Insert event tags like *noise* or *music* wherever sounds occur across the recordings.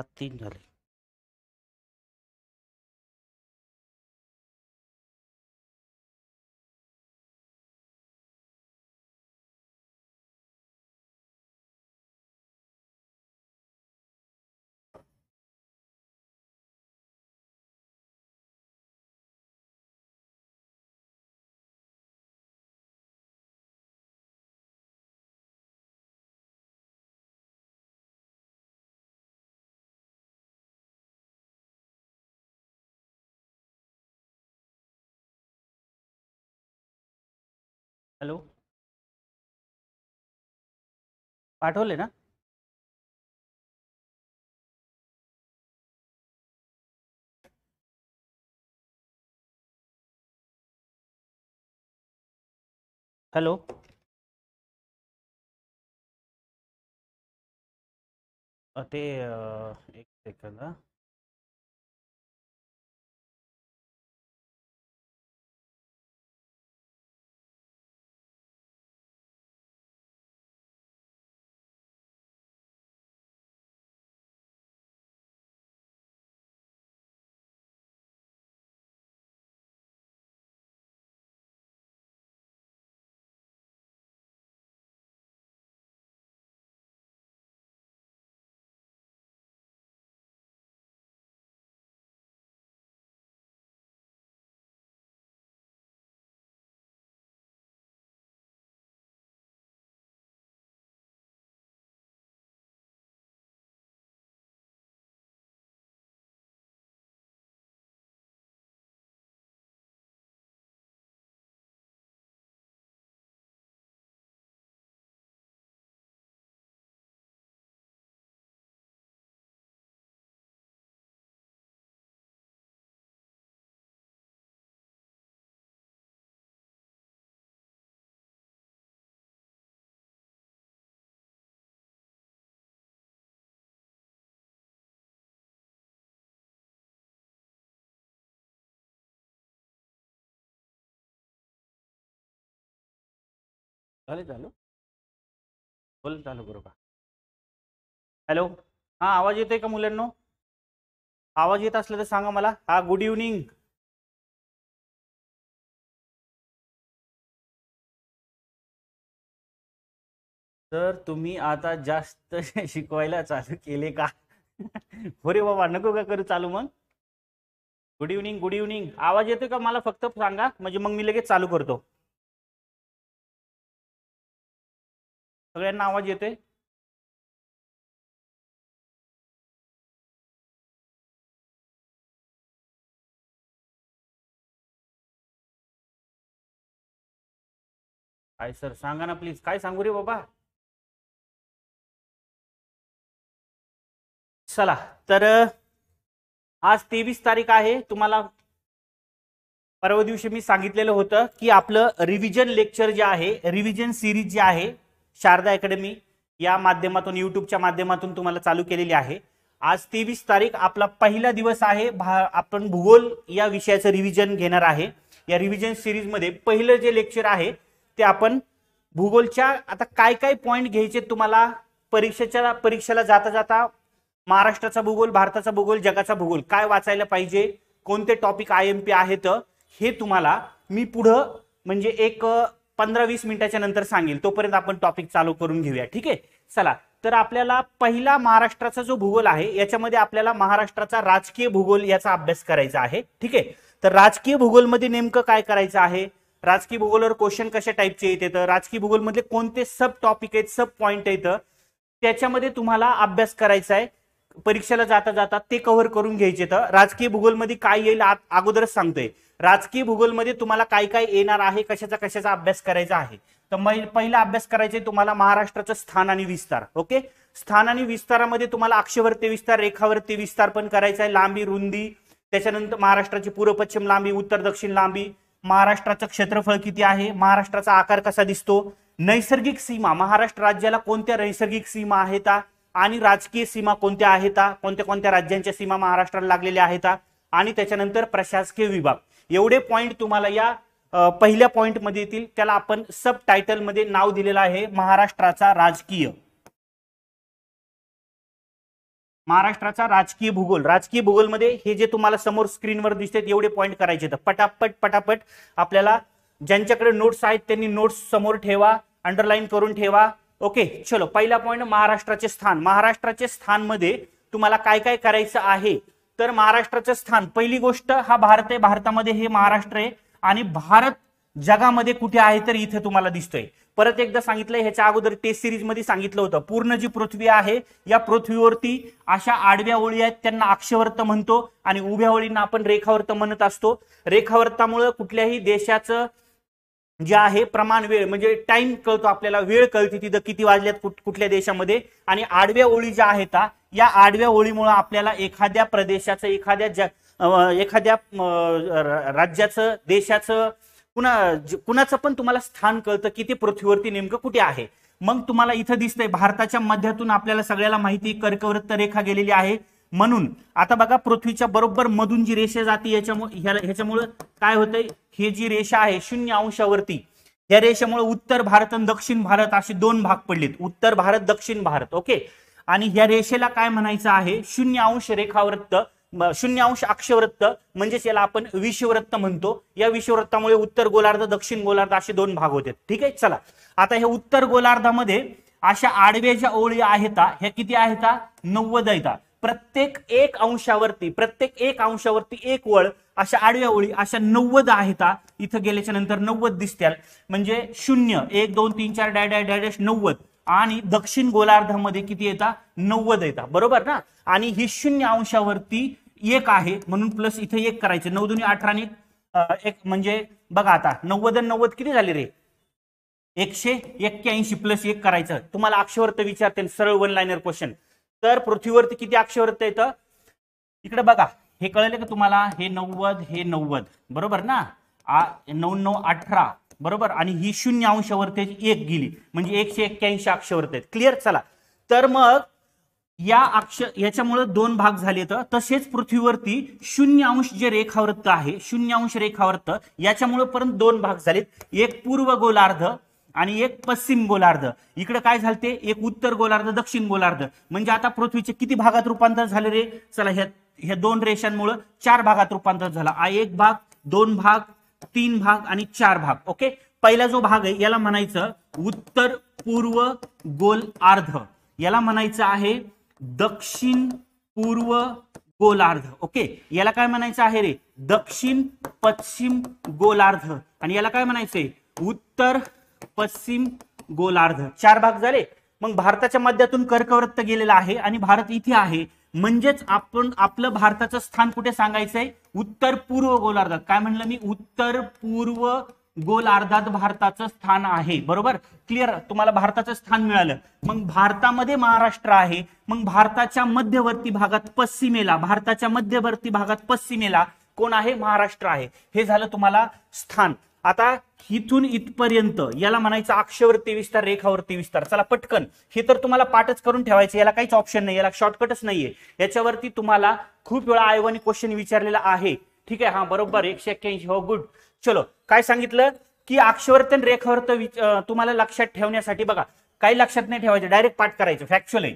सात तीन झाली हॅलो पाठवले ना हॅलो ते एक सेकंद झाले चालू बोल चालू करू का हॅलो हा आवाज येतोय का मुलांना आवाज येत असला तर सांगा मला हा गुड इव्हनिंग तर तुम्ही आता जास्त *laughs* शिकवायला चालू केले का अरे *laughs* हो बाबा नको का करू चालू मग गुड इव्हनिंग गुड इव्हनिंग आवाज येतोय का मला फक्त सांगा म्हणजे मग मी लगेच चालू करतो सगळ्यांना आवाज येतोय काय सर सांगा ना प्लीज काय सांगू रे बाबा चला तर आज तेवीस तारीख आहे तुम्हाला परवा दिवशी मी सांगितलेलं होतं की आपलं रिव्हिजन लेक्चर जे आहे रिव्हिजन सिरीज जे आहे शारदा अकॅडमी या माध्यमातून युट्यूबच्या माध्यमातून तुम्हाला चालू केलेली आहे आज तेवीस तारीख आपला पहिला दिवस आहे आपण भूगोल या विषयाचं रिव्हिजन घेणार आहे या रिव्हिजन सिरीजमध्ये पहिलं जे लेक्चर आहे ते आपण भूगोलच्या आता काय काय पॉईंट घ्यायचे तुम्हाला परीक्षेच्या परीक्षेला जाता जाता महाराष्ट्राचा भूगोल भारताचा भूगोल जगाचा भूगोल काय वाचायला पाहिजे कोणते टॉपिक आय एम पी आहेत हे तुम्हाला मी पुढं म्हणजे एक पंधरा वीस मिनिटाच्या नंतर सांगेल तोपर्यंत आपण टॉपिक चालू करून घेऊया ठीक आहे चला तर आपल्याला पहिला महाराष्ट्राचा जो भूगोल आहे याच्यामध्ये आपल्याला महाराष्ट्राचा राजकीय भूगोल याचा अभ्यास करायचा आहे ठीक आहे तर राजकीय भूगोलमध्ये नेमकं काय करायचं आहे राजकीय भूगोलवर क्वेश्चन कशा टाईपचे येत येतं राजकीय भूगोल भूगोलमधले कोणते सब टॉपिक आहेत सब पॉईंट आहेत त्याच्यामध्ये तुम्हाला अभ्यास करायचा आहे परीक्षेला जाता जाता ते कव्हर करून घ्यायचे तर राजकीय भूगोलमध्ये काय येईल अगोदरच सांगतोय राजकीय भूगोलमध्ये तुम्हाला काय काय येणार आहे कशाचा कशाचा अभ्यास करायचा आहे तर पहिला अभ्यास आहे तुम्हाला महाराष्ट्राचं स्थान आणि विस्तार ओके स्थान आणि विस्तारामध्ये तुम्हाला अक्षवर्ती विस्तार रेखावर्ती विस्तार पण करायचा आहे लांबी रुंदी त्याच्यानंतर महाराष्ट्राची पूर्व पश्चिम लांबी उत्तर दक्षिण लांबी महाराष्ट्राचं क्षेत्रफळ किती आहे महाराष्ट्राचा आकार कसा दिसतो नैसर्गिक सीमा महाराष्ट्र राज्याला कोणत्या नैसर्गिक सीमा आहेत आणि राजकीय सीमा कोणत्या आहेत कोणत्या कोणत्या राज्यांच्या सीमा महाराष्ट्राला लागलेल्या आहेत आणि त्याच्यानंतर प्रशासकीय विभाग एवढे पॉईंट तुम्हाला या पहिल्या मध्ये येतील त्याला आपण सब मध्ये नाव दिलेलं आहे महाराष्ट्राचा राजकीय महाराष्ट्राचा राजकीय भूगोल राजकीय भूगोलमध्ये हे जे तुम्हाला समोर स्क्रीनवर दिसते एवढे पॉईंट करायचे तर पटापट पटापट आपल्याला ज्यांच्याकडे नोट्स आहेत त्यांनी नोट्स समोर ठेवा अंडरलाईन करून ठेवा ओके चलो पहिला पॉईंट महाराष्ट्राचे स्थान महाराष्ट्राचे स्थान मध्ये तुम्हाला काय काय करायचं आहे तर महाराष्ट्राचं स्थान पहिली गोष्ट हा भारत आहे भारतामध्ये हे महाराष्ट्र आहे आणि भारत जगामध्ये कुठे आहे तर इथे तुम्हाला दिसतोय परत एकदा सांगितलं ह्याच्या अगोदर टेस्ट सिरीज मध्ये सांगितलं होतं पूर्ण जी पृथ्वी आहे या पृथ्वीवरती अशा आडव्या ओळी आहेत त्यांना अक्षवर्त म्हणतो आणि उभ्या ओळींना आपण रेखावर्त म्हणत असतो रेखावर्तामुळे कुठल्याही देशाचं जे आहे प्रमाण वेळ म्हणजे टाइम कळतो आपल्याला वेळ कळते तिथं किती वाजल्यात कुठल्या देशामध्ये आणि आडव्या ओळी ज्या आहेत या आडव्या ओळीमुळे आपल्याला एखाद्या प्रदेशाचं एखाद्या एखाद्या राज्याचं देशाचं कुणा कुणाचं पण तुम्हाला स्थान कळतं की ते पृथ्वीवरती नेमकं कुठे आहे मग तुम्हाला इथं दिसतंय भारताच्या मध्यातून आपल्याला सगळ्याला माहिती कर्कवृत्त रेखा गेलेली आहे म्हणून आता बघा पृथ्वीच्या बरोबर मधून जी रेषा जाते याच्यामुळे ह्याच्यामुळे काय होतंय हे जी रेषा आहे शून्य अंशावरती या रेषेमुळे उत्तर भारत आणि दक्षिण भारत असे दोन भाग पडलेत उत्तर भारत दक्षिण भारत ओके आणि या रेषेला काय म्हणायचं आहे शून्य अंश रेखावृत्त शून्य अंश अक्षवृत्त म्हणजेच याला आपण विषवृत्त म्हणतो या विषवृत्तामुळे उत्तर गोलार्ध दक्षिण गोलार्ध असे दोन भाग होते ठीक आहे चला आता हे उत्तर गोलार्धामध्ये अशा आडव्या ज्या ओळी आहेत ह्या किती आहेत नव्वद आहेत प्रत्येक एक अंशावरती प्रत्येक एक अंशावरती एक वळ अशा आडव्या ओळी अशा नव्वद आहेत इथं गेल्याच्या नंतर नव्वद दिसत्याल म्हणजे शून्य एक दोन तीन चार डॅ डॅ डॅश नव्वद आणि दक्षिण गोलार्धामध्ये किती येतात नव्वद येतात बरोबर ना आणि ही शून्य अंशावरती एक आहे म्हणून प्लस इथे एक करायचे नऊ दोन्ही अठरा एक म्हणजे बघा आता नव्वद नव्वद किती झाले रे एकशे एक्क्याऐंशी प्लस एक करायचं तुम्हाला अक्षवर्त विचारतील सरळ वन लाईनर क्वेश्चन तर पृथ्वीवरती किती अक्षवृत्त येतं इकडे बघा हे कळले का तुम्हाला हे नव्वद हे नव्वद बरोबर ना नऊ नऊ अठरा बरोबर आणि ही शून्य अंशावरती एक गेली म्हणजे एकशे एक्क्याऐंशी अक्षवरती आहेत क्लिअर चला तर मग या अक्ष याच्यामुळे दोन भाग झाले तर तसेच पृथ्वीवरती शून्य अंश जे रेखावृत्त आहे शून्य अंश रेखावृत्त याच्यामुळे पर्यंत दोन भाग झालेत एक पूर्व गोलार्ध आणि एक पश्चिम गोलार्ध इकडे काय झालं ते एक उत्तर गोलार्ध दक्षिण गोलार्ध म्हणजे आता पृथ्वीचे किती भागात रूपांतर झाले रे चला ह्या ह्या दोन रेषांमुळे चार भागात रूपांतर झाला एक भाग दोन भाग तीन भाग आणि चार भाग ओके पहिला जो भाग आहे याला म्हणायचं उत्तर पूर्व गोलार्ध याला म्हणायचं आहे दक्षिण पूर्व गोलार्ध ओके याला काय म्हणायचं आहे रे दक्षिण पश्चिम गोलार्ध आणि याला काय म्हणायचंय उत्तर पश्चिम गोलार्ध चार भाग झाले मग भारताच्या मध्यातून कर्कवृत्त गेलेला आहे आणि भारत इथे आहे म्हणजेच आपण आपलं भारताचं स्थान कुठे सांगायचंय उत्तर पूर्व गोलार्धात काय म्हणलं मी उत्तर पूर्व गोलार्धात भारताचं स्थान आहे बरोबर क्लिअर तुम्हाला भारताचं स्थान मिळालं मग भारतामध्ये महाराष्ट्र आहे मग भारताच्या मध्यवर्ती भागात पश्चिमेला भारताच्या मध्यवर्ती भागात पश्चिमेला कोण आहे महाराष्ट्र आहे हे झालं तुम्हाला स्थान आता इथून इथपर्यंत याला म्हणायचं अक्षवरती विस्तार रेखावरती विस्तार चला पटकन हे तर तुम्हाला पाठच करून ठेवायचं याला काहीच ऑप्शन नाही याला शॉर्टकटच नाहीये याच्यावरती तुम्हाला खूप वेळा आयोगाने क्वेश्चन विचारलेला आहे ठीक आहे हा बरोबर एकशे एक्क्याऐंशी हो गुड चलो काय सांगितलं की अक्षवर्तन रेखावर्त तुम्हाला लक्षात ठेवण्यासाठी बघा काही लक्षात नाही ठेवायचं डायरेक्ट पाठ करायचं फॅक्च्युअल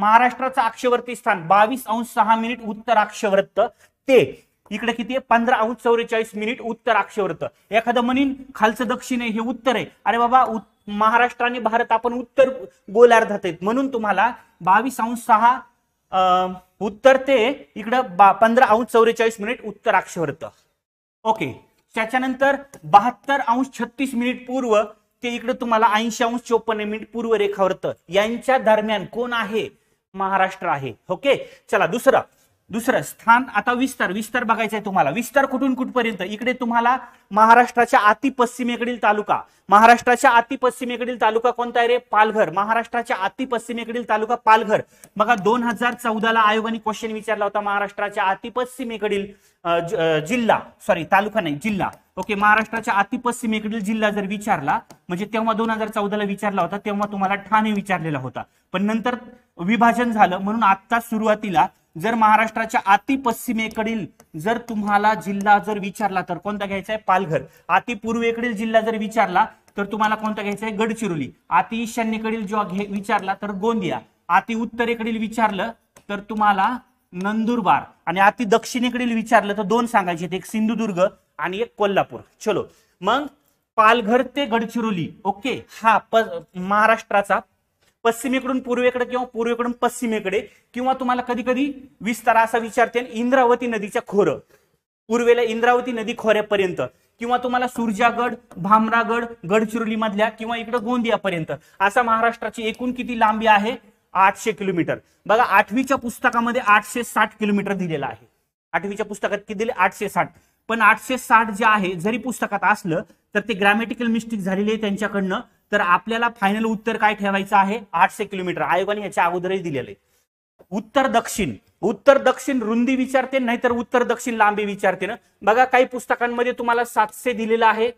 महाराष्ट्राचं अक्षवर्ती स्थान बावीस अंश सहा मिनिट उत्तर अक्षवृत्त ते इकडे किती आहे पंधरा अंश चौवेचाळीस मिनिट उत्तर अक्षवरत एखादं म्हणीन खालचं दक्षिण आहे हे उत्तर आहे अरे बाबा महाराष्ट्र आणि भारत आपण उत्तर गोलार्धात आहेत म्हणून तुम्हाला बावीस अंश सहा उत्तर ते इकडं बा पंधरा अंश चौवेचाळीस मिनिट उत्तर अक्षवरत ओके त्याच्यानंतर बहात्तर अंश छत्तीस मिनिट पूर्व ते इकडे तुम्हाला ऐंशी अंश चोपन्न मिनिट पूर्व रेखावरत यांच्या दरम्यान कोण आहे महाराष्ट्र आहे ओके चला दुसरा दुसरं स्थान आता विस्तार विस्तार बघायचा आहे तुम्हाला विस्तार कुठून कुठपर्यंत इकडे तुम्हाला महाराष्ट्राच्या अतिपश्चिमेकडील तालुका महाराष्ट्राच्या अतिपश्चिमेकडील तालुका कोणता आहे रे पालघर महाराष्ट्राच्या अतिपश्चिमेकडील तालुका पालघर बघा दोन हजार चौदाला आयोगाने क्वेश्चन विचारला होता महाराष्ट्राच्या अतिपश्चिमेकडील जिल्हा सॉरी तालुका नाही जिल्हा ओके महाराष्ट्राच्या अति पश्चिमेकडील जिल्हा जर विचारला म्हणजे तेव्हा दोन हजार चौदाला विचारला होता तेव्हा तुम्हाला ठाणे विचारलेला होता पण नंतर विभाजन झालं म्हणून आता सुरुवातीला जर महाराष्ट्राच्या अति पश्चिमेकडील जर तुम्हाला जिल्हा जर विचारला तर कोणता घ्यायचा आहे पालघर अति जिल्हा जर विचारला तर तुम्हाला कोणता घ्यायचा आहे गडचिरोली अति ईशान्येकडील जो विचारला तर गोंदिया अति उत्तरेकडील विचारलं तर तुम्हाला नंदुरबार आणि अति दक्षिणेकडील विचारलं तर दोन सांगायचे एक सिंधुदुर्ग आणि एक कोल्हापूर चलो मग पालघर ते गडचिरोली ओके हा महाराष्ट्राचा पश्चिमेकडून पूर्वेकडे किंवा पूर्वेकडून पश्चिमेकडे किंवा तुम्हाला कधी कधी विस्तार असा विचारते इंद्रावती नदीच्या खोरं पूर्वेला इंद्रावती नदी खोऱ्यापर्यंत किंवा तुम्हाला सुरजागड भामरागड गडचिरोली मधल्या किंवा इकडे गोंदियापर्यंत असा महाराष्ट्राची एकूण किती लांबी आहे आठशे किलोमीटर बघा आठवीच्या पुस्तकामध्ये आठशे साठ किलोमीटर दिलेला आहे आठवीच्या पुस्तकात किती दिले आठशे साठ पण आठशे साठ जे आहे जरी पुस्तकात असलं तर ते ग्रॅमॅटिकल मिस्टेक झालेले आहे त्यांच्याकडनं तर आपल्याला फायनल उत्तर काय ठेवायचं आहे आठशे किलोमीटर आयोगाने याच्या अगोदरही दिलेलं उत्तर दक्षिण उत्तर दक्षिण रुंदी विचारते नाहीतर उत्तर दक्षिण लांबी विचारते ना बघा काही पुस्तकांमध्ये तुम्हाला सातशे दिलेलं आहे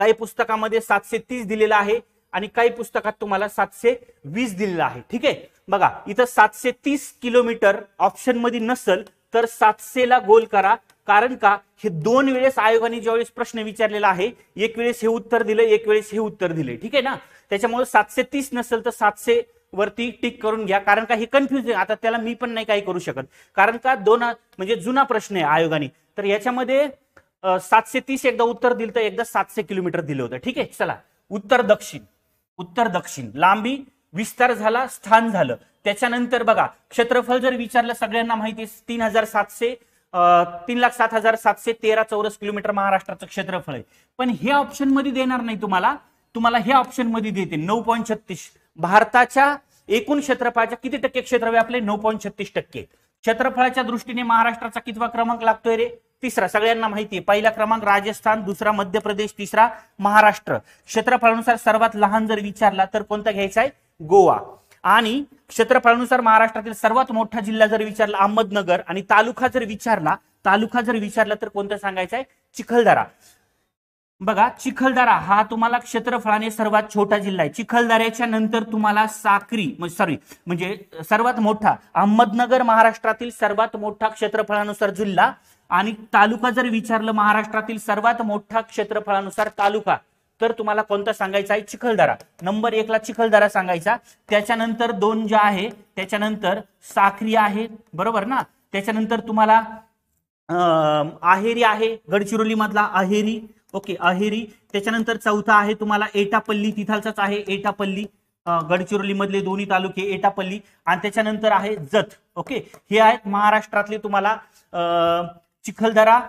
काही पुस्तकामध्ये सातशे तीस दिलेलं आहे आणि काही पुस्तकात तुम्हाला सातशे वीस दिलेलं आहे ठीक आहे बघा इथं सातशे तीस किलोमीटर ऑप्शन मध्ये नसल तर सातशे ला गोल करा कारण का हे दोन वेळेस आयोगाने ज्यावेळेस प्रश्न विचारलेला आहे एक वेळेस हे उत्तर दिलं एक वेळेस हे उत्तर दिले ठीक आहे ना त्याच्यामुळे सातशे तीस नसेल तर सातशे वरती टिक करून घ्या कारण का हे कन्फ्युज आता त्याला मी पण नाही काही करू शकत कारण का दोन म्हणजे जुना प्रश्न आहे आयोगाने तर याच्यामध्ये सातशे तीस एकदा उत्तर दिलं तर एकदा सातशे किलोमीटर दिलं होतं ठीक आहे चला उत्तर दक्षिण उत्तर दक्षिण लांबी विस्तार झाला स्थान झालं त्याच्यानंतर बघा क्षेत्रफळ जर विचारलं सगळ्यांना माहिती तीन हजार सातशे तीन लाख सात हजार सातशे तेरा चौरस किलोमीटर महाराष्ट्राचं क्षेत्रफळ आहे पण हे ऑप्शन मध्ये देणार नाही तुम्हाला तुम्हाला हे ऑप्शन मध्ये देते नऊ पॉईंट छत्तीस भारताच्या एकूण क्षेत्रफळाच्या किती टक्के क्षेत्र व्यापले नऊ पॉईंट छत्तीस टक्के क्षेत्रफळाच्या दृष्टीने महाराष्ट्राचा कितवा क्रमांक लागतोय रे तिसरा सगळ्यांना माहिती आहे पहिला क्रमांक राजस्थान दुसरा मध्य प्रदेश तिसरा महाराष्ट्र क्षेत्रफळानुसार सर्वात लहान जर विचारला तर कोणता घ्यायचा आहे गोवा आणि क्षेत्रफळानुसार महाराष्ट्रातील सर्वात मोठा जिल्हा जर विचारला अहमदनगर आणि तालुका जर विचारला तालुका जर विचारला तर कोणता सांगायचं आहे चिखलदरा बघा चिखलदरा हा तुम्हाला क्षेत्रफळाने सर्वात छोटा जिल्हा आहे चिखलदऱ्याच्या नंतर तुम्हाला साक्री सॉरी म्हणजे सर्वात मोठा अहमदनगर महाराष्ट्रातील सर्वात मोठा क्षेत्रफळानुसार जिल्हा आणि तालुका जर विचारलं महाराष्ट्रातील सर्वात मोठा क्षेत्रफळानुसार तालुका तर तुम्हाला कोणता सांगायचा आहे चिखलदरा नंबर एकला चिखलदरा सांगायचा त्याच्यानंतर दोन ज्या आहे त्याच्यानंतर साखरी आहे बरोबर ना त्याच्यानंतर तुम्हाला आहेरी आहे गडचिरोली मधला अहेरी ओके अहेरी त्याच्यानंतर चौथा आहे तुम्हाला एटापल्ली तिथालचाच आहे एटापल्ली गडचिरोली मधले दोन्ही तालुके एटापल्ली आणि त्याच्यानंतर आहे जत ओके हे आहेत महाराष्ट्रातले तुम्हाला चिखलदरा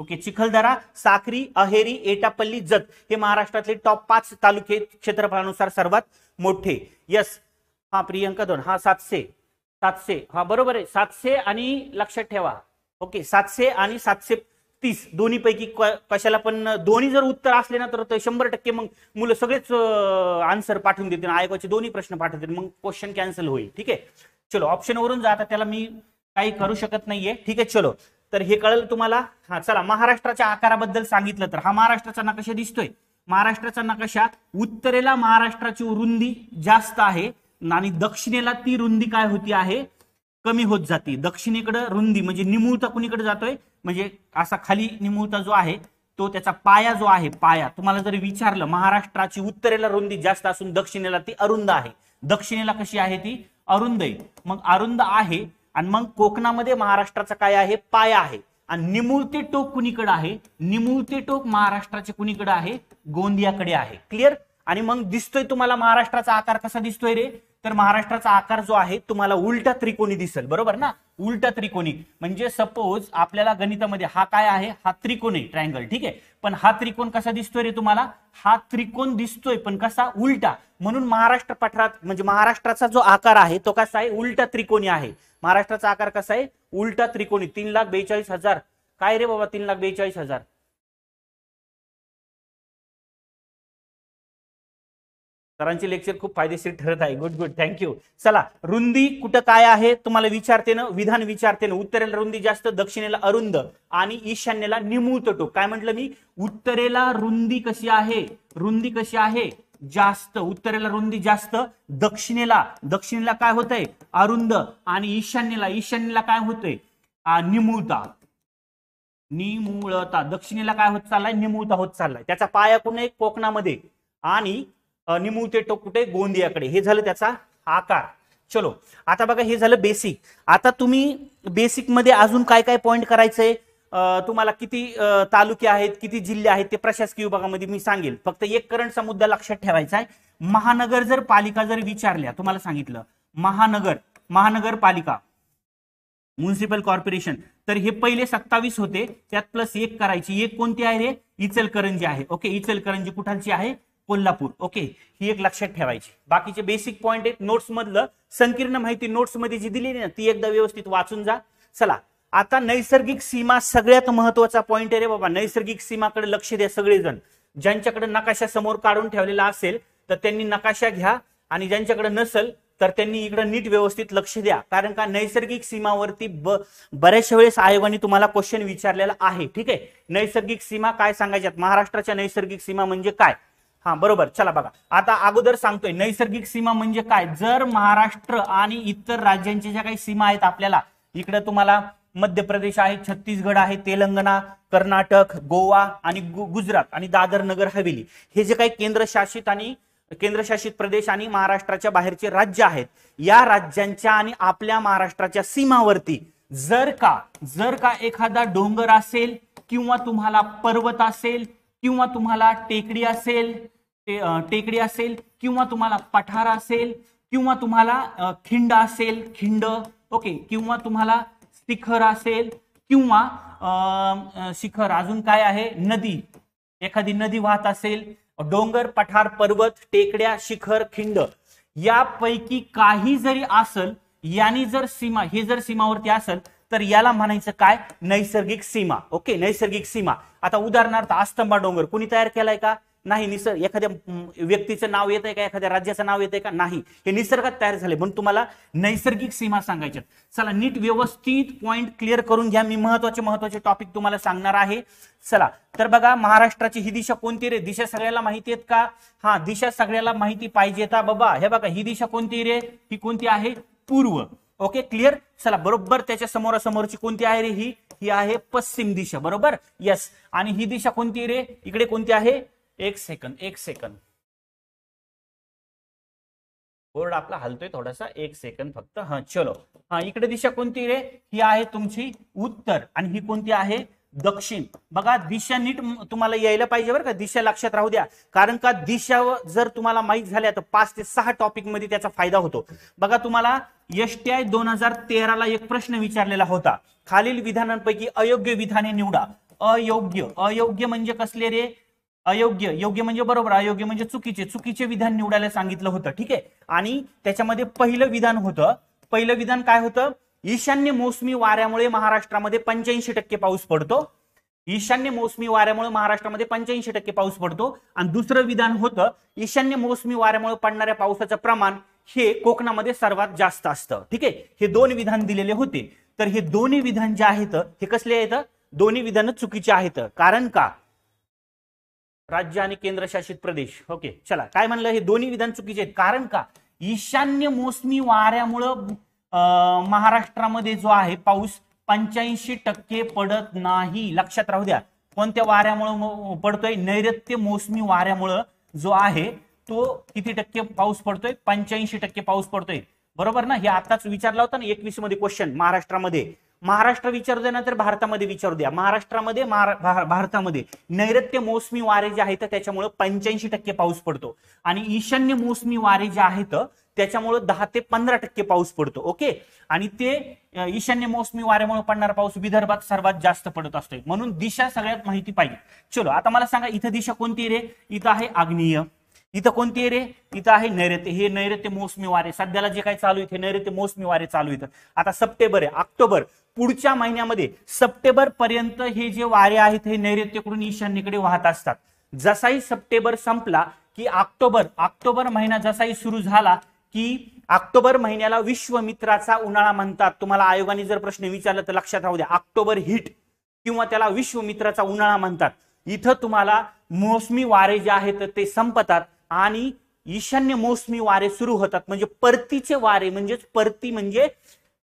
ओके चिखलदरा साखरी अहेरी एटापल्ली जत हे महाराष्ट्रातले टॉप पाच तालुके क्षेत्रफळानुसार सर्वात मोठे यस हा प्रियंका दोन हा सातशे सातशे हा बरोबर आहे सातशे आणि लक्षात ठेवा ओके सातशे आणि सातशे तीस दोन्ही पैकी कशाला पण दोन्ही जर उत्तर असले ना तर शंभर टक्के मग मुलं सगळेच आन्सर पाठवून देतील आयोगाचे दोन्ही प्रश्न पाठवतील मग क्वेश्चन कॅन्सल होईल ठीक आहे चलो ऑप्शनवरून जाता त्याला मी काही करू शकत नाहीये ठीक आहे चलो तर हे कळलं तुम्हाला हा चला महाराष्ट्राच्या आकाराबद्दल सांगितलं तर हा महाराष्ट्राचा नकाशा दिसतोय महाराष्ट्राचा नकाशा उत्तरेला महाराष्ट्राची रुंदी जास्त आहे आणि दक्षिणेला ती रुंदी काय होती आहे कमी होत जाते दक्षिणेकडे रुंदी म्हणजे निमुळता कुणीकडे जातोय म्हणजे असा खाली निमुळता जो आहे तो त्याचा पाया जो आहे पाया तुम्हाला जर विचारलं महाराष्ट्राची उत्तरेला रुंदी जास्त असून दक्षिणेला ती अरुंद आहे दक्षिणेला कशी आहे ती अरुंद मग अरुंद आहे आणि मग कोकणामध्ये महाराष्ट्राचा काय आहे पाया आहे आणि निमुळते टोक कुणीकडे आहे निमुळते टोक महाराष्ट्राचे कुणीकडे आहे गोंदियाकडे आहे क्लिअर आणि मग दिसतोय तुम्हाला महाराष्ट्राचा आकार कसा दिसतोय रे तर महाराष्ट्राचा आकार जो आहे तुम्हाला उलटा त्रिकोणी दिसेल बरोबर ना उलटा त्रिकोणी म्हणजे सपोज आपल्याला गणितामध्ये हा काय आहे हा आहे ट्रायंगल ठीक आहे पण हा त्रिकोण कसा दिसतोय रे तुम्हाला हा त्रिकोण दिसतोय पण कसा उलटा म्हणून महाराष्ट्र पठारात म्हणजे महाराष्ट्राचा जो आकार आहे तो कसा आहे उलटा त्रिकोणी आहे महाराष्ट्राचा आकार कसा आहे उलटा त्रिकोणी तीन लाख बेचाळीस हजार काय रे बाबा तीन लाख बेचाळीस हजार सरांचे लेक्चर खूप फायदेशीर ठरत आहे गुड गुड थँक्यू चला रुंदी कुठं काय आहे तुम्हाला विचारते ना विधान विचारते ना उत्तरेला रुंदी जास्त दक्षिणेला अरुंद आणि ईशान्येला निमूळत तो काय म्हटलं मी उत्तरेला रुंदी कशी आहे रुंदी कशी आहे जास्त उत्तरेला रुंदी जास्त दक्षिणेला दक्षिणेला काय होतंय अरुंद आणि ईशान्येला ईशान्येला काय होतंय निमूळता निमूळता दक्षिणेला काय होत चाललाय निमूळता होत चाललाय त्याचा पाया आहे कोकणामध्ये आणि निमुळते टोक कुठे गोंदियाकडे हे झालं त्याचा आकार चलो आता बघा हे झालं बेसिक आता तुम्ही बेसिकमध्ये अजून काय काय पॉइंट करायचंय तुम्हाला किती तालुके आहेत किती जिल्हे आहेत ते प्रशासकीय विभागामध्ये मी सांगेल फक्त एक करंटचा मुद्दा लक्षात ठेवायचा आहे महानगर जर पालिका जर विचारल्या तुम्हाला सांगितलं महानगर महानगरपालिका म्युन्सिपल कॉर्पोरेशन तर हे पहिले सत्तावीस होते त्यात प्लस एक करायची एक कोणती आहे रे इचलकरंजी आहे ओके इचलकरंजी कुठांची आहे कोल्हापूर ओके ही एक लक्षात ठेवायची बाकीचे बेसिक पॉईंट आहेत नोट्स मधलं संकीर्ण माहिती नोट्स मध्ये जी दिलेली ना ती एकदा व्यवस्थित वाचून जा चला आता नैसर्गिक सीमा सगळ्यात महत्वाचा पॉईंट आहे रे बाबा नैसर्गिक सीमाकडे लक्ष द्या सगळेजण ज्यांच्याकडे नकाशा समोर काढून ठेवलेला असेल तर त्यांनी नकाशा घ्या आणि ज्यांच्याकडे नसेल तर त्यांनी इकडे नीट व्यवस्थित लक्ष द्या कारण का नैसर्गिक सीमावरती बऱ्याचशा वेळेस आयोगाने तुम्हाला क्वेश्चन विचारलेला आहे ठीक आहे नैसर्गिक सीमा काय सांगायच्यात महाराष्ट्राच्या नैसर्गिक सीमा म्हणजे काय हा बरोबर चला बघा आता अगोदर सांगतोय नैसर्गिक सीमा म्हणजे काय जर महाराष्ट्र आणि इतर राज्यांच्या ज्या काही सीमा आहेत आपल्याला इकडे तुम्हाला मध्य प्रदेश आहे छत्तीसगड आहे तेलंगणा कर्नाटक गोवा आणि गुजरात आणि दादर नगर हवेली हे जे काही केंद्रशासित आणि केंद्रशासित प्रदेश आणि महाराष्ट्राच्या बाहेरचे राज्य आहेत या राज्यांच्या आणि आपल्या महाराष्ट्राच्या सीमावरती जर का जर का एखादा डोंगर असेल किंवा तुम्हाला पर्वत असेल किंवा तुम्हाला टेकडी असेल टेकडी असेल किंवा तुम्हाला पठार असेल किंवा तुम्हाला खिंड असेल खिंड ओके किंवा तुम्हाला शिखर असेल किंवा शिखर अजून काय आहे नदी एखादी नदी वाहत असेल डोंगर पठार पर्वत टेकड्या शिखर खिंड यापैकी काही जरी असल यानी जर सीमा हे जर सीमावरती असेल तर याला म्हणायचं काय नैसर्गिक सीमा ओके नैसर्गिक सीमा आता उदाहरणार्थ आस्तंबा डोंगर कुणी तयार केलाय का नाही निसर्ग एखाद्या व्यक्तीचं नाव येत आहे का एखाद्या राज्याचं नाव येत आहे का नाही हे निसर्गात तयार झाले पण तुम्हाला नैसर्गिक सीमा सांगायच्या चला नीट व्यवस्थित पॉईंट क्लिअर करून घ्या मी महत्वाचे महत्वाचे टॉपिक तुम्हाला सांगणार आहे चला तर बघा महाराष्ट्राची ही दिशा कोणती रे दिशा सगळ्याला माहिती आहेत का हा दिशा सगळ्याला माहिती पाहिजे बाबा हे बघा ही दिशा कोणती रे ही कोणती आहे पूर्व ओके क्लिअर चला बरोबर त्याच्या समोरासमोरची कोणती आहे रे ही ही आहे पश्चिम दिशा बरोबर यस आणि ही दिशा कोणती रे इकडे कोणती आहे एक सेकंद एक सेकंद बोर्ड आपला हलतोय थोडासा एक सेकंद फक्त हा चलो हा इकडे दिशा कोणती रे ही आहे तुमची उत्तर आणि ही कोणती आहे दक्षिण बघा दिशा नीट तुम्हाला यायला पाहिजे बरं का दिशा लक्षात राहू द्या कारण का दिशा जर तुम्हाला माहीत झाल्या तर पाच ते सहा टॉपिक मध्ये त्याचा फायदा होतो बघा तुम्हाला आय दोन हजार तेराला एक प्रश्न विचारलेला होता खालील विधानांपैकी अयोग्य विधाने निवडा अयोग्य अयोग्य म्हणजे कसले रे अयोग्य योग्य म्हणजे बरोबर अयोग्य म्हणजे चुकीचे चुकीचे विधान निवडायला सांगितलं होतं ठीक आहे आणि त्याच्यामध्ये पहिलं विधान होतं पहिलं विधान काय होतं ईशान्य मोसमी वाऱ्यामुळे महाराष्ट्रामध्ये पंच्याऐंशी टक्के पाऊस पडतो ईशान्य मोसमी वाऱ्यामुळे महाराष्ट्रामध्ये पंच्याऐंशी टक्के पाऊस पडतो आणि दुसरं विधान होतं ईशान्य मोसमी वाऱ्यामुळे पडणाऱ्या पावसाचं प्रमाण हे कोकणामध्ये सर्वात जास्त असतं ठीक आहे हे दोन विधान दिलेले होते तर हे दोन्ही विधान जे आहेत हे कसले आहेत दोन्ही विधान चुकीचे आहेत कारण का राज्य आणि केंद्रशासित प्रदेश ओके चला काय म्हणलं हे दोन्ही विधान चुकीचे आहेत कारण का ईशान्य मोसमी वाऱ्यामुळं महाराष्ट्रामध्ये जो आहे पाऊस पंच्याऐंशी टक्के पडत नाही लक्षात राहू द्या कोणत्या वाऱ्यामुळं पडतोय नैऋत्य मोसमी वाऱ्यामुळं जो आहे तो किती टक्के पाऊस पडतोय पंच्याऐंशी टक्के पाऊस पडतोय बरोबर ना हे आताच विचारला होता ना एकवीस मध्ये क्वेश्चन महाराष्ट्रामध्ये महाराष्ट्र विचारू द्या नंतर भारतामध्ये विचारू द्या महाराष्ट्रामध्ये भारतामध्ये नैऋत्य मोसमी वारे जे आहेत त्याच्यामुळे पंच्याऐंशी टक्के पाऊस पडतो आणि ईशान्य मोसमी वारे जे आहेत त्याच्यामुळे दहा ते पंधरा टक्के पाऊस पडतो ओके आणि ते ईशान्य मोसमी वाऱ्यामुळे पडणारा पाऊस विदर्भात सर्वात जास्त पडत असतो म्हणून दिशा सगळ्यात माहिती पाहिजे चलो आता मला सांगा इथं दिशा कोणती रे इथं आहे आग्नेय इथं कोणती रे इथं आहे नैऋत्य हे नैऋत्य मोसमी वारे सध्याला जे काही चालू आहेत हे नैऋत्य मोसमी वारे चालू इथं आता सप्टेंबर आहे ऑक्टोबर पुढच्या महिन्यामध्ये सप्टेंबर पर्यंत हे जे वारे आहेत हे नैऋत्यकडून ईशान्येकडे वाहत असतात जसाही सप्टेंबर संपला की ऑक्टोबर ऑक्टोबर महिना जसाही सुरू झाला की ऑक्टोबर महिन्याला विश्वमित्राचा उन्हाळा म्हणतात तुम्हाला आयोगाने जर प्रश्न विचारला तर लक्षात राहू द्या ऑक्टोबर हिट किंवा त्याला विश्वमित्राचा उन्हाळा म्हणतात इथं तुम्हाला मोसमी वारे जे आहेत ते संपतात आणि ईशान्य मोसमी वारे सुरू होतात म्हणजे परतीचे वारे म्हणजेच परती म्हणजे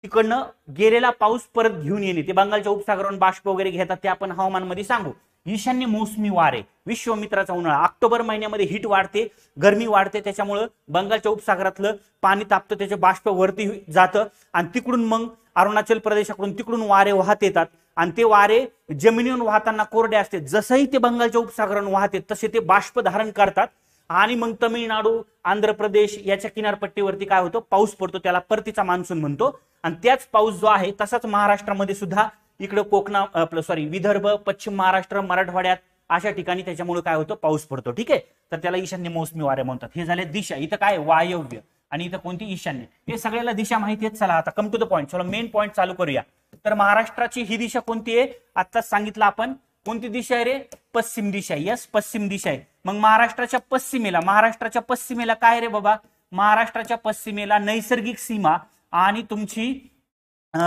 तिकडनं गेलेला पाऊस परत घेऊन येणे ते बंगालच्या उपसागरावरून बाष्प वगैरे घेतात ते आपण हवामानमध्ये सांगू ईशान्य मोसमी वारे विश्वमित्राचा उन्हाळा ऑक्टोबर महिन्यामध्ये हीट वाढते गरमी वाढते त्याच्यामुळं बंगालच्या उपसागरातलं पाणी तापतं त्याचे बाष्प वरती जातं आणि तिकडून मग अरुणाचल प्रदेशाकडून तिकडून वारे वाहत येतात आणि ते वारे जमिनीवर वाहताना कोरडे असते जसंही ते बंगालच्या उपसागरावरून वाहते तसे ते बाष्प धारण करतात आणि मग तमिळनाडू आंध्र प्रदेश याच्या किनारपट्टीवरती काय होतो पाऊस पडतो त्याला परतीचा मान्सून म्हणतो आणि त्याच पाऊस जो आहे तसाच महाराष्ट्रामध्ये सुद्धा इकडे कोकणा आपलं सॉरी विदर्भ पश्चिम महाराष्ट्र मराठवाड्यात अशा ठिकाणी त्याच्यामुळे काय होतं पाऊस पडतो ठीक आहे तर त्याला ईशान्य मोसमी वारे म्हणतात हे झाले दिशा इथं काय वायव्य आणि इथं कोणती ईशान्य हे सगळ्याला दिशा माहिती चला आता कम टू द पॉईंट चला मेन पॉईंट चालू करूया तर महाराष्ट्राची ही दिशा कोणती आहे आत्ताच सांगितलं आपण कोणती दिशा आहे रे पश्चिम दिशा यस पश्चिम दिशा आहे मग महाराष्ट्राच्या पश्चिमेला महाराष्ट्राच्या पश्चिमेला काय रे बाबा महाराष्ट्राच्या पश्चिमेला नैसर्गिक सीमा आणि तुमची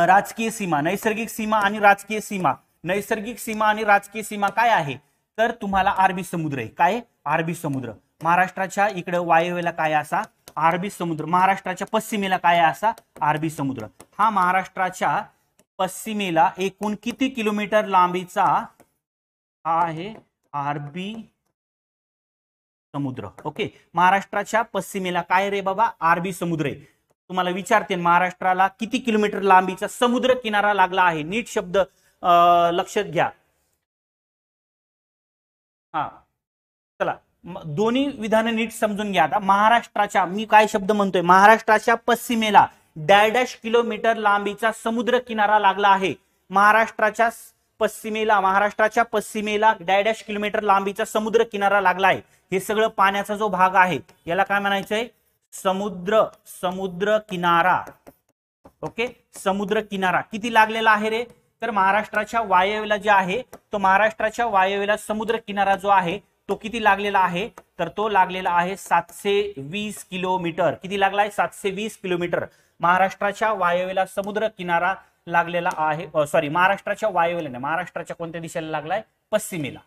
राजकीय सीमा नैसर्गिक सीमा आणि राजकीय सीमा नैसर्गिक सीमा आणि राजकीय सीमा काय आहे तर तुम्हाला अरबी समुद्र आहे काय अरबी समुद्र महाराष्ट्राच्या इकडे वायव्येला काय असा अरबी समुद्र महाराष्ट्राच्या पश्चिमेला काय असा अरबी समुद्र हा महाराष्ट्राच्या पश्चिमेला एकूण किती किलोमीटर लांबीचा हा आहे आरबी समुद्र ओके महाराष्ट्राच्या पश्चिमेला काय रे बाबा आरबी समुद्र आहे तुम्हाला विचारते महाराष्ट्राला किती किलोमीटर लांबीचा समुद्र किनारा लागला आहे नीट शब्द लक्षात घ्या हा चला दोन्ही विधान नीट समजून घ्या आता महाराष्ट्राच्या मी काय शब्द म्हणतोय महाराष्ट्राच्या पश्चिमेला डॅश किलोमीटर लांबीचा समुद्र किनारा लागला आहे महाराष्ट्राच्या पश्चिमेला महाराष्ट्राच्या पश्चिमेला डॅडॅश किलोमीटर लांबीचा समुद्र किनारा लागला आहे हे सगळं पाण्याचा जो भाग आहे याला काय म्हणायचंय समुद्र समुद्र किनारा ओके समुद्र किनारा किती लागलेला आहे रे तर महाराष्ट्राच्या वायव्याला जे आहे तो महाराष्ट्राच्या वायव्याला समुद्र किनारा जो आहे तो किती लागलेला आहे तर तो लागलेला आहे सातशे वीस किलोमीटर किती लागला आहे सातशे वीस किलोमीटर महाराष्ट्राच्या वायव्याला समुद्र किनारा लागलेला आहे सॉरी महाराष्ट्राच्या वायव्येला नाही महाराष्ट्राच्या कोणत्या दिशेला लागलाय पश्चिमेला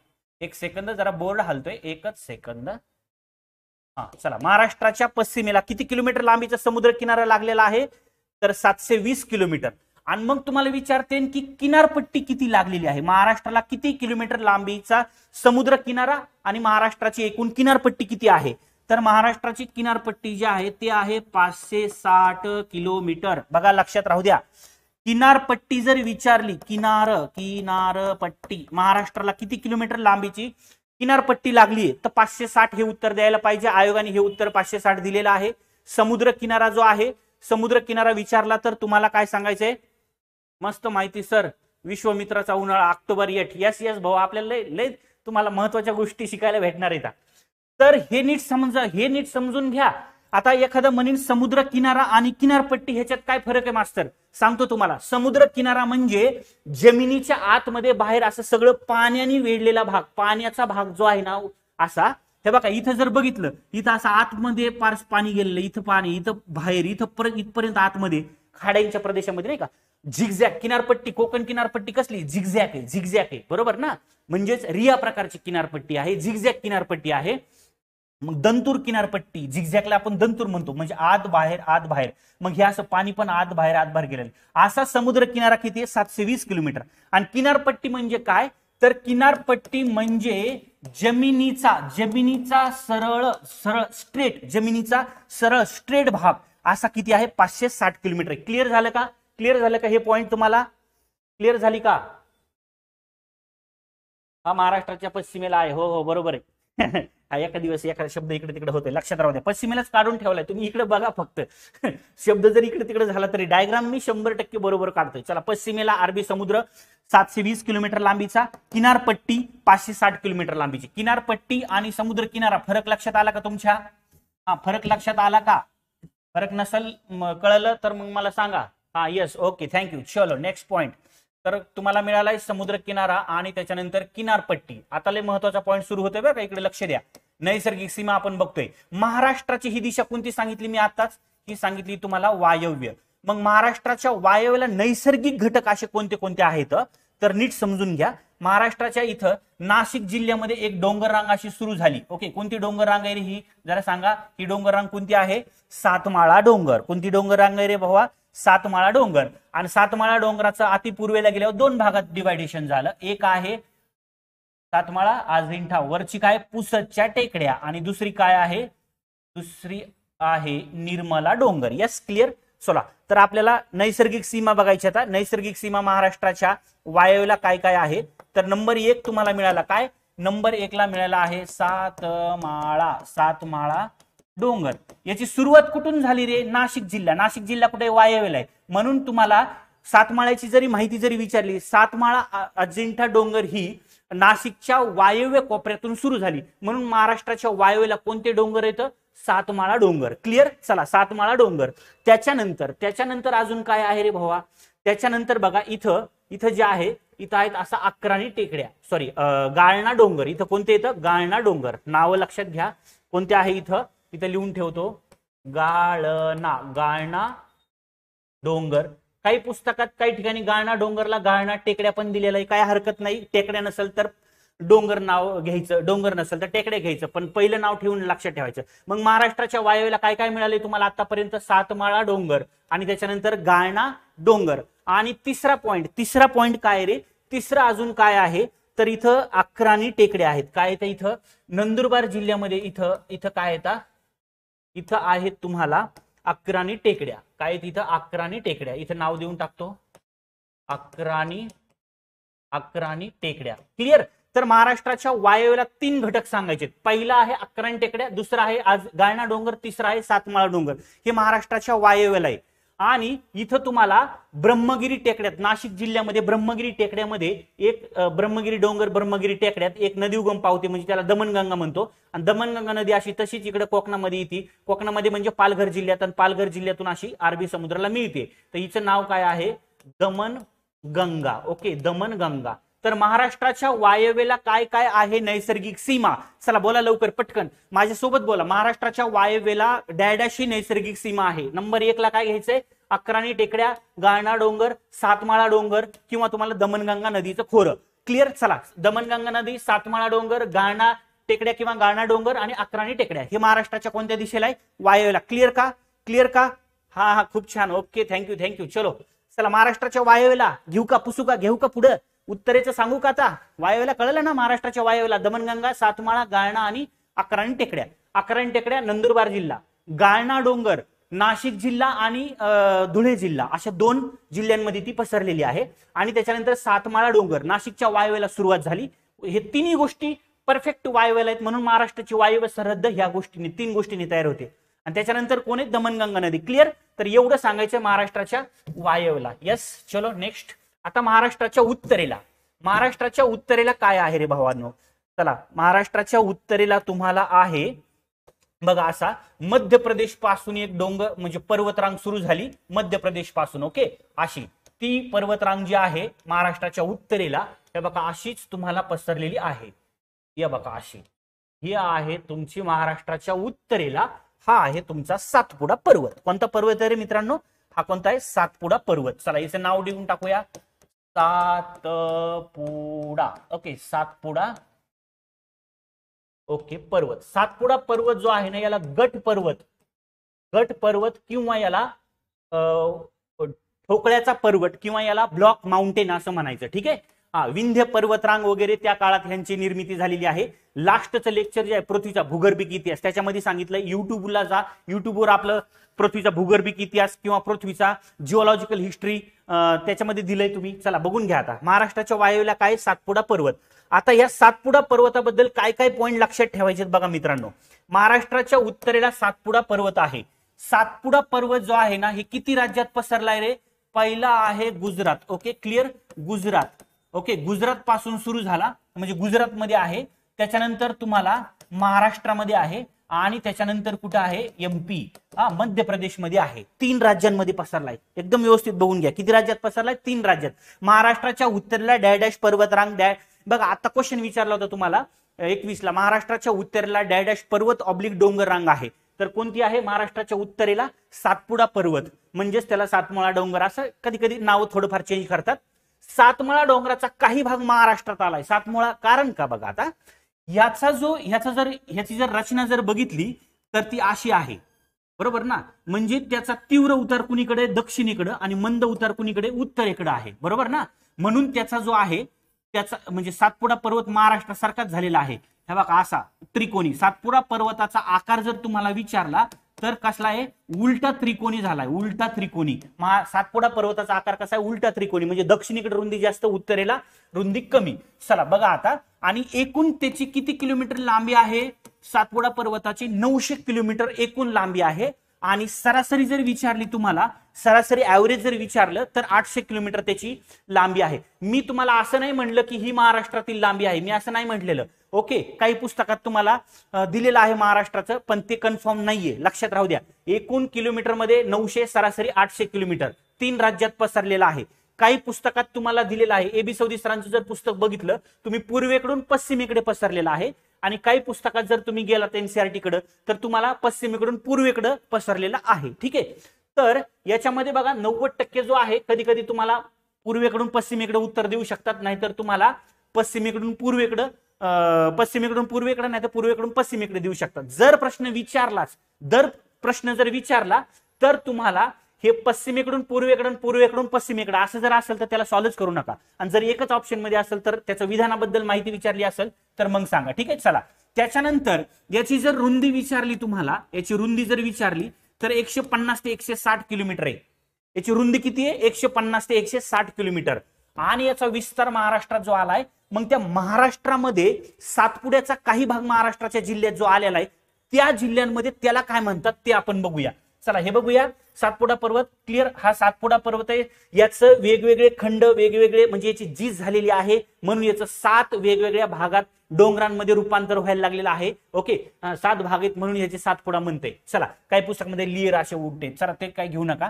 एक सेकंद जरा बोर्ड हलतोय एकच सेकंद हा चला महाराष्ट्राच्या पश्चिमेला किती किलोमीटर लांबीचा समुद्र किनारा लागलेला आहे तर सातशे वीस किलोमीटर आणि मग तुम्हाला विचारते की किनारपट्टी किती लागलेली आहे महाराष्ट्राला किती किलोमीटर लांबीचा समुद्र किनारा आणि महाराष्ट्राची एकूण किनारपट्टी किती आहे तर महाराष्ट्राची किनारपट्टी जी आहे ती आहे पाचशे साठ किलोमीटर बघा लक्षात राहू द्या किनारपट्टी जर विचारली किनार किनारपट्टी महाराष्ट्राला किती किलोमीटर लांबीची किनारपट्टी लागली तर पाचशे साठ हे उत्तर द्यायला पाहिजे आयोगाने हे उत्तर पाचशे साठ दिलेलं आहे समुद्र किनारा जो आहे समुद्र किनारा विचारला तर तुम्हाला काय सांगायचंय मस्त माहिती सर विश्वमित्राचा उन्हाळा ऑक्टोबर एट यस यस भाऊ आपल्याला लय तुम्हाला महत्वाच्या गोष्टी शिकायला भेटणार आहेत तर हे नीट समजा हे नीट समजून घ्या आता एखादा म्हणेन समुद्र किनारा आणि किनारपट्टी ह्याच्यात काय फरक आहे मास्तर सांगतो तुम्हाला समुद्र किनारा म्हणजे जमिनीच्या आतमध्ये बाहेर असं सगळं पाण्याने वेढलेला भाग पाण्याचा भाग जो आहे ना असा हे बघा इथं जर बघितलं इथं असं आतमध्ये पार पाणी गेलेलं इथं पाणी इथं बाहेर इथं परत इथपर्यंत आतमध्ये खाड्यांच्या प्रदेशामध्ये नाही का झिगझॅक किनारपट्टी कोकण किनारपट्टी कसली झिगझॅक आहे झिगझॅक आहे बरोबर ना म्हणजेच रिया प्रकारची किनारपट्टी आहे झिगझॅक किनारपट्टी आहे मग दंतूर किनारपट्टी झिगझॅकला आपण दंतूर म्हणतो म्हणजे आत बाहेर आत बाहेर मग हे असं पाणी पण आत बाहेर आत बाहेर गेलेलं असा समुद्र किनारा किती आहे सातशे वीस किलोमीटर आणि किनारपट्टी म्हणजे काय तर किनारपट्टी म्हणजे जमिनीचा जमिनीचा सरळ सरळ स्ट्रेट जमिनीचा सरळ स्ट्रेट भाग असा किती आहे पाचशे साठ किलोमीटर क्लिअर झालं का क्लिअर झालं का हे पॉईंट तुम्हाला क्लिअर झाली का हा महाराष्ट्राच्या पश्चिमेला आहे हो हो बरोबर आहे *laughs* एका दिवस एखादा शब्द इकडे तिकडे होतोय लक्षात राहू द्या पश्चिमेलाच काढून ठेवलाय तुम्ही इकडे बघा फक्त *laughs* शब्द जर इकडे तिकडे झाला तरी डायग्राम मी शंभर टक्के बरोबर काढतोय चला पश्चिमेला अरबी समुद्र सातशे वीस किलोमीटर लांबीचा किनारपट्टी पाचशे साठ किलोमीटर लांबीची किनारपट्टी आणि समुद्र किनारा फरक लक्षात आला का तुमच्या हा फरक लक्षात आला का फरक नसेल कळलं तर मग मला सांगा हा येस ओके थँक्यू चलो नेक्स्ट पॉइंट तर तुम्हाला मिळालाय समुद्र किनारा आणि त्याच्यानंतर किनारपट्टी आता लय महत्वाचा पॉईंट सुरू होतोय बरं का इकडे लक्ष द्या नैसर्गिक सीमा आपण बघतोय महाराष्ट्राची ही दिशा कोणती सांगितली मी आताच ही सांगितली तुम्हाला वायव्य मग महाराष्ट्राच्या वायव्याला नैसर्गिक घटक असे कोणते कोणते आहेत तर नीट समजून घ्या महाराष्ट्राच्या इथं नाशिक जिल्ह्यामध्ये एक डोंगर रांग अशी सुरू झाली ओके कोणती डोंगर रांग आहे रे ही जरा सांगा ही डोंगर रांग कोणती आहे सातमाळा डोंगर कोणती डोंगर रांग आहे रे भावा सातमाळा डोंगर आणि सातमाळा डोंगराचा अतिपूर्वेला गेल्यावर दोन भागात डिवायडेशन झालं एक आहे सातमाळा आजिंठा वरची काय पुसदच्या टेकड्या आणि दुसरी काय आहे दुसरी आहे निर्मला डोंगर यस क्लिअर चला तर आपल्याला नैसर्गिक सीमा बघायची आता नैसर्गिक सीमा महाराष्ट्राच्या वायव्यला काय काय आहे तर नंबर एक तुम्हाला मिळाला काय नंबर एकला मिळाला आहे सातमाळा सातमाळा डोंगर याची सुरुवात कुठून झाली रे नाशिक जिल्हा नाशिक जिल्हा कुठे वायव्यला आहे म्हणून तुम्हाला सातमाळ्याची जरी माहिती जरी विचारली सातमाळा अजिंठा डोंगर ही नाशिकच्या वायव्य कोपऱ्यातून सुरू झाली म्हणून महाराष्ट्राच्या वायव्यला कोणते डोंगर येतं सातमाळा डोंगर क्लिअर चला सातमाळा डोंगर त्याच्यानंतर त्याच्यानंतर अजून काय आहे रे भावा त्याच्यानंतर बघा इथं इथं जे आहे इथं आहेत असा अकराणी टेकड्या सॉरी गाळणा डोंगर इथं कोणते येतं गाळणा डोंगर नावं लक्षात घ्या कोणते आहे इथं तिथे लिहून ठेवतो गाळणा गाळणा डोंगर काही पुस्तकात काही ठिकाणी गाळणा डोंगरला गाळणा टेकड्या पण दिलेल्या आहे काय हरकत नाही टेकड्या नसेल तर डोंगर नाव घ्यायचं डोंगर नसेल तर टेकड्या घ्यायचं पण पहिलं नाव ठेवून लक्षात ठेवायचं मग महाराष्ट्राच्या वायव्यला काय काय मिळालंय तुम्हाला आतापर्यंत सातमाळा डोंगर आणि त्याच्यानंतर गाळणा डोंगर आणि तिसरा पॉईंट तिसरा पॉईंट काय रे तिसरा अजून काय आहे तर इथं अकरानी टेकड्या आहेत काय येतं इथं नंदुरबार जिल्ह्यामध्ये इथं इथं काय येतात इथं आहेत तुम्हाला अकरानी टेकड्या काय तिथं अकरानी टेकड्या इथं नाव देऊन टाकतो अकरानी अकरानी टेकड्या क्लिअर तर महाराष्ट्राच्या वायव्याला तीन घटक सांगायचे पहिला आहे अकरानी टेकड्या दुसरा आहे आज गायना डोंगर तिसरा आहे सातमाळा डोंगर हे महाराष्ट्राच्या वायव्याला आहे आणि इथं तुम्हाला ब्रह्मगिरी टेकड्यात नाशिक जिल्ह्यामध्ये ब्रह्मगिरी टेकड्यामध्ये एक ब्रह्मगिरी डोंगर ब्रह्मगिरी टेकड्यात एक नदी उगम पावते म्हणजे त्याला दमनगंगा म्हणतो आणि दमनगंगा नदी अशी तशीच इकडे कोकणामध्ये येते कोकणामध्ये म्हणजे पालघर जिल्ह्यात आणि पालघर जिल्ह्यातून अशी अरबी समुद्राला मिळते तर हिचं नाव काय आहे दमनगंगा ओके दमनगंगा तर महाराष्ट्राच्या वायव्येला काय काय आहे नैसर्गिक सीमा चला बोला लवकर पटकन माझ्यासोबत बोला महाराष्ट्राच्या वायव्येला डॅडॅशी नैसर्गिक सीमा आहे नंबर एक ला काय घ्यायचंय अकराणी टेकड्या गाळणा डोंगर सातमाळा डोंगर किंवा तुम्हाला दमनगंगा नदीचं खोरं क्लिअर चला दमनगंगा नदी सातमाळा डोंगर गाळणा टेकड्या किंवा गाळणा डोंगर आणि अकराणी टेकड्या हे महाराष्ट्राच्या कोणत्या दिशेला आहे वायव्यला क्लिअर का क्लिअर का हा हा खूप छान ओके थँक्यू थँक्यू चलो चला महाराष्ट्राच्या वायव्यला घेऊ का पुसू का घेऊ का पुढं उत्तरेचं सांगू का आता वायव्याला कळलं ना महाराष्ट्राच्या वायव्याला दमनगंगा सातमाळा गाळणा आणि अकराणी टेकड्या अकराणी टेकड्या नंदुरबार जिल्हा गाळणा डोंगर नाशिक जिल्हा आणि धुळे जिल्हा अशा दोन जिल्ह्यांमध्ये ती पसरलेली आहे आणि त्याच्यानंतर सातमाळा डोंगर नाशिकच्या वायव्याला सुरुवात झाली हे तिन्ही गोष्टी परफेक्ट वायव्याला आहेत म्हणून महाराष्ट्राची वायव्य सरहद्द ह्या गोष्टीने तीन गोष्टीने तयार होते आणि त्याच्यानंतर कोण आहे दमनगंगा नदी क्लिअर तर एवढं सांगायचं महाराष्ट्राच्या वायवला येस चलो नेक्स्ट आता महाराष्ट्राच्या उत्तरेला महाराष्ट्राच्या उत्तरेला काय आहे रे भावांनो चला महाराष्ट्राच्या उत्तरेला तुम्हाला आहे बघा असा मध्य प्रदेश पासून एक डोंगर म्हणजे पर्वतरांग सुरू झाली मध्य प्रदेश पासून ओके अशी ती पर्वतरांग जी आहे महाराष्ट्राच्या उत्तरेला हे बघा अशीच तुम्हाला पसरलेली आहे या बघा अशी ही आहे तुमची महाराष्ट्राच्या उत्तरेला हा आहे तुमचा सातपुडा पर्वत कोणता पर्वत आहे रे मित्रांनो हा कोणता आहे सातपुडा पर्वत चला याचं नाव देऊन टाकूया सातपुडा ओके सातपुडा ओके पर्वत सातपुडा पर्वत जो आहे ना याला गट पर्वत गट पर्वत किंवा याला ठोकळ्याचा पर्वत किंवा याला ब्लॉक माउंटेन असं म्हणायचं ठीक आहे हा विंध्य पर्वतरांग वगैरे त्या काळात यांची निर्मिती झालेली आहे लास्टचं लेक्चर जे आहे पृथ्वीचा भूगर्भिक इतिहास त्याच्यामध्ये सांगितलं युट्यूबला जा युट्यूबवर आपलं पृथ्वीचा भूगर्भिक इतिहास किंवा पृथ्वीचा जिओलॉजिकल हिस्ट्री त्याच्यामध्ये दिलंय तुम्ही चला बघून घ्या आता महाराष्ट्राच्या वायव्याला काय सातपुडा पर्वत आता या सातपुडा पर्वताबद्दल काय काय पॉईंट लक्षात ठेवायचे बघा मित्रांनो महाराष्ट्राच्या उत्तरेला सातपुडा पर्वत आहे सातपुडा पर्वत जो आहे ना हे किती राज्यात पसरलाय रे पहिला आहे Gujarat okay clear Gujarat okay Gujarat पासून सुरू झाला म्हणजे गुजरात मध्ये आहे त्याच्यानंतर तुम्हाला महाराष्ट्रामध्ये आहे आणि त्याच्यानंतर कुठं आहे एमपी हा मध्य प्रदेशमध्ये आहे तीन राज्यांमध्ये पसरलाय एकदम व्यवस्थित बघून घ्या किती राज्यात पसरलाय तीन राज्यात महाराष्ट्राच्या उत्तरेला डॅ डॅश रांग डॅ बघा आता क्वेश्चन विचारला होता तुम्हाला एकवीसला महाराष्ट्राच्या उत्तरेला डॅ डॅश पर्वत ऑब्लिक डोंगर रांग आहे तर कोणती आहे महाराष्ट्राच्या उत्तरेला सातपुडा पर्वत म्हणजेच त्याला सातमुळा डोंगर असं कधी कधी नाव थोडंफार चेंज करतात सातमळा डोंगराचा काही भाग महाराष्ट्रात आलाय सातमुळा कारण का बघा आता याचा जो ह्याचा जर ह्याची जर रचना जर बघितली तर ती अशी आहे बरोबर ना म्हणजे त्याचा तीव्र उतार कुणीकडे दक्षिणीकडे आणि मंद उतार कुणीकडे उत्तरेकडे आहे बरोबर ना म्हणून त्याचा जो आहे त्याचा म्हणजे सातपुडा पर्वत महाराष्ट्रासारखाच झालेला आहे हे बघा असा त्रिकोणी सातपुडा पर्वताचा आकार जर तुम्हाला विचारला तर कसला आहे उलटा त्रिकोणी झालाय उलटा त्रिकोणी महा सातपुडा पर्वताचा आकार कसा आहे उलटा त्रिकोणी म्हणजे दक्षिणेकडे रुंदी जास्त उत्तरेला रुंदी कमी चला बघा आता आणि एकूण त्याची किती किलोमीटर लांबी आहे सातपुडा पर्वताची नऊशे किलोमीटर एकूण लांबी आहे आणि सरासरी जर विचारली तुम्हाला सरासरी ऍव्हरेज जर विचारलं तर आठशे किलोमीटर त्याची लांबी आहे मी तुम्हाला असं नाही म्हणलं की ही महाराष्ट्रातील लांबी आहे मी असं नाही म्हटलेलं ओके काही पुस्तकात तुम्हाला दिलेलं आहे महाराष्ट्राचं पण ते कन्फर्म नाहीये लक्षात राहू द्या एकूण किलोमीटरमध्ये नऊशे सरासरी आठशे किलोमीटर तीन राज्यात पसरलेला आहे काही पुस्तकात तुम्हाला दिलेलं आहे एबी सौदी सरांचं जर पुस्तक बघितलं तुम्ही पूर्वेकडून पश्चिमेकडे पसरलेलं आहे आणि काही पुस्तकात जर तुम्ही गेलात e कडे तर तुम्हाला पश्चिमेकडून पूर्वेकडे पसरलेला आहे ठीक आहे तर याच्यामध्ये बघा नव्वद टक्के जो आहे कधी कधी तुम्हाला पूर्वेकडून पश्चिमेकडे उत्तर देऊ शकतात नाहीतर तुम्हाला पश्चिमेकडून पूर्वेकडे पश्चिमेकडून पूर्वेकडे नाही तर पूर्वेकडून पश्चिमेकडे देऊ शकतात जर प्रश्न विचारलाच दर प्रश्न जर विचारला तर तुम्हाला हे पश्चिमेकडून पूर्वेकडून पूर्वेकडून पश्चिमेकडे असं जर असेल तर त्याला सॉल्व करू नका आणि जर एकच ऑप्शन मध्ये असेल तर त्याचं विधानाबद्दल माहिती विचारली असेल तर मग सांगा ठीक आहे चला त्याच्यानंतर याची जर रुंदी विचारली तुम्हाला याची रुंदी जर विचारली तर एकशे पन्नास ते एकशे साठ किलोमीटर आहे याची रुंदी किती आहे एकशे पन्नास ते एकशे साठ किलोमीटर आणि याचा विस्तार महाराष्ट्रात जो आलाय मग त्या महाराष्ट्रामध्ये सातपुड्याचा काही भाग महाराष्ट्राच्या जिल्ह्यात जो आलेला आहे त्या जिल्ह्यांमध्ये त्याला काय म्हणतात ते आपण बघूया चला हे बघूया सातपुडा पर्वत क्लिअर हा सातपुडा पर्वत आहे याचं वेगवेगळे खंड वेगवेगळे म्हणजे याची जीज झालेली आहे म्हणून याचं सात वेगवेगळ्या भागात डोंगरांमध्ये रूपांतर व्हायला लागलेलं आहे ओके सात भाग आहेत म्हणून याचे सातपुडा म्हणते चला काही पुस्तकामध्ये लिअर असे उठते चला ते काय घेऊ नका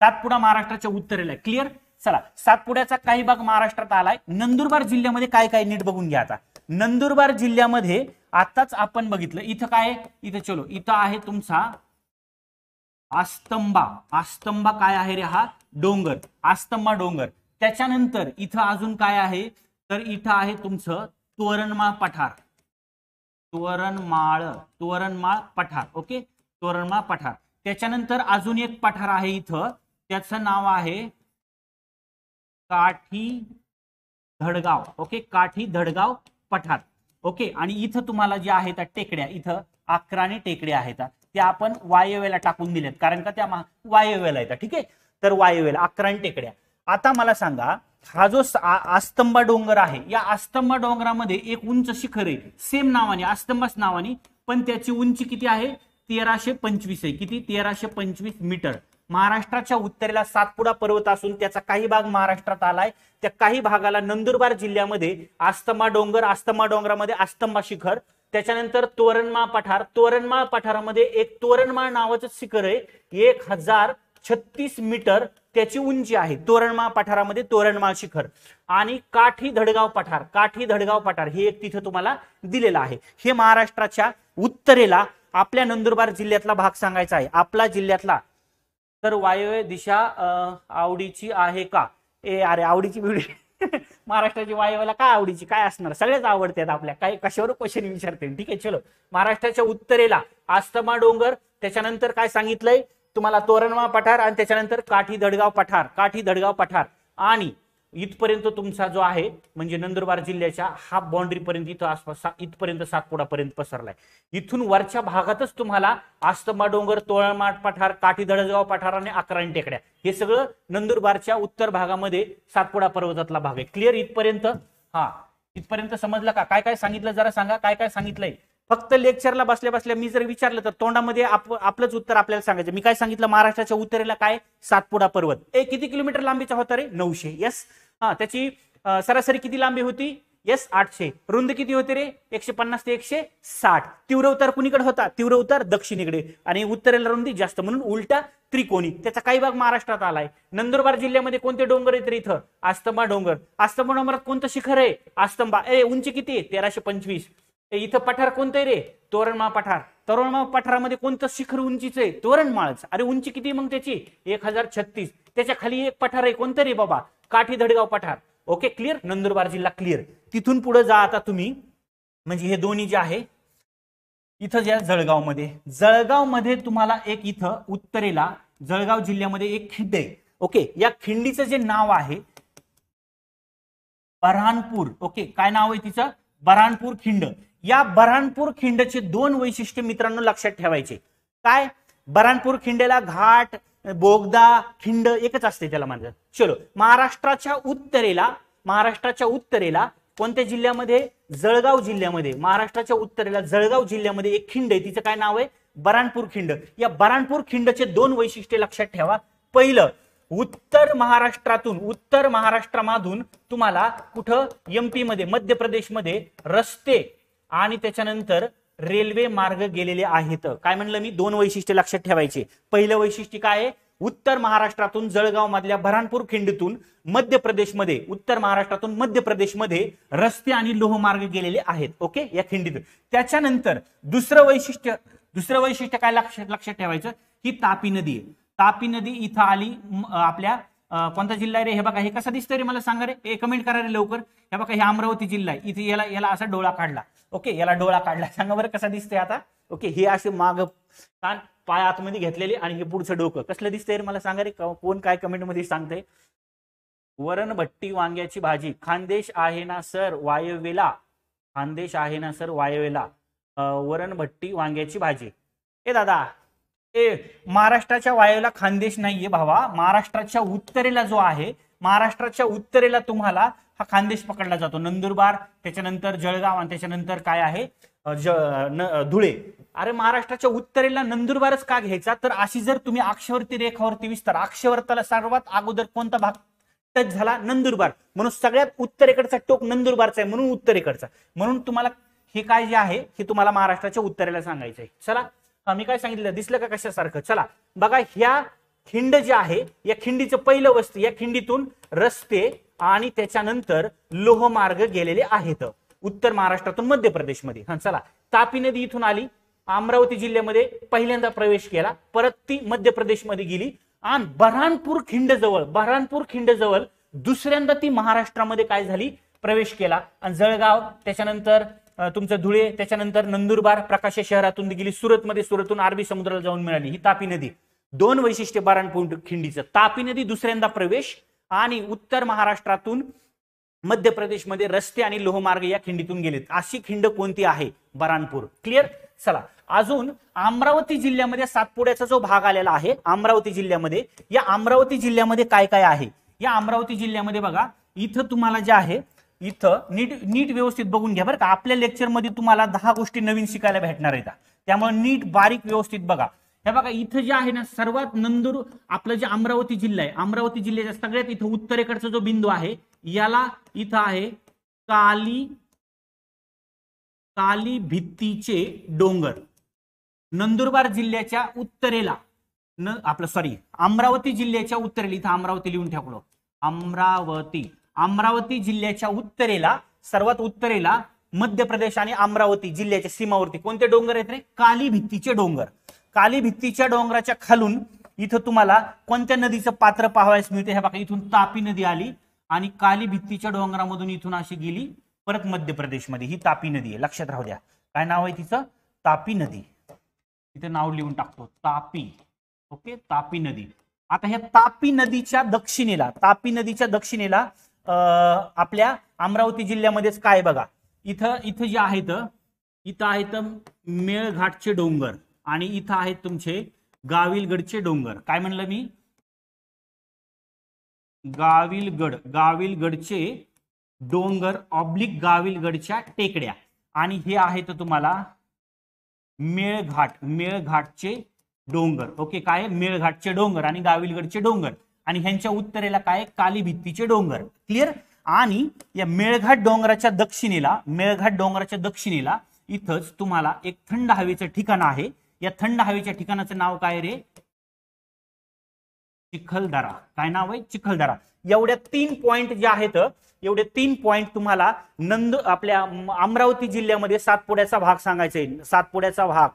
सातपुडा महाराष्ट्राच्या उत्तरेला क्लिअर चला सातपुड्याचा काही भाग महाराष्ट्रात आलाय नंदुरबार जिल्ह्यामध्ये काय काय नीट बघून घ्या आता नंदुरबार जिल्ह्यामध्ये आताच आपण बघितलं इथं काय इथं चलो इथं आहे तुमचा आस्तंबा आस्तंबा काय आहे रे हा डोंगर आस्तंबा डोंगर त्याच्यानंतर इथं अजून काय आहे तर इथं आहे तुमचं तोरणमाळ पठार तोरणमाळ तोरणमाळ पठार ओके तोरणमाळ पठार त्याच्यानंतर अजून एक पठार आहे इथं त्याचं नाव आहे काठी धडगाव ओके काठी धडगाव पठार ओके आणि इथं तुम्हाला जे आहे त्या टेकड्या इथं अकराने टेकड्या आहेत त्या आपण वायव्यला टाकून दिल्यात कारण का त्या वायव्यला येतात ठीक आहे तर वायव्यला अक्राण टेकड्या आता मला सांगा हा जो आस्तंबा डोंगर आहे या आस्तंबा डोंगरामध्ये एक उंच शिखर आहे सेम नावाने आस्तंबाच नावाने पण त्याची उंची किती आहे तेराशे पंचवीस आहे किती तेराशे पंचवीस मीटर महाराष्ट्राच्या उत्तरेला सातपुडा पर्वत असून त्याचा काही भाग महाराष्ट्रात आलाय त्या काही भागाला नंदुरबार जिल्ह्यामध्ये अस्तमा डोंगर अस्तमा डोंगरामध्ये आस्तंबा शिखर त्याच्यानंतर तोरणमाळ पठार तोरणमाळ पठारामध्ये एक तोरणमाळ नावाचं शिखर आहे एक हजार छत्तीस मीटर त्याची उंची आहे तोरणमाळ पठारामध्ये तोरणमाळ शिखर आणि काठी धडगाव पठार काठी धडगाव पठार हे एक तिथं तुम्हाला दिलेलं आहे हे महाराष्ट्राच्या उत्तरेला आपल्या नंदुरबार जिल्ह्यातला भाग सांगायचा आहे आपला जिल्ह्यातला तर वायव्य दिशा आवडीची आहे का ए अरे आवडीची भिडी *laughs* महाराष्ट्राची वायव्याला काय आवडीची काय असणार सगळेच आवडतात आपल्या काय कशावर क्वेश्चन विचारते ठीक आहे चलो महाराष्ट्राच्या उत्तरेला आस्तमा डोंगर त्याच्यानंतर काय सांगितलंय तुम्हाला तोरणमा पठार आणि त्याच्यानंतर काठी दडगाव पठार काठी दडगाव पठार आणि इथपर्यंत तुमचा जो आहे म्हणजे नंदुरबार जिल्ह्याच्या हा बाउंड्रीपर्यंत इथं आसपास इथपर्यंत सातपुडापर्यंत पसरलाय इथून वरच्या भागातच तुम्हाला आस्तमा डोंगर तोळमाठ पठार काठी धडगाव पठार आणि अकराणी टेकड्या हे सगळं नंदुरबारच्या उत्तर भागामध्ये सातपुडा पर्वतातला भाग आहे क्लिअर इथपर्यंत हा इथपर्यंत समजलं का काय काय सांगितलं जरा सांगा काय काय सांगितलंय फक्त लेक्चरला बसल्या बसल्या मी जर विचारलं तर तोंडामध्ये आपलंच उत्तर आपल्याला सांगायचं मी काय सांगितलं महाराष्ट्राच्या उत्तरेला काय सातपुडा पर्वत ए किती किलोमीटर लांबीचा होता रे नऊशे यस हा त्याची सरासरी किती लांबी होती येस आठशे रुंद किती होते रे एकशे पन्नास ते एकशे साठ तीव्र उतार कुणीकडे होता तीव्र उतार दक्षिणेकडे आणि उत्तरेला रुंदी जास्त म्हणून उलटा त्रिकोणी त्याचा काही भाग महाराष्ट्रात आलाय नंदुरबार जिल्ह्यामध्ये कोणते डोंगर आहेत रे इथं आस्तंबा डोंगर आस्तंबा डोंगरात कोणतं शिखर आहे आस्तंबा ए उंची किती आहे तेराशे पंचवीस इथं पठार कोणतं रे तोरणमा पठार तोरणमा पठारामध्ये कोणतं शिखर उंचीचं आहे तोरणमाळच अरे उंची किती मग त्याची एक हजार छत्तीस त्याच्या खाली एक पठार आहे कोणतरी बाबा काठी धडगाव पठार ओके क्लिअर नंदुरबार जिल्हा क्लिअर तिथून पुढे जा आता तुम्ही म्हणजे हे दोन्ही जे आहे इथं जे आहे जळगाव मध्ये तुम्हाला एक इथं उत्तरेला जळगाव जिल्ह्यामध्ये एक खिंड आहे ओके या खिंडीचं जे नाव आहे बऱ्हाणपूर ओके काय नाव आहे तिचं बऱ्हाणपूर खिंड या बऱ्हाणपूर खिंडचे दोन वैशिष्ट्य मित्रांनो लक्षात ठेवायचे काय बऱ्हाणपूर खिंडेला घाट बोगदा खिंड एकच असते त्याला म्हणतात चलो महाराष्ट्राच्या उत्तरेला महाराष्ट्राच्या उत्तरेला कोणत्या जिल्ह्यामध्ये जळगाव जिल्ह्यामध्ये महाराष्ट्राच्या उत्तरेला जळगाव जिल्ह्यामध्ये एक खिंड आहे तिचं काय नाव आहे बराणपूर खिंड या बराणपूर खिंडचे दोन वैशिष्ट्ये लक्षात ठेवा पहिलं उत्तर महाराष्ट्रातून उत्तर महाराष्ट्रामधून तुम्हाला कुठं एमपी मध्ये मध्य प्रदेशमध्ये रस्ते आणि त्याच्यानंतर रेल्वे मार्ग गेलेले आहेत काय म्हणलं मी दोन वैशिष्ट्य लक्षात ठेवायचे पहिलं वैशिष्ट्य काय आहे उत्तर महाराष्ट्रातून जळगाव मधल्या भरणपूर खिंडीतून मध्य प्रदेशमध्ये उत्तर महाराष्ट्रातून मध्य प्रदेशमध्ये रस्ते आणि लोहमार्ग गेलेले आहेत ओके या खिंडीत त्याच्यानंतर दुसरं वैशिष्ट्य दुसरं वैशिष्ट्य काय लक्षात लक्षात ठेवायचं ही तापी नदी आहे तापी नदी इथं आली आपल्या कोणता जिल्हा आहे रे हे बघा हे कसं दिसतंय रे मला सांगा रे हे कमेंट करा रे लवकर हे बघा हे अमरावती जिल्हा आहे इथे याला याला असा डोळा काढला ओके याला डोळा काढला सांगा बरं कसा दिसतंय आता ओके हे असे माग कान पाय आतमध्ये घेतलेले आणि हे पुढचं डोकं कसलं दिसतंय रे मला सांगा रे कोण काय मध्ये सांगतंय वरण भट्टी वांग्याची भाजी खानदेश आहे ना सर वायवेला खानदेश आहे ना सर वायवेला वरण भट्टी वांग्याची भाजी ए दादा महाराष्ट्राच्या वायूला खानदेश नाहीये भावा महाराष्ट्राच्या उत्तरेला जो आहे महाराष्ट्राच्या उत्तरेला तुम्हाला हा खानदेश पकडला जातो नंदुरबार त्याच्यानंतर जळगाव आणि त्याच्यानंतर काय आहे धुळे अरे महाराष्ट्राच्या उत्तरेला नंदुरबारच का घ्यायचा तर अशी जर तुम्ही अक्षवर्ती रेखावरती विस्तार अक्षवर्ताला सर्वात अगोदर कोणता भाग टच झाला नंदुरबार म्हणून सगळ्यात उत्तरेकडचा टोक नंदुरबारचा आहे म्हणून उत्तरेकडचा म्हणून तुम्हाला हे काय जे आहे हे तुम्हाला महाराष्ट्राच्या उत्तरेला सांगायचं आहे चला मी काय सांगितलं दिसलं का कशासारखं चला बघा ह्या खिंड जे आहे या खिंडीचं पहिलं वस्तू या खिंडीतून रस्ते आणि त्याच्यानंतर लोहमार्ग गेलेले आहेत उत्तर महाराष्ट्रातून मध्य प्रदेशमध्ये हा चला तापी नदी इथून आली अमरावती जिल्ह्यामध्ये पहिल्यांदा प्रवेश केला परत ती मध्य प्रदेशमध्ये गेली आणि बऱ्हाणपूर खिंडजवळ बऱ्हाणपूर जवळ दुसऱ्यांदा ती महाराष्ट्रामध्ये काय झाली प्रवेश केला आणि जळगाव त्याच्यानंतर तुमचं धुळे त्याच्यानंतर नंदुरबार प्रकाश शहरातून गेली सुरतमध्ये सुरतून अरबी समुद्राला जाऊन मिळाली ही तापी नदी दोन वैशिष्ट्य बाराण पॉईंट खिंडीचं तापी नदी दुसऱ्यांदा प्रवेश आणि उत्तर महाराष्ट्रातून मध्य प्रदेशमध्ये रस्ते आणि लोहमार्ग या खिंडीतून गेलेत अशी खिंड कोणती आहे बराणपूर क्लिअर चला अजून अमरावती जिल्ह्यामध्ये सातपुड्याचा जो भाग आलेला आहे अमरावती जिल्ह्यामध्ये या अमरावती जिल्ह्यामध्ये काय काय आहे या अमरावती जिल्ह्यामध्ये बघा इथं तुम्हाला जे आहे इथं नीट नीट व्यवस्थित बघून घ्या बरं का आपल्या लेक्चरमध्ये तुम्हाला दहा गोष्टी नवीन शिकायला भेटणार आहेत त्यामुळे नीट बारीक व्यवस्थित बघा हे बघा इथं जे आहे ना सर्वात नंदुर आपलं जे अमरावती जिल्हा आहे अमरावती जिल्ह्याच्या सगळ्यात इथं उत्तरेकडचा जो बिंदू आहे याला इथं आहे काली काली भित्तीचे डोंगर नंदुरबार जिल्ह्याच्या उत्तरेला न आपलं सॉरी अमरावती जिल्ह्याच्या उत्तरेला इथं अमरावती लिहून ठेवलो अमरावती अमरावती जिल्ह्याच्या उत्तरेला सर्वात उत्तरेला मध्य प्रदेश आणि अमरावती जिल्ह्याच्या सीमावरती कोणते डोंगर आहेत रे काली भित्तीचे डोंगर काली भित्तीच्या डोंगराच्या खालून इथं तुम्हाला कोणत्या नदीचं पात्र पाहावयास मिळते हे बघा इथून तापी नदी आली आणि काली भित्तीच्या डोंगरामधून इथून अशी गेली परत मध्य प्रदेशमध्ये ही तापी नदी आहे लक्षात राहू द्या काय नाव आहे तिचं तापी नदी इथे नाव लिहून टाकतो तापी ओके तापी नदी आता ह्या तापी नदीच्या दक्षिणेला तापी नदीच्या दक्षिणेला आपल्या अमरावती जिल्ह्यामध्येच काय बघा इथं इथं जे आहेत इथं आहेत मेळघाटचे डोंगर आणि इथं आहेत तुमचे गाविलगडचे डोंगर काय म्हणलं मी गाविलगड गाविलगडचे डोंगर ऑब्लिक गाविलगडच्या टेकड्या आणि हे आहेत तुम्हाला मेळघाट मेळघाटचे डोंगर ओके काय मेळघाटचे डोंगर आणि गाविलगडचे डोंगर आणि ह्यांच्या उत्तरेला काय काली भित्तीचे डोंगर क्लिअर आणि या मेळघाट डोंगराच्या दक्षिणेला मेळघाट डोंगराच्या दक्षिणेला इथंच तुम्हाला एक थंड हवेचं ठिकाण आहे या थंड हवेच्या ठिकाणाचं नाव काय रे चिखलदरा काय नाव आहे चिखलदरा एवढ्या तीन पॉइंट जे आहेत एवढे तीन पॉइंट तुम्हाला नंद आपल्या अमरावती जिल्ह्यामध्ये सातपुड्याचा भाग सांगायचा आहे सातपुड्याचा भाग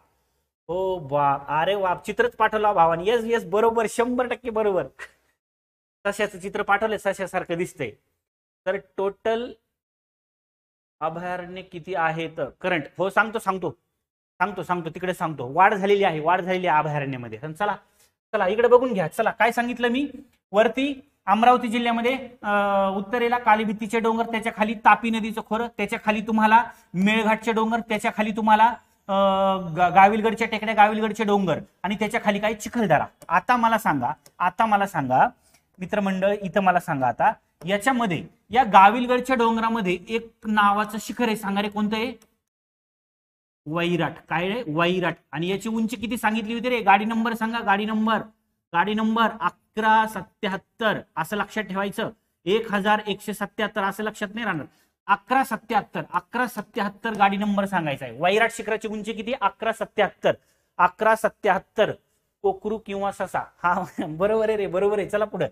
हो बा अरे वा चित्रच पाठवला भावान येस येस बरोबर शंभर टक्के बरोबर सश्याचं चित्र पाठवलं सश्यासारखं दिसतंय तर टोटल अभयारण्य किती आहेत करंट हो सांगतो सांगतो सांगतो सांगतो तिकडे सांगतो वाढ झालेली आहे वाढ झालेली आहे अभयारण्यामध्ये चला चला इकडे बघून घ्या चला काय सांगितलं मी वरती अमरावती जिल्ह्यामध्ये उत्तरेला कालीभित्तीचे डोंगर त्याच्या खाली तापी नदीचं खोरं त्याच्या खाली तुम्हाला मेळघाटचे डोंगर त्याच्या खाली तुम्हाला गाविलगडच्या टेकड्या गाविलगडचे डोंगर आणि त्याच्या खाली काही चिखलदरा आता मला सांगा आता मला सांगा मित्रमंडळ इथं मला सांगा आता याच्यामध्ये या गाविलगडच्या डोंगरामध्ये एक नावाचं शिखर आहे सांगा रे कोणतं आहे वैराट काय रे वैराट आणि याची उंची किती सांगितली होती रे गाडी नंबर सांगा गाडी नंबर गाडी नंबर अकरा सत्याहत्तर असं लक्षात ठेवायचं एक हजार एकशे सत्याहत्तर असं लक्षात नाही राहणार अकरा सत्याहत्तर अकरा सत्याहत्तर गाडी नंबर सांगायचा आहे वैराट शिखराची उंची किती अकरा सत्याहत्तर अकरा सत्याहत्तर कोकरू किंवा ससा हा बरोबर आहे रे बरोबर आहे चला पुढे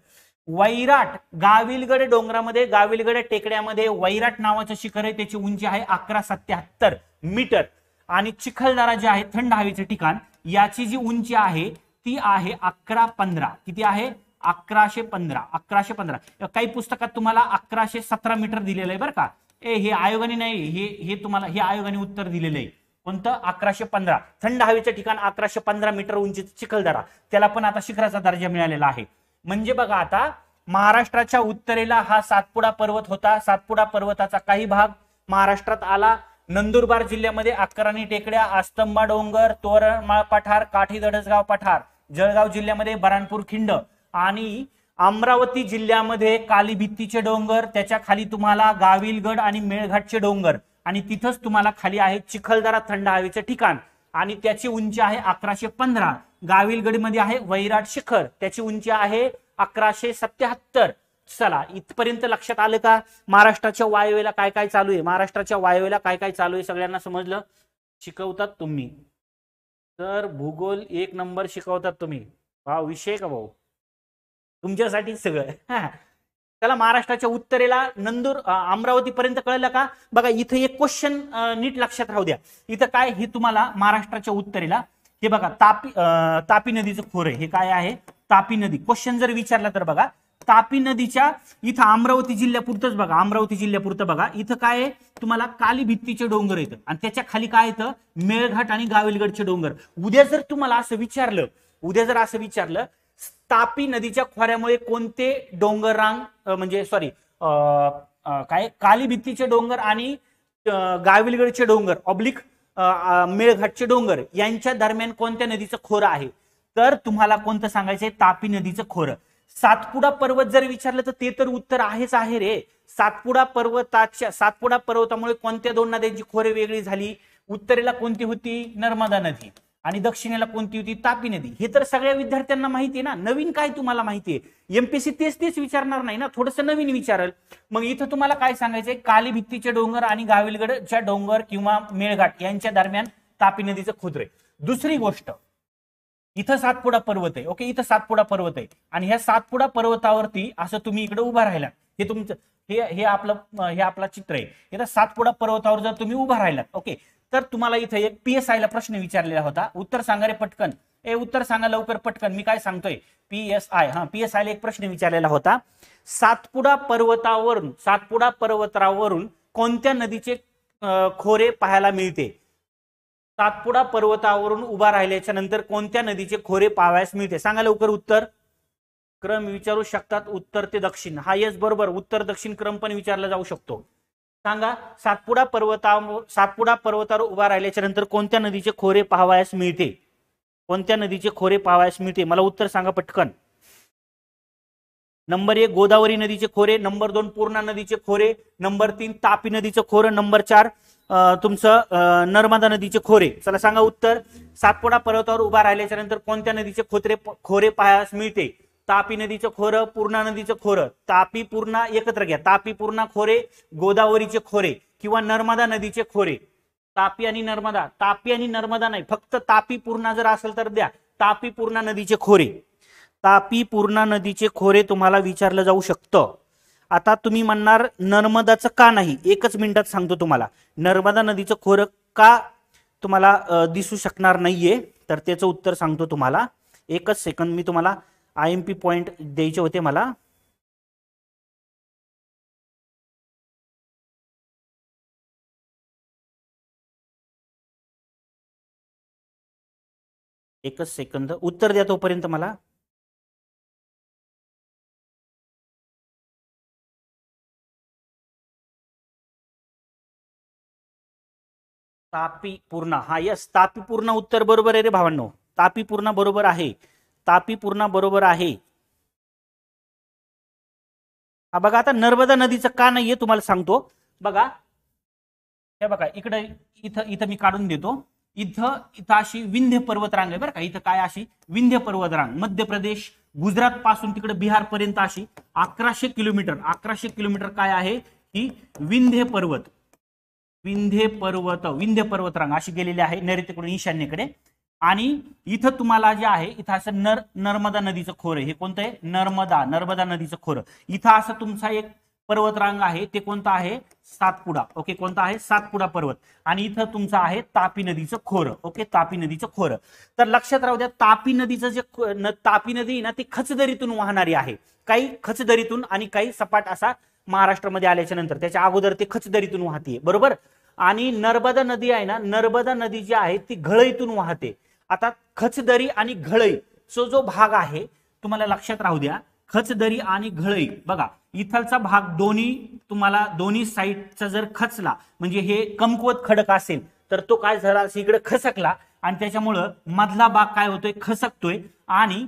वैराट गाविलगड डोंगरामध्ये गाविलगड टेकड्यामध्ये वैराट नावाचं शिखर आहे त्याची उंची आहे अकरा सत्याहत्तर मीटर आणि चिखलदारा जे आहे थंड हवेचे ठिकाण याची जी उंची आहे ती आहे अकरा पंधरा किती आहे अकराशे पंधरा अकराशे पंधरा काही पुस्तकात तुम्हाला अकराशे सतरा मीटर दिलेलं आहे बरं का ए हे आयोगाने नाही हे हे तुम्हाला हे आयोगाने उत्तर दिलेलं आहे कोणतं अकराशे पंधरा थंड हवेचं ठिकाण अकराशे पंधरा मीटर उंचीचं चिखलदरा त्याला पण आता शिखराचा दर्जा मिळालेला आहे म्हणजे बघा आता महाराष्ट्राच्या उत्तरेला हा सातपुडा पर्वत होता सातपुडा पर्वताचा काही भाग महाराष्ट्रात आला नंदुरबार जिल्ह्यामध्ये अकराणी टेकड्या आस्तंबा डोंगर तोरणमाळ पठार काठी दडसगाव पठार जळगाव जिल्ह्यामध्ये बराणपूर खिंड आणि अमरावती जिल्ह्यामध्ये कालीभित्तीचे डोंगर त्याच्या खाली तुम्हाला गाविलगड आणि मेळघाटचे डोंगर आणि तिथंच तुम्हाला खाली आहे चिखलदरा थंड हवेचं ठिकाण आणि त्याची उंची आहे अकराशे पंधरा गाविलगडीमध्ये आहे वैराट शिखर त्याची उंची आहे अकराशे सत्याहत्तर चला इथपर्यंत लक्षात आलं का महाराष्ट्राच्या वायवेला काय काय चालू आहे महाराष्ट्राच्या वायवेला काय काय चालू आहे सगळ्यांना समजलं शिकवतात तुम्ही तर भूगोल एक नंबर शिकवतात तुम्ही हा विषय का भाऊ तुमच्यासाठी सगळं *laughs* त्याला महाराष्ट्राच्या उत्तरेला नंदूर पर्यंत कळलं का बघा इथं एक क्वेश्चन नीट लक्षात राहू द्या इथं काय हे तुम्हाला महाराष्ट्राच्या उत्तरेला हे बघा तापी तापी नदीचं खोरं हे काय आहे तापी नदी क्वेश्चन जर विचारला तर बघा तापी नदीच्या इथं अमरावती जिल्ह्यापुरतंच बघा अमरावती जिल्ह्यापुरतं बघा इथं काय आहे तुम्हाला काली भित्तीचे डोंगर येतं आणि त्याच्या खाली काय येतं मेळघाट आणि गाविलगडचे डोंगर उद्या जर तुम्हाला असं विचारलं उद्या जर असं विचारलं तापी नदीच्या खोऱ्यामुळे कोणते डोंगरांग म्हणजे सॉरी काय काली डोंगर आणि गाविलगडचे डोंगर ऑब्लिक मेळघाटचे डोंगर यांच्या दरम्यान कोणत्या नदीचं खोरं आहे तर तुम्हाला कोणतं सांगायचंय तापी नदीचं खोरं सातपुडा पर्वत जर विचारलं तर ते तर उत्तर आहेच आहे रे सातपुडा पर्वताच्या सातपुडा पर्वतामुळे कोणत्या दोन नद्यांची खोरे वेगळी झाली उत्तरेला कोणती होती नर्मदा नदी आणि दक्षिणेला कोणती होती तापी नदी हे तर सगळ्या विद्यार्थ्यांना माहिती आहे ना नवीन काय तुम्हाला माहिती आहे एमपीसी तेच तेच विचारणार नाही ना थोडस नवीन विचारल मग इथं तुम्हाला काय सांगायचंय काली भित्तीचे डोंगर आणि गाविलगडच्या डोंगर किंवा मेळघाट यांच्या दरम्यान तापी नदीचं खुद्र आहे दुसरी गोष्ट इथं सातपुडा पर्वत आहे ओके इथं सातपुडा पर्वत आहे आणि ह्या सातपुडा पर्वतावरती असं तुम्ही इकडे उभा राहिला हे तुमचं हे हे आपलं हे आपलं चित्र आहे सातपुडा पर्वतावर जर तुम्ही उभा राहिलात ओके तर तुम्हाला इथे एक पी एस प्रश्न विचारलेला होता उत्तर सांगा रे पटकन ए उत्तर सांगा लवकर पटकन मी काय सांगतोय पी एस आय हा पी एस एक प्रश्न विचारलेला होता सातपुडा पर्वतावरून सातपुडा पर्वतावरून कोणत्या नदीचे खोरे पाहायला मिळते सातपुडा पर्वतावरून उभा राहिल्याच्या नंतर कोणत्या नदीचे खोरे पाहावयास मिळते सांगा लवकर उत्तर क्रम विचारू शकतात उत्तर ते दक्षिण हा येस बरोबर उत्तर दक्षिण क्रम पण विचारला जाऊ शकतो सांगा सातपुडा पर्वता सातपुडा पर्वतावर उभा राहिल्याच्या नंतर कोणत्या नदीचे खोरे पाहावयास मिळते कोणत्या नदीचे खोरे पाहावयास मिळते मला उत्तर सांगा पटकन नंबर एक गोदावरी नदीचे खोरे नंबर दोन पूर्णा नदीचे खोरे नंबर तीन तापी नदीचं खोरं नंबर चार तुमचं नर्मदा नदीचे खोरे चला सांगा उत्तर सातपुडा पर्वतावर उभा राहिल्याच्या नंतर कोणत्या नदीचे खोत्रे खोरे पाहायला मिळते तापी नदीचं खोरं पूर्णा नदीचं खोरं तापी पूर्णा एकत्र घ्या तापी पूर्णा खोरे गोदावरीचे खोरे किंवा नर्मदा नदीचे खोरे तापी आणि नर्मदा तापी आणि नर्मदा नाही फक्त तापी पूर्णा जर असेल तर द्या तापी पूर्णा नदीचे खोरे तापी पूर्णा नदीचे खोरे तुम्हाला विचारलं जाऊ शकतं आता तुम्ही म्हणणार नर्मदाचं का नाही एकच मिनिटात सांगतो तुम्हाला नर्मदा नदीचं खोरं का तुम्हाला दिसू शकणार नाहीये तर त्याचं उत्तर सांगतो तुम्हाला एकच सेकंद मी तुम्हाला आय एम पी पॉइंट द्यायचे होते मला एकच सेकंद उत्तर द्या तोपर्यंत मला तापी पूर्ण हा यस तापी पूर्ण उत्तर बरोबर आहे रे भावांनो तापी पूर्ण बरोबर आहे तापी पूर्णा बरोबर आहे हा बघा आता नर्मदा नदीचं का नाहीये तुम्हाला सांगतो बघा हे बघा इकडे इथं इथं मी काढून देतो इथं इथं अशी विंध्य पर्वत आहे बरं का इथं काय अशी विंध्य पर्वत मध्य प्रदेश गुजरात पासून तिकडे बिहार पर्यंत अशी अकराशे किलोमीटर अकराशे किलोमीटर काय आहे ही विंध्य पर्वत विंध्य पर्वत विंध्य पर्वतरांग अशी गेलेली आहे नैऋत्यकडून ईशान्येकडे आणि इथं तुम्हाला जे आहे इथं असं नर नर्मदा नदीचं खोर हे कोणतं आहे नर्मदा नर्मदा नदीचं खोर इथं असं तुमचा एक पर्वतरांग आहे ते कोणतं आहे सातपुडा ओके कोणता आहे सातपुडा पर्वत आणि इथं तुमचं आहे तापी नदीचं खोर ओके तापी नदीचं खोर तर लक्षात राहू द्या तापी नदीचं जे तापी नदी ना ती खचदरीतून वाहणारी आहे काही खचदरीतून आणि काही सपाट असा महाराष्ट्रामध्ये आल्याच्या नंतर त्याच्या अगोदर ते खचदरीतून वाहते बरोबर आणि नर्मदा नदी आहे ना नर्मदा नदी जी आहे ती घळईतून वाहते आता खचदरी आणि घळई सो जो भाग आहे तुम्हाला लक्षात राहू द्या खचदरी आणि घळई बघा इथलचा भाग दोन्ही तुम्हाला दोन्ही साईडचा जर खचला म्हणजे हे कमकुवत खडक असेल तर तो काय झाला इकडे खसकला आणि त्याच्यामुळं मधला भाग काय होतोय खसकतोय आणि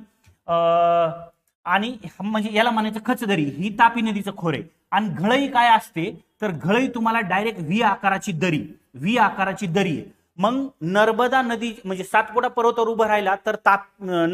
आणि म्हणजे याला म्हणायचं खचदरी ही तापी नदीचं खोरे आणि घळई काय असते तर घळई तुम्हाला डायरेक्ट व्ही आकाराची दरी व्ही आकाराची दरी आहे मग नर्मदा नदी म्हणजे सातपुडा पर्वतावर उभं राहिला तर ताप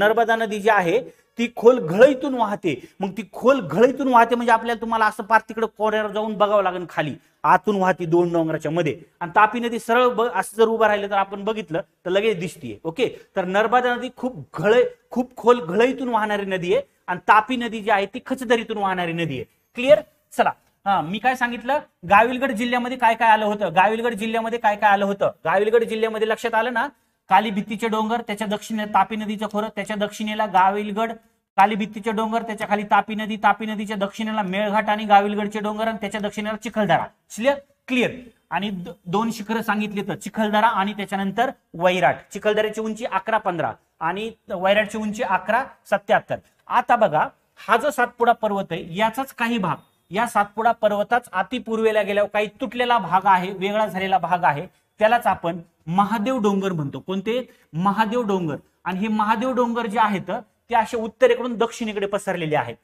नर्मदा नदी जी आहे ती खोल घळईतून वाहते मग ती खोल घळईतून वाहते म्हणजे आपल्याला तुम्हाला असं पार तिकडे कोऱ्यावर जाऊन बघावं लागेल खाली आतून वाहते दोन डोंगराच्या मध्ये आणि तापी नदी सरळ असं जर उभं राहिलं तर आपण बघितलं तर लगेच दिसतीये ओके तर नर्मदा नदी खूप घळ खूप खोल घळईतून वाहणारी नदी आहे आणि तापी नदी जी आहे ती खचदरीतून वाहणारी नदी आहे क्लिअर चला हा मी काय सांगितलं गाविलगड जिल्ह्यामध्ये काय काय आलं होतं गाविलगड जिल्ह्यामध्ये काय काय आलं होतं गाविलगड जिल्ह्यामध्ये लक्षात आलं ना कालीभित्तीचे डोंगर त्याच्या दक्षिणे तापी नदीचं खोरं त्याच्या दक्षिणेला गाविलगड कालीभित्तीचे डोंगर त्याच्या खाली तापी नदी तापी नदीच्या दक्षिणेला मेळघाट आणि गाविलगडचे डोंगर आणि त्याच्या दक्षिणेला चिखलदरा क्लिअर आणि दोन शिखरं सांगितली तर चिखलदरा आणि त्याच्यानंतर वैराट चिखलदऱ्याची उंची अकरा पंधरा आणि वैराटची उंची अकरा सत्याहत्तर आता बघा हा जो सातपुडा पर्वत आहे याचाच काही भाग या सातपुडा पर्वताच अतिपूर्वेला गेल्यावर काही तुटलेला भाग आहे वेगळा झालेला भाग आहे त्यालाच आपण महादेव डोंगर म्हणतो कोणते महादेव डोंगर आणि हे महादेव डोंगर जे आहेत ते असे उत्तरेकडून दक्षिणेकडे पसरलेले आहेत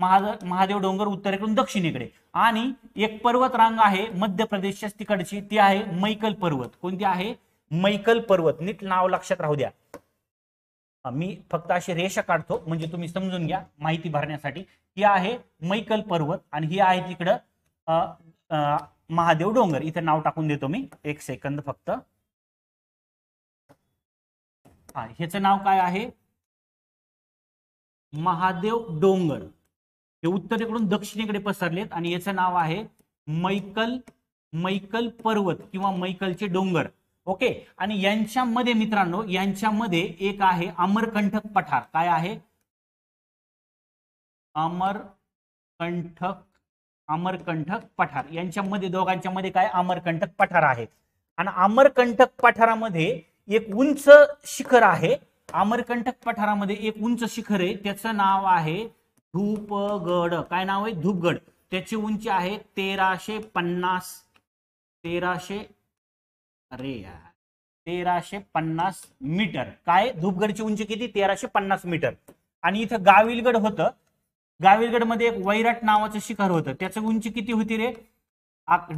महादेव डोंगर उत्तरेकडून दक्षिणेकडे आणि एक पर्वत रांग आहे मध्य प्रदेशच्या तिकडची ती आहे मैकल पर्वत कोणती आहे मैकल पर्वत नीट नाव लक्षात राहू द्या मी फक्त अशी रेषा काढतो म्हणजे तुम्ही समजून घ्या माहिती भरण्यासाठी ही आहे मैकल पर्वत आणि ही आहे तिकडं महादेव डोंगर इथं नाव टाकून देतो मी एक सेकंद फक्त ह्याचं नाव काय आहे महादेव डोंगर हे उत्तरेकडून दक्षिणेकडे पसरलेत आणि याचं नाव आहे मैकल मैकल पर्वत किंवा मैकलचे डोंगर ओके आणि यांच्यामध्ये मित्रांनो यांच्यामध्ये एक आहे अमरकंठक पठार काय आहे अमरकंठक अमरकंठक पठार यांच्यामध्ये दोघांच्या मध्ये काय अमरकंठक पठार आहे आणि अमरकंठक पठारामध्ये एक उंच शिखर आहे अमरकंठक पठारामध्ये एक उंच शिखर आहे त्याचं नाव आहे धूपगड काय नाव आहे धूपगड त्याची उंची आहे तेराशे पन्नास तेराशे अरे यार तेराशे पन्नास मीटर काय धूपगडची उंची किती तेराशे पन्नास मीटर आणि इथं गाविलगड होतं गाविलगडमध्ये एक वैराट नावाचं शिखर होतं त्याचं उंची किती होती रे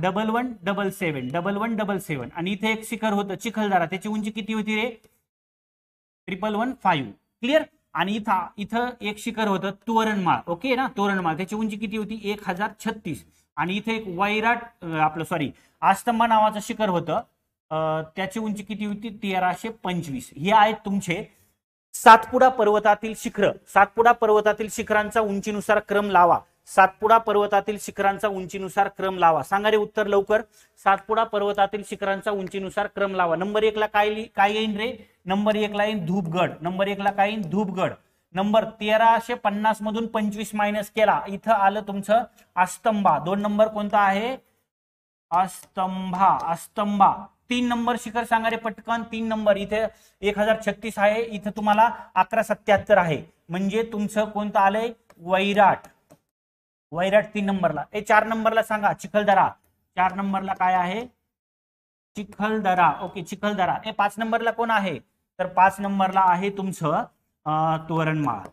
double one double seven double one double seven आणि इथे एक शिखर होतं चिखलदारा त्याची उंची किती होती रे ट्रिपल वन फाईव्ह क्लिअर आणि इथं इथं एक शिखर होतं तोरणमाळ ओके ना तोरणमाळ त्याची उंची किती होती एक हजार छत्तीस आणि इथे एक वैराट आपलं सॉरी आस्तंबा नावाचं शिखर होतं त्याची उंची किती होती तेराशे पंचवीस हे आहेत तुमचे सातपुडा पर्वतातील शिखर सातपुडा पर्वतातील शिखरांचा उंचीनुसार क्रम लावा सातपुडा पर्वतातील शिखरांचा उंचीनुसार क्रम लावा सांगा रे उत्तर लवकर सातपुडा पर्वतातील शिखरांचा उंचीनुसार क्रम लावा नंबर एकला काय काय येईन रे नंबर ला येईन धूपगड नंबर एकला काय येईन धूपगड नंबर तेराशे पन्नास मधून पंचवीस मायनस केला इथं आलं तुमचं अस्तंभा दोन नंबर कोणता आहे अस्तंभा अस्तंभा तीन नंबर शिखर सांगारे पटकन तीन नंबर इथे एक हजार छत्तीस आहे इथे तुम्हाला अकरा सत्याहत्तर आहे म्हणजे तुमचं कोणतं आलंय वैराट वैराट तीन नंबरला ए चार नंबरला सांगा चिखलदरा चार नंबरला काय आहे चिखलदरा ओके चिखलदरा ए पाच नंबरला कोण आहे तर पाच नंबरला आहे तुमचं तोरणमाळ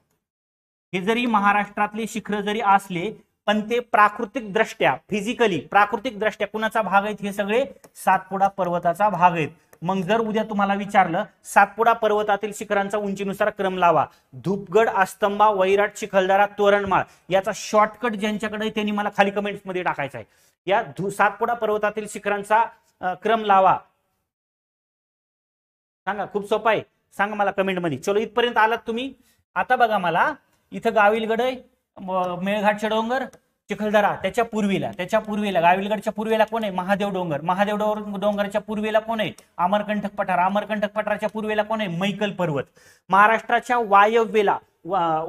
हे जरी महाराष्ट्रातले शिखर जरी असले पण ते प्राकृतिक दृष्ट्या फिजिकली प्राकृतिक दृष्ट्या कुणाचा भाग आहेत हे सगळे सातपुडा पर्वताचा भाग आहेत मग जर उद्या तुम्हाला विचारलं सातपुडा पर्वतातील शिखरांचा उंचीनुसार क्रम लावा धूपगड अस्तंबा वैराट चिखलदारा तोरणमाळ याचा शॉर्टकट ज्यांच्याकडे त्यांनी मला खाली कमेंट्स मध्ये टाकायचा आहे या सातपुडा पर्वतातील शिखरांचा क्रम लावा सांगा खूप सोपा आहे सांगा मला कमेंटमध्ये चलो इथपर्यंत आलात तुम्ही आता बघा मला इथं गाविलगड आहे मेळघाटचे डोंगर चिखलदरा त्याच्या पूर्वीला त्याच्या पूर्वीला गाविलगडच्या पूर्वेला कोण आहे महादेव डोंगर महादेव डोंगराच्या पूर्वेला कोण आहे अमरकंठक पठार अमरकंठक पठाराच्या पूर्वेला कोण आहे मैकल पर्वत महाराष्ट्राच्या वायव्येला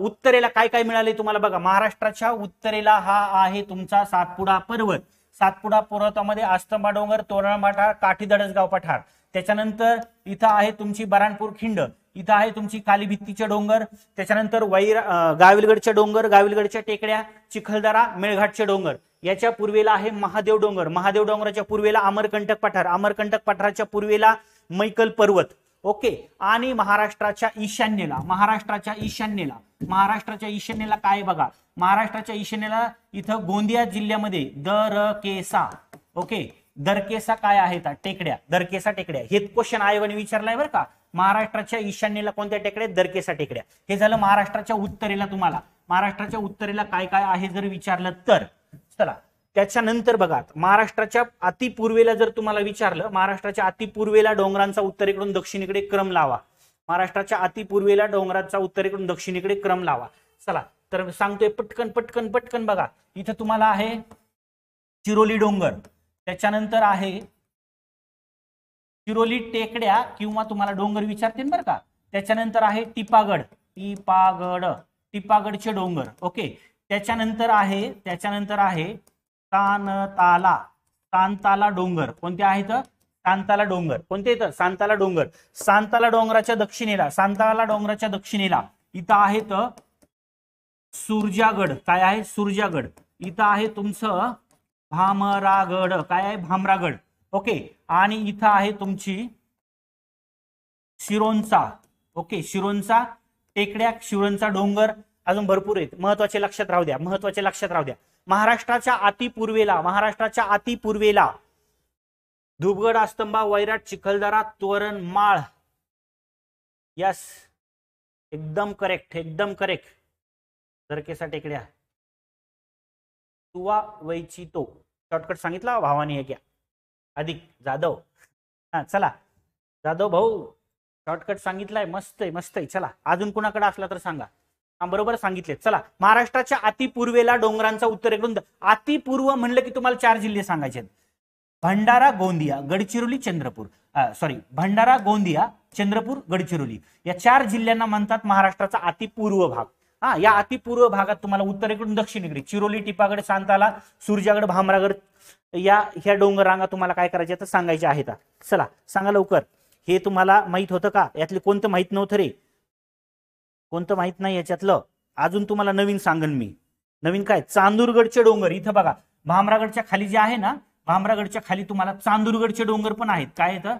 उत्तरेला काय काय मिळाले तुम्हाला बघा महाराष्ट्राच्या उत्तरेला हा आहे तुमचा सातपुडा पर्वत सातपुडा पर्वतामध्ये आस्तंबा डोंगर पठार काठी दडसगाव पठार त्याच्यानंतर इथं आहे तुमची बराणपूर खिंड इथं आहे तुमची कालीभित्तीचे डोंगर त्याच्यानंतर वैर गाविलगडचे डोंगर गाविलगडच्या टेकड्या चिखलदरा मेळघाटचे डोंगर याच्या पूर्वेला आहे महादेव डोंगर महादेव डोंगराच्या पूर्वेला अमरकंटक पठार अमरकंटक पठाराच्या पूर्वेला मैकल पर्वत ओके आणि महाराष्ट्राच्या ईशान्येला महाराष्ट्राच्या ईशान्येला महाराष्ट्राच्या ईशान्येला काय बघा महाराष्ट्राच्या ईशान्येला इथं गोंदिया जिल्ह्यामध्ये केसा ओके दरकेसा काय आहेत टेकड्या दरकेसा टेकड्या हे क्वेश्चन आयोगाने विचारलाय बरं का महाराष्ट्राच्या ईशान्येला कोणत्या टेकड्या दरकेसा टेकड्या हे झालं महाराष्ट्राच्या उत्तरेला तुम्हाला महाराष्ट्राच्या उत्तरेला काय काय आहे जर विचारलं तर चला त्याच्यानंतर बघा महाराष्ट्राच्या अतिपूर्वेला जर तुम्हाला विचारलं महाराष्ट्राच्या अतिपूर्वेला डोंगरांचा उत्तरेकडून दक्षिणेकडे क्रम लावा महाराष्ट्राच्या अतिपूर्वेला डोंगरांचा उत्तरेकडून दक्षिणेकडे क्रम लावा चला तर सांगतोय पटकन पटकन पटकन बघा इथं तुम्हाला आहे चिरोली डोंगर त्याच्यानंतर आहे चिरोली टेकड्या किंवा तुम्हाला डोंगर विचारतील बरं का त्याच्यानंतर आहे टिपागड टिपागड टिपागडचे डोंगर ओके त्याच्यानंतर आहे त्याच्यानंतर आहे तानताला सांताला डोंगर कोणते आहेत सांताला डोंगर कोणते येतं सांताला डोंगर सांताला डोंगराच्या दक्षिणेला सांताला डोंगराच्या दक्षिणेला इथं आहे तर सुरजागड काय आहे सुरजागड इथं आहे तुमचं भामरागड काय आहे भामरागड ओके आणि इथं आहे तुमची शिरोंचा ओके शिरोंचा टेकड्या शिरोंचा डोंगर अजून भरपूर आहेत महत्वाचे लक्षात राहू द्या महत्वाचे लक्षात राहू द्या महाराष्ट्राच्या अतिपूर्वेला महाराष्ट्राच्या अतिपूर्वेला धुपगड अस्तंबा वैराट चिखलदरा तोरण माळ यस एकदम करेक्ट एकदम करेक्ट दरकेसा टेकड्या तुवा वैची तो शॉर्टकट सांगितला भावानी हे घ्या अधिक जाधव हा चला जाधव भाऊ शॉर्टकट सांगितलाय मस्त आहे मस्त आहे चला अजून कुणाकडे असला तर सांगा बरोबर सांगितले चला महाराष्ट्राच्या अतिपूर्वेला डोंगरांचा उत्तरेकडून अतिपूर्व म्हणलं की तुम्हाला चार जिल्हे सांगायचे भंडारा गोंदिया गडचिरोली चंद्रपूर सॉरी भंडारा गोंदिया चंद्रपूर गडचिरोली या चार जिल्ह्यांना म्हणतात महाराष्ट्राचा अतिपूर्व भाग हा या अतिपूर्व भागात तुम्हाला उत्तरेकडून दक्षिणेकडे चिरोली टिपागड सांताला सुरजागड भामरागड या ह्या डोंगर रांगा तुम्हाला काय करायचे तर सांगायचे आहेत चला सांगा लवकर हे तुम्हाला माहित होतं का यातले कोणतं माहित नव्हतं रे कोणतं माहित नाही याच्यातलं अजून तुम्हाला नवीन सांगन मी नवीन काय चांदूरगडचे डोंगर इथं बघा भामरागडच्या खाली जे आहे ना भामरागडच्या खाली तुम्हाला चांदूरगडचे डोंगर पण आहेत काय येतं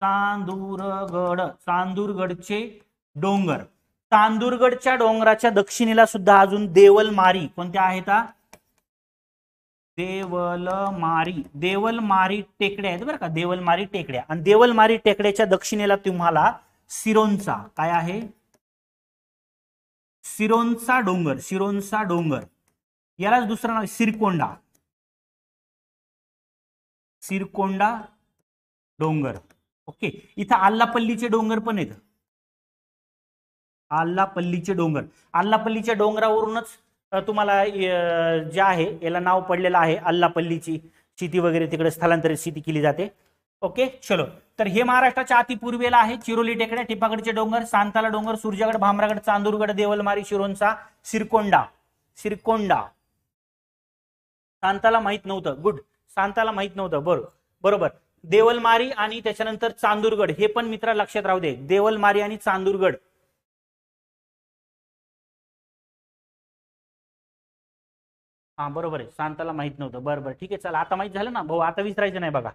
चांदूरगड चांदूरगडचे डोंगर चांदूरगडच्या डोंगराच्या दक्षिणेला सुद्धा अजून देवलमारी कोणत्या आहेत देवलमारी देवलमारी टेकड्या आहेत बरं का देवलमारी टेकड्या आणि देवलमारी टेकड्याच्या दक्षिणेला तुम्हाला सिरोंचा काय आहे सिरोंचा डोंगर सिरोंचा डोंगर यालाच दुसरं नाव सिरकोंडा सिरकोंडा डोंगर ओके इथं आल्लापल्लीचे डोंगर पण आहेत आल्लापल्लीचे डोंगर आल्लापल्लीच्या डोंगरावरूनच तुम्हाला जे आहे याला नाव पडलेलं आहे अल्लापल्लीची शेती वगैरे तिकडे स्थलांतरित शेती केली जाते ओके चलो तर हे महाराष्ट्राच्या अतिपूर्वेला आहे चिरोली टेकड्या टिपागडचे डोंगर सांताला डोंगर सूर्यगड भामरागड चांदूरगड देवलमारी शिरोंचा सिरकोंडा सिरकोंडा सांताला माहित नव्हतं गुड सांताला माहित नव्हतं बरोबर बरोबर देवलमारी आणि त्याच्यानंतर चांदूरगड हे पण मित्र लक्षात राहू दे देवलमारी आणि चांदूरगड हां बरोबर आहे शांताला माहित नव्हतं बरं ठीक आहे चला आता माहित झालं ना भाऊ आता विसरायचं नाही बघा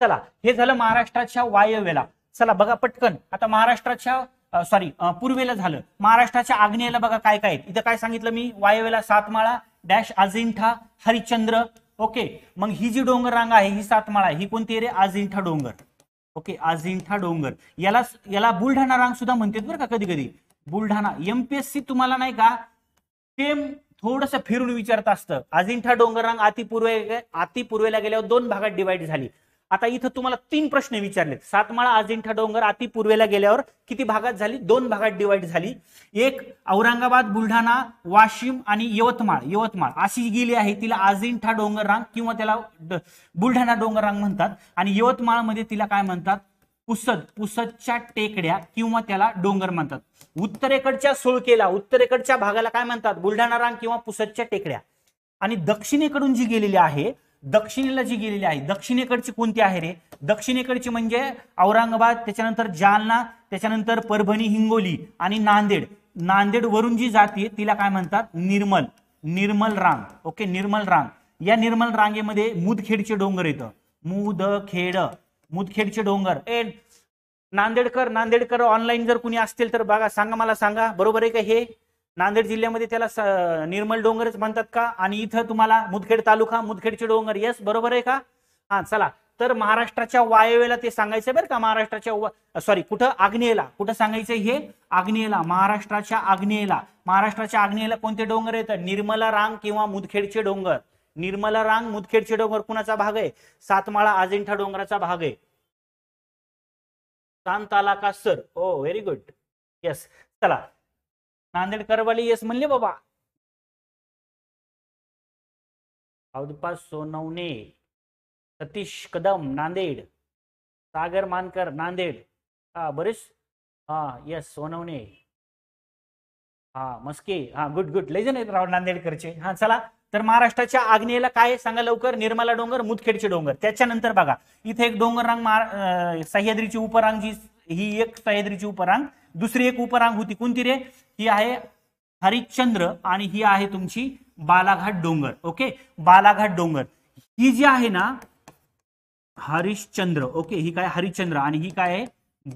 चला हे झालं महाराष्ट्राच्या वायव्येला चला बघा पटकन आता महाराष्ट्राच्या सॉरी पूर्वेला झालं महाराष्ट्राच्या आग्नेयला बघा काय काय इथं काय सांगितलं मी वायव्येला सातमाळा डॅश अजिंठा हरिश्चंद्र ओके मग ही जी डोंगर रांग आहे ही सातमाळा ही कोणती रे अजिंठा डोंगर ओके अजिंठा डोंगर याला याला बुलढाणा रांग सुद्धा म्हणतात बरं का कधी कधी बुलढाणा एमपीएससी तुम्हाला नाही का थोडस फिरून विचारत असतं अजिंठा डोंगररांग अतिपूर्वे अतिपूर्वेला गेल्यावर दोन भागात डिवाइड झाली आता इथं तुम्हाला तीन प्रश्न विचारलेत सातमाळा अजिंठा डोंगर अतिपूर्वेला गेल्यावर किती भागात झाली दोन भागात डिवाइड झाली एक औरंगाबाद बुलढाणा वाशिम आणि यवतमाळ यवतमाळ अशी गेली आहे तिला अजिंठा डोंगर रांग किंवा त्याला बुलढाणा डोंगर रांग म्हणतात आणि यवतमाळमध्ये तिला काय म्हणतात पुसद पुसदच्या टेकड्या किंवा त्याला डोंगर म्हणतात उत्तरेकडच्या सुळकेला उत्तरेकडच्या भागाला काय म्हणतात बुलढाणा रांग किंवा पुसदच्या टेकड्या आणि दक्षिणेकडून जी गेलेली आहे दक्षिणेला जी गेलेली आहे दक्षिणेकडची कोणती आहे रे दक्षिणेकडची म्हणजे औरंगाबाद त्याच्यानंतर जालना त्याच्यानंतर परभणी हिंगोली आणि नांदेड नांदेड वरून जी जाते तिला काय म्हणतात निर्मल निर्मल रांग ओके निर्मल रांग या निर्मल रांगेमध्ये मुदखेडचे डोंगर येतं मुदखेड मुदखेडचे डोंगर ए नांदेडकर नांदेडकर ऑनलाईन जर कुणी असतील तर बघा सांगा मला सांगा बरोबर आहे का हे नांदेड जिल्ह्यामध्ये त्याला निर्मल डोंगरच म्हणतात का आणि इथं तुम्हाला मुदखेड तालुका मुदखेडचे डोंगर येस बरोबर आहे का हा चला तर महाराष्ट्राच्या वायव्याला ते सांगायचं बरं का महाराष्ट्राच्या सॉरी कुठं आग्नेयला कुठं सांगायचं हे आग्नेयला महाराष्ट्राच्या आग्नेयला महाराष्ट्राच्या आग्नेयला कोणते डोंगर येतात निर्मला रांग किंवा मुदखेडचे डोंगर निर्मला रांग मुदखेडचे डोंगर कुणाचा भाग आहे सातमाळा अजिंठा डोंगराचा भाग आहे सांताला का sir oh very good yes चला नांदेड करवाली येस म्हणले बाबा अवधपा सोनवणे सतीश कदम नांदेड सागर मानकर नांदेड हा बरेच हा येस सोनवणे हा मस्के हा गुड गुड लय जण आहेत राव नांदेडकरचे हा चला तर महाराष्ट्राच्या आग्नेयला काय सांगा लवकर निर्मला डोंगर मुदखेडचे डोंगर त्याच्यानंतर बघा इथे एक डोंगर रांग सह्याद्रीची उपरांग जी ही एक सह्याद्रीची उपरांग दुसरी एक उपरांग होती कोणती रे ही आहे हरिश्चंद्र आणि ही आहे तुमची बालाघाट डोंगर ओके बालाघाट डोंगर ही जी आहे ना हरिश्चंद्र ओके ही काय हरिश्चंद्र आणि ही काय आहे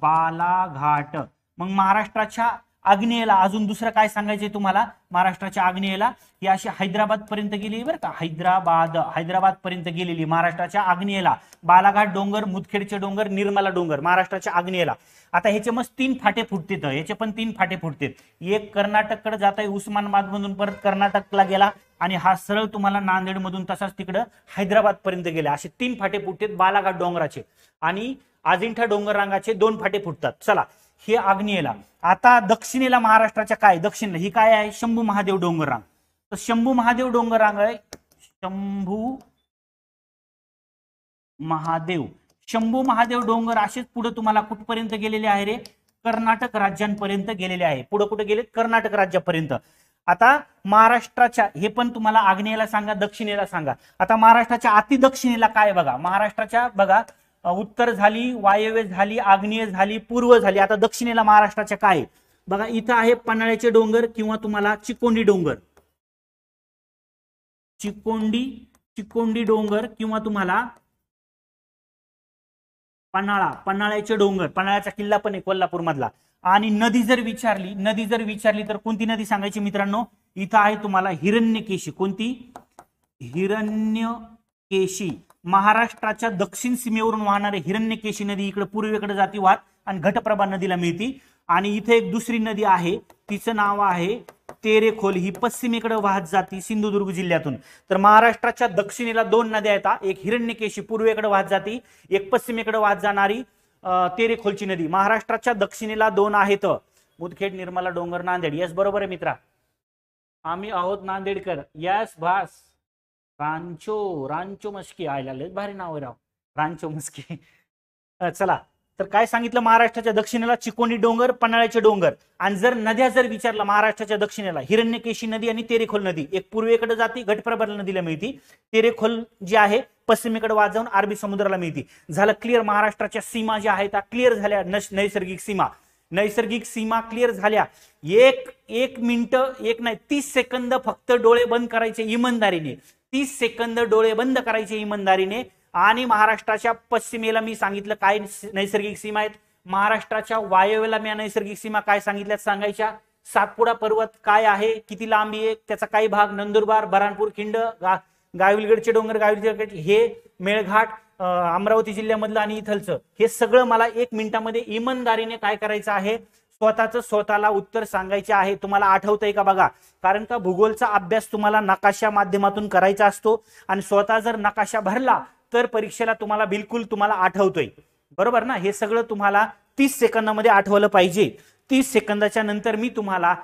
बालाघाट मग महाराष्ट्राच्या आग्नेयला अजून दुसरं काय सांगायचंय तुम्हाला महाराष्ट्राच्या आग्नेयला ही अशी हैदराबाद पर्यंत गेली बरं का हैदराबाद हैदराबाद पर्यंत गेलेली महाराष्ट्राच्या आग्नेयला बालाघाट डोंगर मुदखेडचे डोंगर निर्मला डोंगर महाराष्ट्राच्या आग्नेयला आता ह्याचे मग तीन फाटे फुटतेत याचे पण तीन फाटे फुटतेत एक कर्नाटककडे जात आहे उस्मानाबाद मधून परत कर्नाटकला गेला आणि हा सरळ तुम्हाला नांदेड मधून तसाच तिकडं हैदराबाद पर्यंत गेला असे तीन फाटे फुटतेत बालाघाट डोंगराचे आणि अजिंठा डोंगर रंगाचे दोन फाटे फुटतात चला हे आग्नेयला आता दक्षिणेला महाराष्ट्राच्या काय दक्षिणेला ही काय आहे शंभू महादेव डोंगररांग तर शंभू महादेव डोंगररांग आहे शंभू महादेव शंभू महादेव डोंगर असेच पुढे तुम्हाला कुठपर्यंत गेलेले आहे रे कर्नाटक राज्यांपर्यंत गेलेले आहे पुढे कुठे गेले कर्नाटक राज्यापर्यंत आता महाराष्ट्राच्या हे पण तुम्हाला आग्नेयला सांगा दक्षिणेला सांगा आता महाराष्ट्राच्या अतिदक्षिणेला काय बघा महाराष्ट्राच्या बघा उत्तर झाली वायव्य झाली आग्नेय झाली पूर्व झाली आता दक्षिणेला महाराष्ट्राच्या काय बघा इथं आहे पन्हाळ्याचे डोंगर किंवा तुम्हाला चिकोंडी डोंगर चिकोंडी चिकोंडी डोंगर किंवा तुम्हाला पन्हाळा पन्हाळ्याचे डोंगर पन्हाळ्याचा किल्ला पण आहे कोल्हापूर मधला आणि नदी जर विचारली नदी जर विचारली तर कोणती नदी सांगायची मित्रांनो इथं आहे तुम्हाला हिरण्यकेशी कोणती हिरण्यकेशी महाराष्ट्राच्या दक्षिण सीमेवरून वाहणारी हिरण्यकेशी नदी इकडे पूर्वेकडे जाती वाहत आणि घटप्रभा नदीला मिळती आणि इथे एक दुसरी नदी आहे तिचं नाव आहे तेरेखोल ही पश्चिमेकडे वाहत जाती सिंधुदुर्ग जिल्ह्यातून तर महाराष्ट्राच्या दक्षिणेला दोन नद्या येतात एक हिरण्यकेशी पूर्वेकडे वाहत जाती एक पश्चिमेकडे वाहत जाणारी तेरेखोलची नदी महाराष्ट्राच्या दक्षिणेला दोन आहेत मुदखेड निर्मला डोंगर नांदेड यस बरोबर आहे मित्रा आम्ही आहोत नांदेडकर यास भास रांचो रांचो मस्की आयला भारी नाव राव रांचो मस्की चला तर काय सांगितलं महाराष्ट्राच्या दक्षिणेला चिकोणी डोंगर पन्हाळ्याचे डोंगर आणि जर नद्या जर विचारला महाराष्ट्राच्या दक्षिणेला हिरण्यकेशी नदी आणि तेरेखोल नदी एक पूर्वेकडे जाते घटप्रभाला नदीला मिळते तेरेखोल जी आहे पश्चिमेकडे वाजवून अरबी समुद्राला मिळते झालं क्लिअर महाराष्ट्राच्या सीमा ज्या आहेत त्या क्लिअर झाल्या नैसर्गिक सीमा नैसर्गिक सीमा क्लिअर झाल्या एक एक मिनिट एक नाही तीस सेकंद फक्त डोळे बंद करायचे इमानदारीने तीस सेकंद डोळे बंद करायचे इमानदारीने आणि महाराष्ट्राच्या पश्चिमेला मी सांगितलं काय नैसर्गिक सीमा आहेत महाराष्ट्राच्या वायव्याला मी नैसर्गिक सीमा काय सांगितल्या सांगायच्या सातपुडा पर्वत काय आहे किती लांबी आहे त्याचा काही भाग नंदुरबार बराणपूर खिंड गा गाविलगडचे डोंगर गाविलगड हे मेळघाट अमरावती जिल्ह्यामधलं आणि इथलचं हे सगळं मला एक मिनिटामध्ये इमानदारीने काय करायचं आहे स्वतःच स्वतःला उत्तर सांगायचे आहे तुम्हाला आठवतंय का बघा कारण का भूगोलचा अभ्यास तुम्हाला नकाशा माध्यमातून करायचा असतो आणि स्वतः जर नकाशा भरला तर परीक्षेला तुम्हाला बिलकुल तुम्हाला आठवतोय बरोबर ना हे सगळं तुम्हाला तीस सेकंदामध्ये आठवलं पाहिजे तीस सेकंदाच्या नंतर मी तुम्हाला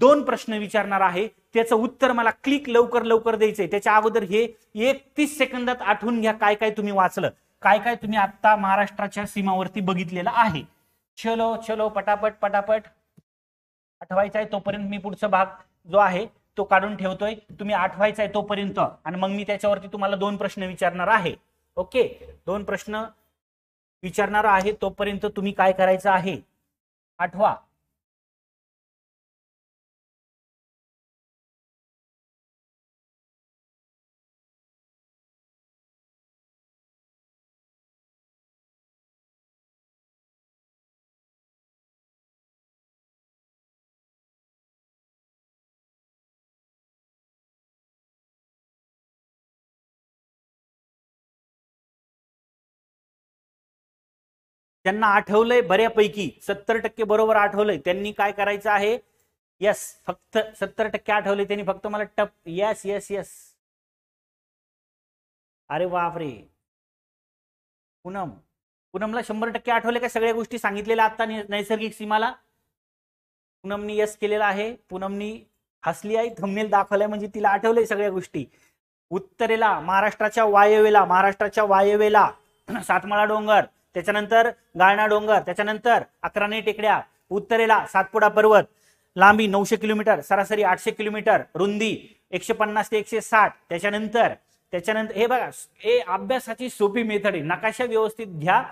दोन प्रश्न विचारणार आहे त्याचं उत्तर मला क्लिक लवकर लवकर द्यायचंय त्याच्या अगोदर हे एक तीस सेकंदात आठवून घ्या काय काय तुम्ही वाचलं काय काय तुम्ही आता महाराष्ट्राच्या सीमावरती बघितलेलं आहे चलो चलो पटापट पटापट आठवायचा आहे तोपर्यंत मी पुढचा भाग जो आहे तो काढून ठेवतोय तुम्ही आठवायचा आहे तोपर्यंत आणि मग मी त्याच्यावरती तुम्हाला दोन प्रश्न विचारणार आहे ओके दोन प्रश्न विचारणार आहे तोपर्यंत तुम्ही काय करायचं आहे आठवा त्यांना आठवलंय बऱ्यापैकी सत्तर टक्के बरोबर आठवलंय त्यांनी काय करायचं आहे यस फक्त सत्तर टक्के आठवले त्यांनी फक्त मला टप यस यस यस अरे बापरे पूनम पूनमला शंभर टक्के आठवले का सगळ्या गोष्टी सांगितलेल्या आता नैसर्गिक सीमाला पूनमनी यस केलेला आहे पूनमनी हसली आहे थंबनेल दाखवलाय म्हणजे तिला आठवलंय सगळ्या गोष्टी उत्तरेला महाराष्ट्राच्या वायव्येला महाराष्ट्राच्या वायव्येला *clears throat* सातमाळा डोंगर त्याच्यानंतर गाळणा डोंगर त्याच्यानंतर अकराने टेकड्या उत्तरेला सातपुडा पर्वत लांबी नऊशे किलोमीटर सरासरी आठशे किलोमीटर रुंदी एकशे पन्नास ते एकशे साठ त्याच्यानंतर त्याच्यानंतर हे बघा हे अभ्यासाची सोपी मेथड आहे नकाशा व्यवस्थित घ्या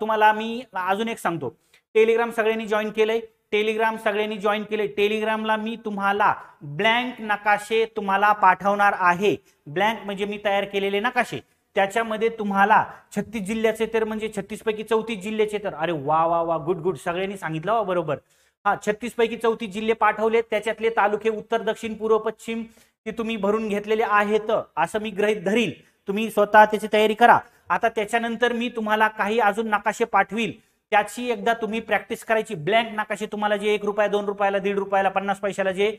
तुम्हाला मी अजून एक सांगतो टेलिग्राम सगळ्यांनी जॉईन केले टेलिग्राम सगळ्यांनी जॉईन केले टेलिग्रामला मी तुम्हाला ब्लँक नकाशे तुम्हाला पाठवणार आहे ब्लँक म्हणजे मी तयार केलेले नकाशे त्याच्यामध्ये तुम्हाला छत्तीस जिल्ह्याचे तर म्हणजे छत्तीस पैकी चौतीस जिल्ह्याचे तर अरे वा वा वा गुड गुड सगळ्यांनी सांगितलं वा हो, बरोबर हा छत्तीस पैकी चौतीस जिल्हे पाठवले त्याच्यातले तालुके उत्तर दक्षिण पूर्व पश्चिम ते तुम्ही भरून घेतलेले आहेत असं मी ग्रहित धरील तुम्ही स्वतः त्याची तयारी करा आता त्याच्यानंतर मी तुम्हाला काही अजून नकाशे पाठवील त्याची एकदा तुम्ही प्रॅक्टिस करायची ब्लँक नकाशे तुम्हाला जे एक रुपया दोन रुपयाला दीड रुपयाला पन्नास पैशाला जे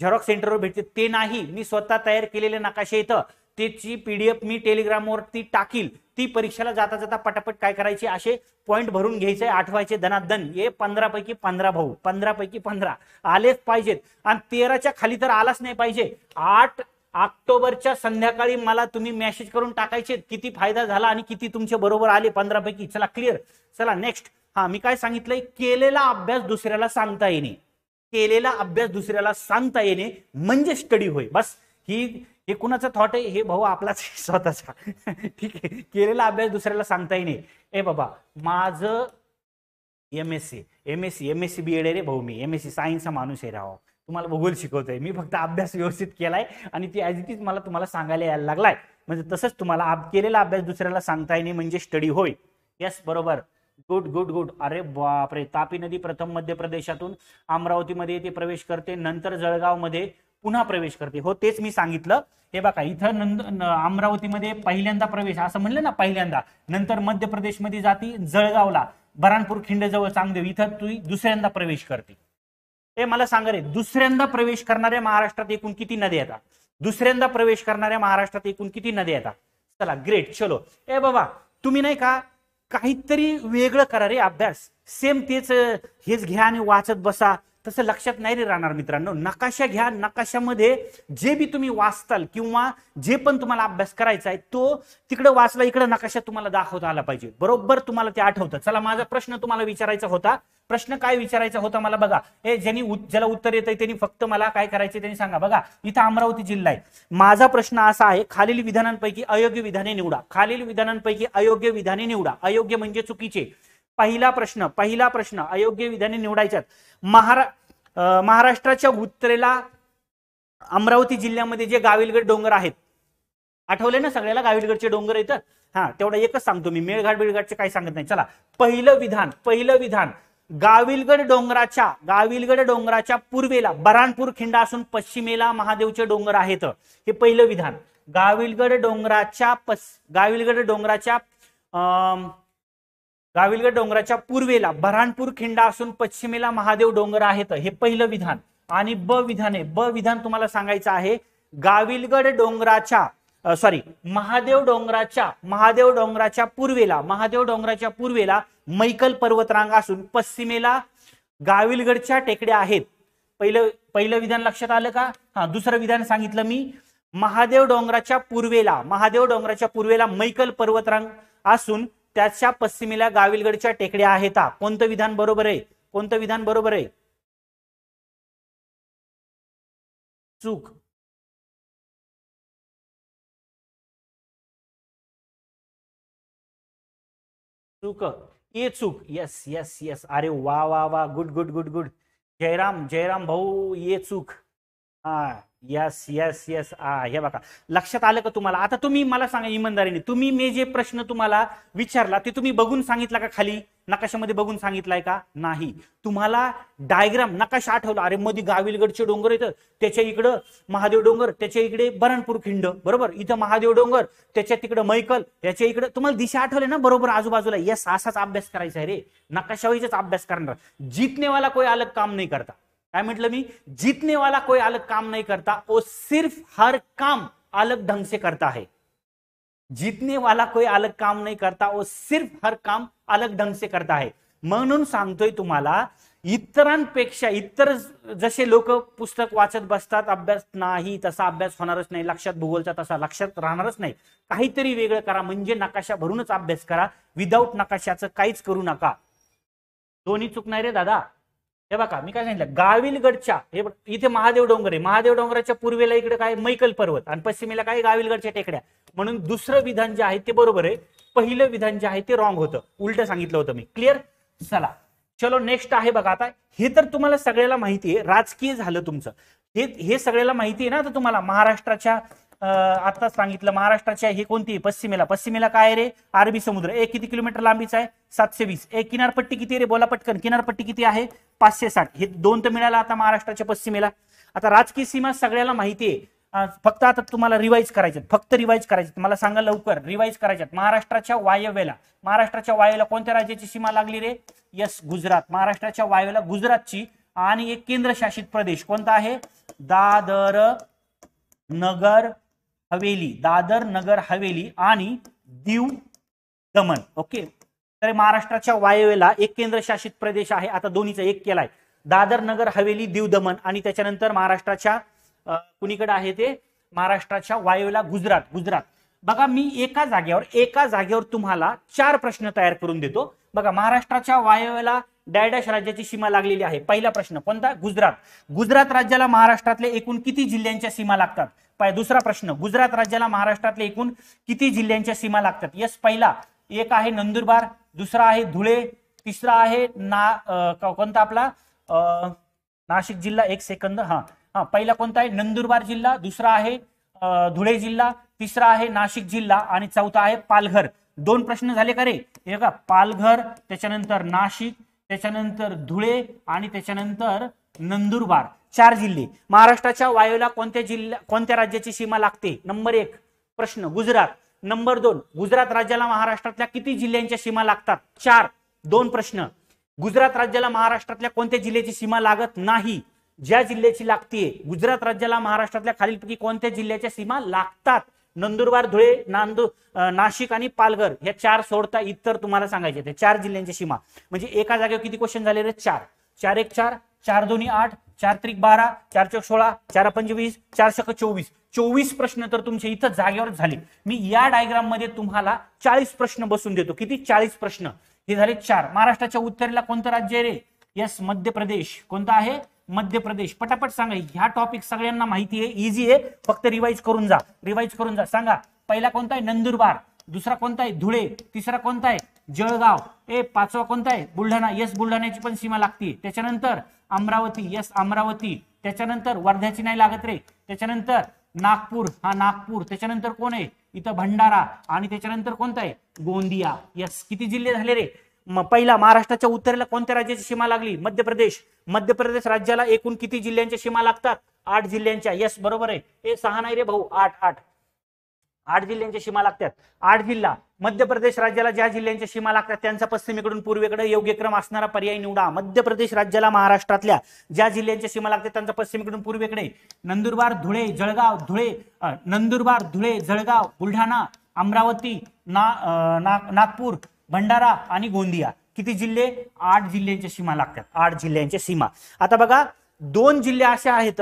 झेरॉक्स सेंटरवर भेटते ते नाही मी स्वतः तयार केलेले नकाशे इथं त्याची पीडीएफ मी टेलिग्रामवरती टाकील ती परीक्षेला जाता जाता पटापट काय करायची असे पॉईंट भरून घ्यायचे आठवायचे दनादन हे पंधरा पैकी पंधरा भाऊ पंधरापैकी पैकी पंधरा आलेच पाहिजेत आणि तेराच्या खाली तर आलाच नाही पाहिजे आठ ऑक्टोबरच्या संध्याकाळी मला तुम्ही मेसेज करून टाकायचे किती फायदा झाला आणि किती तुमचे बरोबर आले पंधरापैकी चला क्लिअर चला नेक्स्ट हा मी काय सांगितलंय केलेला अभ्यास दुसऱ्याला सांगता येणे केलेला अभ्यास दुसऱ्याला सांगता येणे म्हणजे स्टडी होय बस ही हे कुणाचं थॉट आहे हे भाऊ आपलाच *laughs* स्वतःचा ठीक आहे केलेला अभ्यास दुसऱ्याला सांगताही नाही ए बाबा माझं M S C M S C M S C B Ed रे भाऊ मी एम एस सी सायन्सचा माणूस आहे राहो तुम्हाला भूगोल शिकवतोय मी फक्त अभ्यास व्यवस्थित केलाय आणि ती ॲज इट इज मला तुम्हाला सांगायला यायला लागलाय म्हणजे तसंच तुम्हाला केलेला अभ्यास दुसऱ्याला सांगता येईल म्हणजे स्टडी होय येस बरोबर गुड गुड गुड अरे बापरे तापी नदी प्रथम मध्य प्रदेशातून अमरावतीमध्ये ती प्रवेश करते नंतर जळगावमध्ये पुन्हा प्रवेश करते हो तेच मी सांगितलं हे बघा इथं नंद अमरावतीमध्ये पहिल्यांदा प्रवेश असं म्हणलं ना पहिल्यांदा नंतर मध्य प्रदेशमध्ये जाती जळगावला बराणपूर जवळ चांगदेव इथं तू दुसऱ्यांदा प्रवेश करते ते मला सांगा रे दुसऱ्यांदा प्रवेश करणाऱ्या महाराष्ट्रात एकूण किती नद्या येतात दुसऱ्यांदा प्रवेश करणाऱ्या महाराष्ट्रात एकूण किती नद्या येतात चला ग्रेट चलो ए बाबा तुम्ही नाही का काहीतरी वेगळं करा रे अभ्यास सेम तेच हेच घ्या आणि वाचत बसा तसं लक्षात नाही रे राहणार मित्रांनो नकाशा घ्या नकाशामध्ये जे बी तुम्ही वाचताल किंवा जे पण तुम्हाला अभ्यास करायचा आहे तो तिकडे वाचला इकडे नकाशा तुम्हाला दाखवता आला पाहिजे बरोबर तुम्हाला ते आठवतं चला माझा प्रश्न तुम्हाला विचारायचा होता प्रश्न काय विचारायचा होता मला बघा हे ज्यांनी ज्याला उत्तर येत त्यांनी फक्त मला काय करायचे त्यांनी सांगा बघा इथं अमरावती जिल्हा आहे माझा प्रश्न असा आहे खालील विधानांपैकी अयोग्य विधाने निवडा खालील विधानांपैकी अयोग्य विधाने निवडा अयोग्य म्हणजे चुकीचे पहिला प्रश्न पहिला प्रश्न अयोग्य विधाने निवडायच्यात महारा महाराष्ट्राच्या उत्तरेला अमरावती जिल्ह्यामध्ये जे गाविलगड डोंगर आहेत आठवले ना सगळ्याला गाविलगडचे डोंगर येतात हा तेवढा एकच सांगतो मी मेळघाट बिळघाटचे काही सांगत नाही चला पहिलं विधान पहिलं विधान गाविलगड डोंगराच्या गाविलगड डोंगराच्या पूर्वेला बराणपूर खिंडा असून पश्चिमेला महादेवचे डोंगर आहेत हे पहिलं विधान गाविलगड डोंगराच्या पस गाविलगड डोंगराच्या गाविलगड डोंगराच्या पूर्वेला बऱ्हाणपूर खिंडा असून पश्चिमेला महादेव डोंगर आहेत हे पहिलं विधान आणि ब विधान आहे ब विधान तुम्हाला सांगायचं आहे गाविलगड डोंगराच्या सॉरी महादेव डोंगराच्या महादेव डोंगराच्या पूर्वेला महादेव डोंगराच्या पूर्वेला मैकल पर्वतरांग असून पश्चिमेला गाविलगडच्या टेकड्या आहेत पहिलं पहिलं विधान लक्षात आलं का हा दुसरं विधान सांगितलं मी महादेव डोंगराच्या पूर्वेला महादेव डोंगराच्या पूर्वेला मैकल पर्वतरांग असून त्याच्या पश्चिमेला गाविलगडच्या टेकड्या आहेत कोणतं विधान बरोबर आहे कोणतं विधान बरोबर आहे चूक चूक ये चूक येस येस येस अरे वा वा वा good good good good Jairam Jairam भाऊ ये चूक हा यस यस यस आ हे बघा लक्षात आलं का तुम्हाला आता तुम्ही मला सांगा इमानदारीने तुम्ही मी जे प्रश्न तुम्हाला विचारला ते तुम्ही बघून सांगितला का खाली नकाशामध्ये बघून सांगितलाय का नाही तुम्हाला डायग्राम नकाशा आठवला अरे मध्ये गाविलगडचे डोंगर येतं त्याच्या इकडं महादेव डोंगर त्याच्या इकडे बरणपूर खिंड बरोबर इथं महादेव डोंगर त्याच्या तिकडं मैकल याच्या इकडे तुम्हाला दिशा आठवले ना बरोबर आजूबाजूला यस असाच अभ्यास करायचा आहे रे नकाशावाईचाच अभ्यास करणार जिंकणेवाला कोई अलग काम नाही करता काय म्हटलं मी जितनेवाला वाला कोई अलग काम नाही करता ओ सिर्फ हर काम अलग ढंग से करता आहे जितने वाला कोई अलग काम नहीं करता वो सिर्फ हर काम अलग ढंग से करता है म्हणून सांगतोय तुम्हाला इतरांपेक्षा इतर जसे लोक पुस्तक वाचत बसतात अभ्यास नाही तसा अभ्यास होणारच नाही लक्षात भूगोलचा तसा लक्षात राहणारच नाही काहीतरी वेगळं करा म्हणजे नकाशा भरूनच अभ्यास करा विदाऊट नकाशाचं काहीच करू नका दोन्ही चुकणार रे दादा हे बघा मी काय सांगितलं गाविलगडच्या हे इथे महादेव डोंगर आहे महादेव डोंगराच्या पूर्वेला इकडे काय मैकल पर्वत आणि पश्चिमेला काय गाविलगडच्या टेकड्या म्हणून दुसरं विधान जे आहे ते बरोबर आहे पहिलं विधान जे आहे ते रॉंग होतं उलट सांगितलं होतं मी क्लिअर चला चलो नेक्स्ट आहे बघा आता हे तर तुम्हाला सगळ्याला माहिती आहे राजकीय झालं तुमचं हे हे सगळ्याला माहिती आहे ना आता तुम्हाला महाराष्ट्राच्या आता सांगितलं महाराष्ट्राच्या आहे ही कोणती पश्चिमेला पश्चिमेला काय रे अरबी समुद्र एक किती किलोमीटर लांबीचा आहे सातशे वीस एक किनारपट्टी किती रे बोला पटकन किनारपट्टी किती आहे पाचशे साठ हे दोन तर मिळाला आता महाराष्ट्राच्या पश्चिमेला आता राजकीय सीमा सगळ्याला माहिती आहे फक्त आता तुम्हाला रिवाईज करायचे फक्त रिवाईज करायचे मला सांगा लवकर रिवाईज करायचे महाराष्ट्राच्या वायव्याला महाराष्ट्राच्या वायव्याला कोणत्या राज्याची सीमा लागली रे यस गुजरात महाराष्ट्राच्या वायव्याला गुजरातची आणि एक केंद्रशासित प्रदेश कोणता आहे दादर नगर हवेली दादर नगर हवेली आणि दीव दमन ओके तर महाराष्ट्राच्या वायव्येला एक केंद्रशासित प्रदेश आहे आता दोन्हीचा एक केलाय दादर नगर हवेली दीव दमन आणि त्याच्यानंतर महाराष्ट्राच्या कुणीकडे आहे ते महाराष्ट्राच्या वायव्येला गुजरात गुजरात बघा मी एका जागेवर एका जागेवर तुम्हाला चार प्रश्न तयार करून देतो बघा महाराष्ट्राच्या वायव्याला डॅडॅश राज्याची सीमा लागलेली आहे पहिला प्रश्न कोणता गुजरात गुजरात राज्याला महाराष्ट्रातले एकूण किती जिल्ह्यांच्या सीमा लागतात दुसरा प्रश्न गुजरात राज्याला महाराष्ट्रातले एकूण किती जिल्ह्यांच्या सीमा लागतात यस पहिला एक आहे नंदुरबार दुसरा आहे धुळे तिसरा आहे ना कोणता आपला नाशिक जिल्हा एक सेकंद हा हा पहिला कोणता आहे नंदुरबार जिल्हा दुसरा आहे धुळे जिल्हा तिसरा आहे नाशिक जिल्हा आणि चौथा आहे पालघर दोन प्रश्न झाले का रे हे का पालघर त्याच्यानंतर नाशिक त्याच्यानंतर धुळे आणि त्याच्यानंतर नंदुरबार चार जिल्हे महाराष्ट्राच्या वायूला कोणत्या जिल्ह्या कोणत्या राज्याची सीमा लागते नंबर एक प्रश्न गुजरात नंबर दोन गुजरात राज्याला महाराष्ट्रातल्या किती जिल्ह्यांच्या सीमा लागतात चार दोन प्रश्न गुजरात राज्याला महाराष्ट्रातल्या कोणत्या जिल्ह्याची सीमा लागत नाही ज्या जिल्ह्याची लागतीये गुजरात राज्याला महाराष्ट्रातल्या खालीलपैकी कोणत्या जिल्ह्याच्या सीमा लागतात नंदुरबार धुळे नांदू नाशिक आणि पालघर या चार सोडता इतर तुम्हाला सांगायचे ते चार जिल्ह्यांची सीमा म्हणजे एका जागेवर किती क्वेश्चन झाले रे चार चार एक चार चार दोन्ही आठ चार त्रिक बारा चार चौक सोळा चार पंचवीस चार शक चोवीस चोवीस प्रश्न तर तुमचे इथं जागेवर झाले मी या डायग्राम मध्ये तुम्हाला चाळीस प्रश्न बसून देतो किती चाळीस प्रश्न हे झाले चार महाराष्ट्राच्या उत्तरेला कोणतं राज्य आहे रे यस मध्य प्रदेश कोणतं आहे मध्य प्रदेश पटापट सांगा ह्या टॉपिक सगळ्यांना माहिती आहे इझी आहे फक्त रिवाईज करून जा रिवाईज करून जा सांगा पहिला कोणता आहे नंदुरबार दुसरा कोणता आहे धुळे तिसरा कोणता आहे जळगाव ए पाचवा कोणता आहे बुलढाणा येस बुलढाण्याची पण सीमा लागते त्याच्यानंतर अमरावती येस अमरावती त्याच्यानंतर वर्ध्याची नाही लागत रे त्याच्यानंतर नागपूर हा नागपूर त्याच्यानंतर कोण आहे इथं भंडारा आणि त्याच्यानंतर कोणता आहे गोंदिया यस किती जिल्हे झाले रे पहिला महाराष्ट्राच्या उत्तरेला कोणत्या राज्याची सीमा लागली मध्य प्रदेश मध्य प्रदेश राज्याला एकूण किती जिल्ह्यांच्या सीमा लागतात आठ जिल्ह्यांच्या यस बरोबर आहे हे सहा नाही रे भाऊ आठ आठ आठ जिल्ह्यांच्या सीमा लागतात आठ जिल्हा मध्य प्रदेश राज्याला ज्या जिल्ह्यांच्या सीमा लागतात त्यांचा पश्चिमेकडून पूर्वेकडे योग्य क्रम असणारा पर्याय निवडा मध्य प्रदेश राज्याला महाराष्ट्रातल्या ज्या जिल्ह्यांच्या सीमा लागतात त्यांचा पश्चिमेकडून पूर्वेकडे नंदुरबार धुळे जळगाव धुळे नंदुरबार धुळे जळगाव बुलढाणा अमरावती ना नागपूर भंडारा आणि गोंदिया किती जिल्हे आठ जिल्ह्यांच्या सीमा लागतात आठ जिल्ह्यांच्या सीमा आता बघा दोन जिल्हे असे आहेत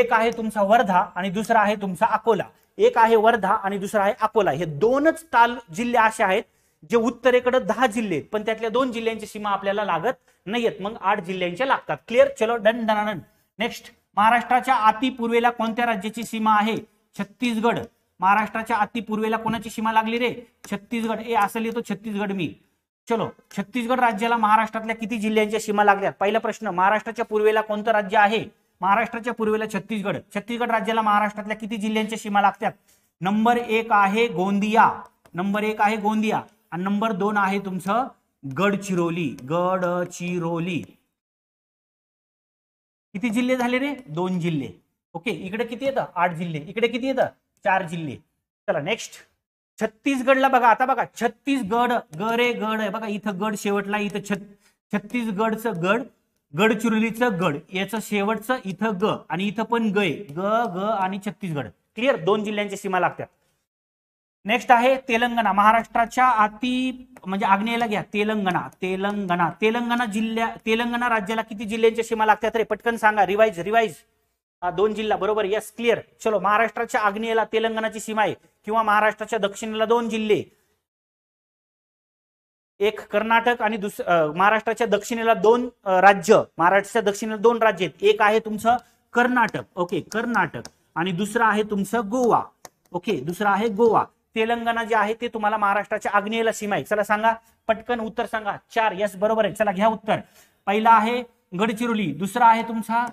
एक आहे तुमचा वर्धा आणि दुसरा आहे तुमचा अकोला एक आहे वर्धा आणि दुसरा आहे अकोला हे दोनच ताल जिल्हे असे आहेत जे उत्तरेकडे दहा जिल्हे पण त्यातल्या दोन जिल्ह्यांची सीमा आपल्याला लागत नाहीयेत मग आठ जिल्ह्यांच्या लागतात क्लिअर चलो डन नेक्स्ट महाराष्ट्राच्या आती पूर्वेला कोणत्या राज्याची सीमा आहे छत्तीसगड महाराष्ट्राच्या अति पूर्वेला कोणाची सीमा लागली रे छत्तीसगड ए असं लिहितो छत्तीसगड मी चलो छत्तीसगड राज्याला महाराष्ट्रातल्या किती जिल्ह्यांच्या सीमा लागल्यात पहिला प्रश्न महाराष्ट्राच्या पूर्वेला कोणतं राज्य आहे महाराष्ट्राच्या पूर्वेला छत्तीसगड छत्तीसगड राज्याला महाराष्ट्रातल्या किती जिल्ह्यांच्या सीमा लागतात नंबर एक आहे गोंदिया नंबर एक आहे गोंदिया आणि नंबर दोन आहे तुमचं गडचिरोली गडचिरोली किती जिल्हे झाले रे दोन जिल्हे ओके इकडे किती येतं आठ जिल्हे इकडे किती येतं चार जिल्हे चला नेक्स्ट छत्तीसगडला बघा आता बघा छत्तीसगड गरे गड आहे बघा इथं गड शेवटला इथं छत्तीसगडचं गड गडचिरोलीचं गड याचं शेवटचं इथं ग आणि इथं पण ग ग ग आणि छत्तीसगड क्लिअर दोन जिल्ह्यांच्या सीमा लागतात नेक्स्ट आहे तेलंगणा महाराष्ट्राच्या अति म्हणजे आग्नेयला घ्या तेलंगणा तेलंगणा तेलंगणा जिल्ह्या तेलंगणा राज्याला किती जिल्ह्यांच्या सीमा लागतात रे पटकन सांगा रिवाईज रिवाईज दोन जिल्हा बरोबर यस क्लिअर चलो महाराष्ट्राच्या आग्नेयला तेलंगणाची सीमा आहे किंवा महाराष्ट्राच्या दक्षिणेला दोन जिल्हे एक कर्नाटक आणि दुस महाराष्ट्राच्या दक्षिणेला दोन राज्य महाराष्ट्राच्या दक्षिणेला दोन राज्य आहेत एक आहे तुमचं कर्नाटक ओके कर्नाटक आणि दुसरं आहे तुमचं गोवा ओके दुसरं आहे गोवा तेलंगणा जे आहे ते तुम्हाला महाराष्ट्राच्या आग्नेयला सीमा आहे चला सांगा पटकन उत्तर सांगा चार यस बरोबर आहे चला घ्या उत्तर पहिला आहे गडचिरोली दुसरा आहे तुमचा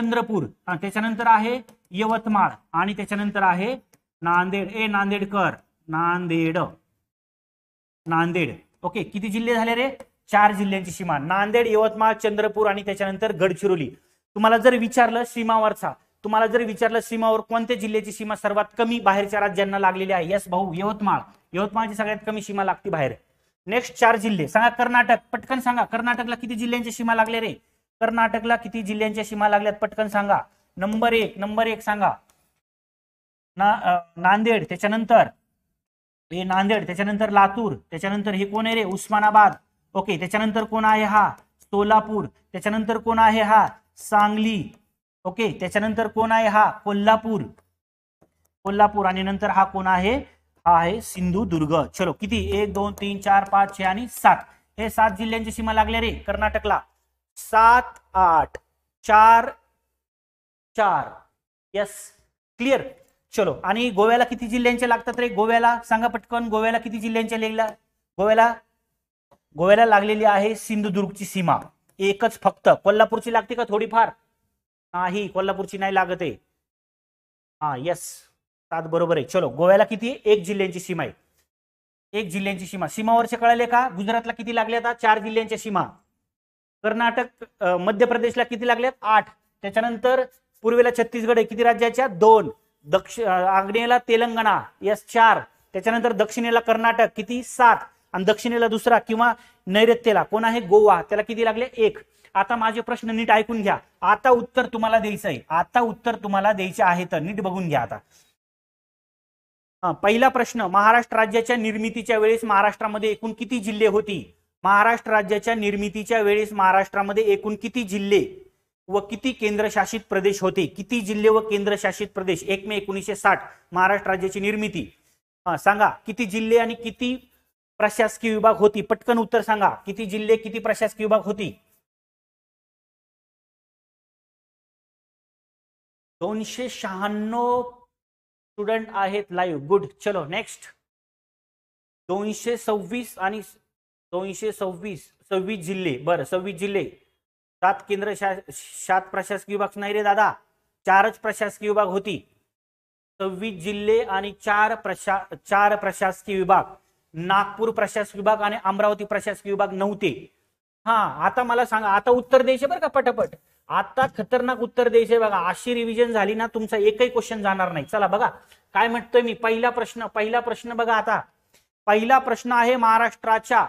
चंद्रपूर त्याच्यानंतर आहे यवतमाळ आणि त्याच्यानंतर आहे नांदेड ए नांदेडकर नांदेड नांदेड ओके किती जिल्हे झाले रे चार जिल्ह्यांची सीमा नांदेड यवतमाळ चंद्रपूर आणि त्याच्यानंतर गडचिरोली तुम्हाला जर विचारलं सीमावरचा तुम्हाला जर विचारलं सीमावर कोणत्या जिल्ह्याची सीमा सर्वात कमी बाहेरच्या राज्यांना लागलेली आहे यस भाऊ यवतमाळ यवतमाळची सगळ्यात कमी सीमा लागते बाहेर नेक्स्ट चार जिल्हे सांगा कर्नाटक पटकन सांगा कर्नाटकला किती जिल्ह्यांची सीमा लागले रे कर्नाटकला किती जिल्ह्यांच्या सीमा लागल्यात पटकन सांगा नंबर एक नंबर एक सांगा ना नांदेड त्याच्यानंतर हे नांदेड त्याच्यानंतर लातूर त्याच्यानंतर हे कोण आहे रे उस्मानाबाद ओके त्याच्यानंतर कोण आहे हा सोलापूर त्याच्यानंतर कोण आहे हा सांगली ओके त्याच्यानंतर कोण आहे हा कोल्हापूर कोल्हापूर आणि नंतर हा कोण आहे हा आहे सिंधुदुर्ग चलो किती एक दोन तीन चार पाच छे आणि सात हे सात जिल्ह्यांची सीमा लागल्या रे कर्नाटकला सात आठ चार चार यस क्लियर चलो आणि गोव्याला किती जिल्ह्यांचे लागतात रे गोव्याला सांगा पटकन गोव्याला किती जिल्ह्यांच्या लिहिला गोव्याला गोव्याला लागलेली आहे सिंधुदुर्गची सीमा एकच फक्त कोल्हापूरची लागते का थोडीफार नाही कोल्हापूरची नाही लागत आहे हा यस सात बरोबर आहे चलो गोव्याला किती एक जिल्ह्यांची सीमा आहे एक जिल्ह्यांची सीमा सीमावरचे कळाले का गुजरातला किती लागले आता चार जिल्ह्यांच्या सीमा कर्नाटक मध्य प्रदेशला किती लागल्यात आठ त्याच्यानंतर पूर्वेला छत्तीसगड किती राज्याच्या दोन दक्षिण आगणेला तेलंगणा यस चार त्याच्यानंतर दक्षिणेला कर्नाटक किती सात आणि दक्षिणेला दुसरा किंवा नैऋत्यला कोण आहे गोवा त्याला किती लागले एक आता माझे प्रश्न नीट ऐकून घ्या आता उत्तर तुम्हाला द्यायचं आहे आता उत्तर तुम्हाला द्यायचे आहे तर नीट बघून घ्या आता पहिला प्रश्न महाराष्ट्र राज्याच्या निर्मितीच्या वेळेस महाराष्ट्रामध्ये एकूण किती जिल्हे होती महाराष्ट्र राज्याच्या निर्मितीच्या वेळेस महाराष्ट्रामध्ये एकूण किती जिल्हे व किती केंद्रशासित प्रदेश होते किती जिल्हे व केंद्रशासित प्रदेश एक मे एकोणीसशे साठ महाराष्ट्र राज्याची निर्मिती सांगा किती जिल्हे आणि किती प्रशासकीय विभाग होती पटकन उत्तर सांगा किती जिल्हे किती प्रशासकीय विभाग होती दोनशे शहाण्णव स्टुडंट आहेत लाईव्ह गुड चलो नेक्स्ट दोनशे सव्वीस आणि दोनशे सव्वीस सव्वीस जिल्हे बरं सव्वीस जिल्हे सात केंद्र सात प्रशासकीय विभाग नाही रे दादा चारच प्रशासकीय विभाग होती सव्वीस जिल्हे आणि चार प्रशा चार प्रशासकीय विभाग नागपूर प्रशासकीय विभाग आणि अमरावती प्रशासकीय विभाग नव्हते हा आता मला सांगा आता उत्तर द्यायचे बरं का पटापट आता खतरनाक उत्तर द्यायचे बघा अशी रिव्हिजन झाली ना तुमचा एकही क्वेश्चन जाणार नाही चला बघा काय म्हणतोय मी पहिला प्रश्न पहिला प्रश्न बघा आता पहिला प्रश्न आहे महाराष्ट्राच्या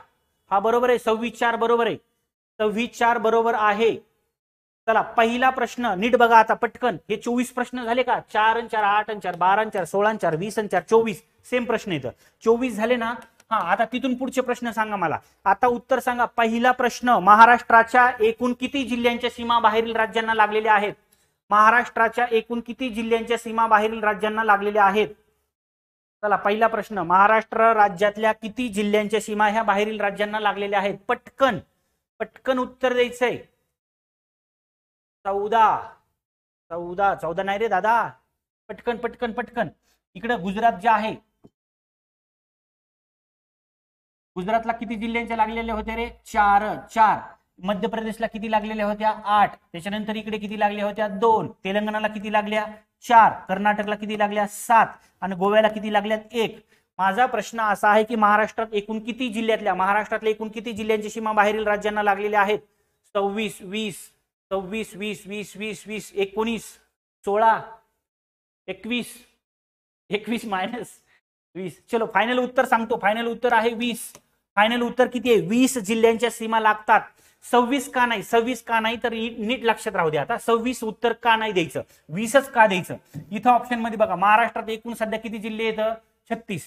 हा बरोबर आहे सव्वीस चार बरोबर आहे सव्वीस चार बरोबर आहे चला पहिला प्रश्न नीट बघा आता पटकन हे चोवीस प्रश्न झाले का चार अन चार आठ अन चार बारा चार सोळा चार वीस अन चार चोवीस सेम प्रश्न येतं चोवीस झाले ना हा आता तिथून पुढचे प्रश्न सांगा मला आता उत्तर सांगा पहिला प्रश्न महाराष्ट्राच्या एकूण किती जिल्ह्यांच्या सीमा बाहेरील राज्यांना लागलेल्या आहेत महाराष्ट्राच्या एकूण किती जिल्ह्यांच्या सीमा बाहेरील राज्यांना लागलेल्या आहेत चला पहिला प्रश्न महाराष्ट्र राज्यातल्या किती जिल्ह्यांच्या सीमा ह्या बाहेरील राज्यांना लागलेल्या आहेत पटकन पटकन उत्तर द्यायचंय चौदा चौदा चौदा नाही रे दादा पटकन पटकन पटकन इकडे गुजरात जे आहे गुजरातला किती जिल्ह्यांच्या लागलेल्या होत्या रे चार चार मध्य प्रदेशला किती लागलेल्या होत्या आठ त्याच्यानंतर इकडे किती लागल्या होत्या दोन तेलंगणाला किती लागल्या चार कर्नाटकला किती लागल्या सात आणि गोव्याला किती लागल्यात एक माझा प्रश्न असा आहे की महाराष्ट्रात एकूण किती जिल्ह्यातल्या महाराष्ट्रातल्या एकूण किती जिल्ह्यांची सीमा बाहेरील राज्यांना लागलेल्या आहेत सव्वीस वीस सव्वीस वीस वीस वीस वीस एकोणीस सोळा एकवीस एकवीस मायनस वीस चलो फायनल उत्तर सांगतो फायनल उत्तर आहे वीस फायनल उत्तर किती आहे वीस जिल्ह्यांच्या सीमा लागतात सव्वीस का नाही सव्वीस का नाही तर नीट लक्षात राहू द्या आता सव्वीस उत्तर का नाही द्यायचं वीसच का द्यायचं इथं ऑप्शन मध्ये बघा महाराष्ट्रात एकूण सध्या किती जिल्हे येतं छत्तीस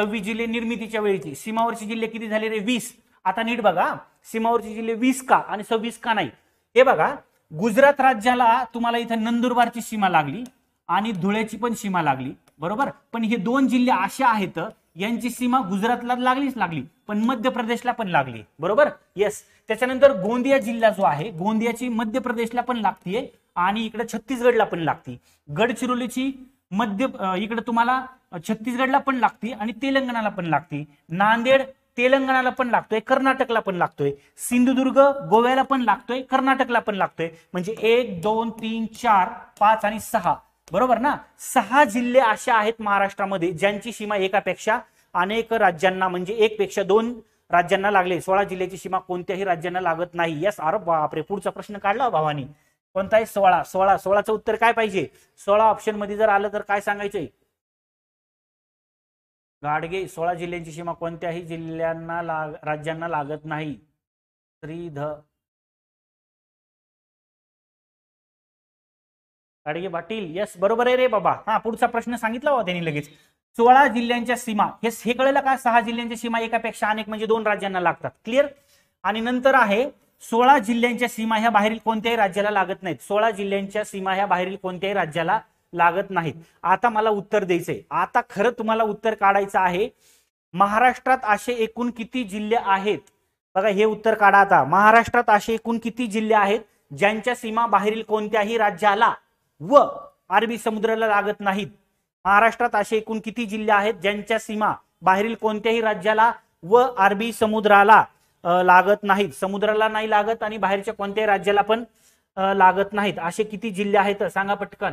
सव्वीस जिल्हे निर्मितीच्या वेळीची सीमावरचे जिल्हे किती झाले रे वीस आता नीट बघा सीमावरचे जिल्हे वीस का आणि सव्वीस का नाही हे बघा गुजरात राज्याला तुम्हाला इथं नंदुरबारची सीमा लागली आणि धुळ्याची पण सीमा लागली बरोबर पण हे दोन जिल्हे अशा आहेत यांची सीमा गुजरातला लागलीच लागली पण मध्य प्रदेशला पण लागली बरोबर येस त्याच्यानंतर गोंदिया जिल्हा जो आहे गोंदियाची मध्य प्रदेशला पण लागतीये आणि इकडे छत्तीसगडला पण लागती गडचिरोलीची मध्य इकडे तुम्हाला छत्तीसगडला पण लागती आणि तेलंगणाला पण लागती नांदेड तेलंगणाला पण लागतोय कर्नाटकला पण लागतोय सिंधुदुर्ग गोव्याला पण लागतोय कर्नाटकला पण लागतोय म्हणजे एक दोन तीन चार पाच आणि सहा बरोबर ना सहा जिल्हे असे आहेत महाराष्ट्रामध्ये ज्यांची सीमा एकापेक्षा अनेक राज्यांना म्हणजे एकपेक्षा दोन राज्यांना लागले सोळा जिल्ह्याची सीमा कोणत्याही राज्यांना लागत नाही यास आरोप बापरे पुढचा प्रश्न काढला भावानी कोणता आहे सोळा सोळा सोळाचं उत्तर काय पाहिजे सोळा ऑप्शन मध्ये जर आलं तर काय सांगायचंय गाडगे सोळा जिल्ह्यांची सीमा कोणत्याही जिल्ह्यांना लाग राज्यांना लागत नाही श्रीध गाडगे पाटील यस बरोबर आहे रे बाबा हा पुढचा प्रश्न सांगितला होता त्यांनी लगेच सोळा जिल्ह्यांच्या सीमा हे हे कळलं का सहा जिल्ह्यांच्या सीमा एकापेक्षा अनेक म्हणजे दोन राज्यांना लागतात क्लिअर आणि नंतर आहे सोळा जिल्ह्यांच्या सीमा ह्या बाहेरील कोणत्याही राज्याला लागत नाहीत सोळा जिल्ह्यांच्या सीमा ह्या बाहेरील कोणत्याही राज्याला लागत नाहीत आता मला उत्तर द्यायचंय आता खरं तुम्हाला उत्तर काढायचं आहे महाराष्ट्रात असे एकूण किती जिल्हे आहेत बघा हे उत्तर काढा आता महाराष्ट्रात असे एकूण किती जिल्हे आहेत ज्यांच्या सीमा बाहेरील कोणत्याही राज्याला व अरबी समुद्राला लागत नाहीत महाराष्ट्रात असे एकूण किती जिल्हे आहेत ज्यांच्या सीमा बाहेरील कोणत्याही राज्याला व अरबी समुद्राला लागत नाहीत समुद्राला नाही लागत आणि बाहेरच्या कोणत्याही राज्याला पण लागत नाहीत असे किती जिल्हे आहेत सांगा पटकन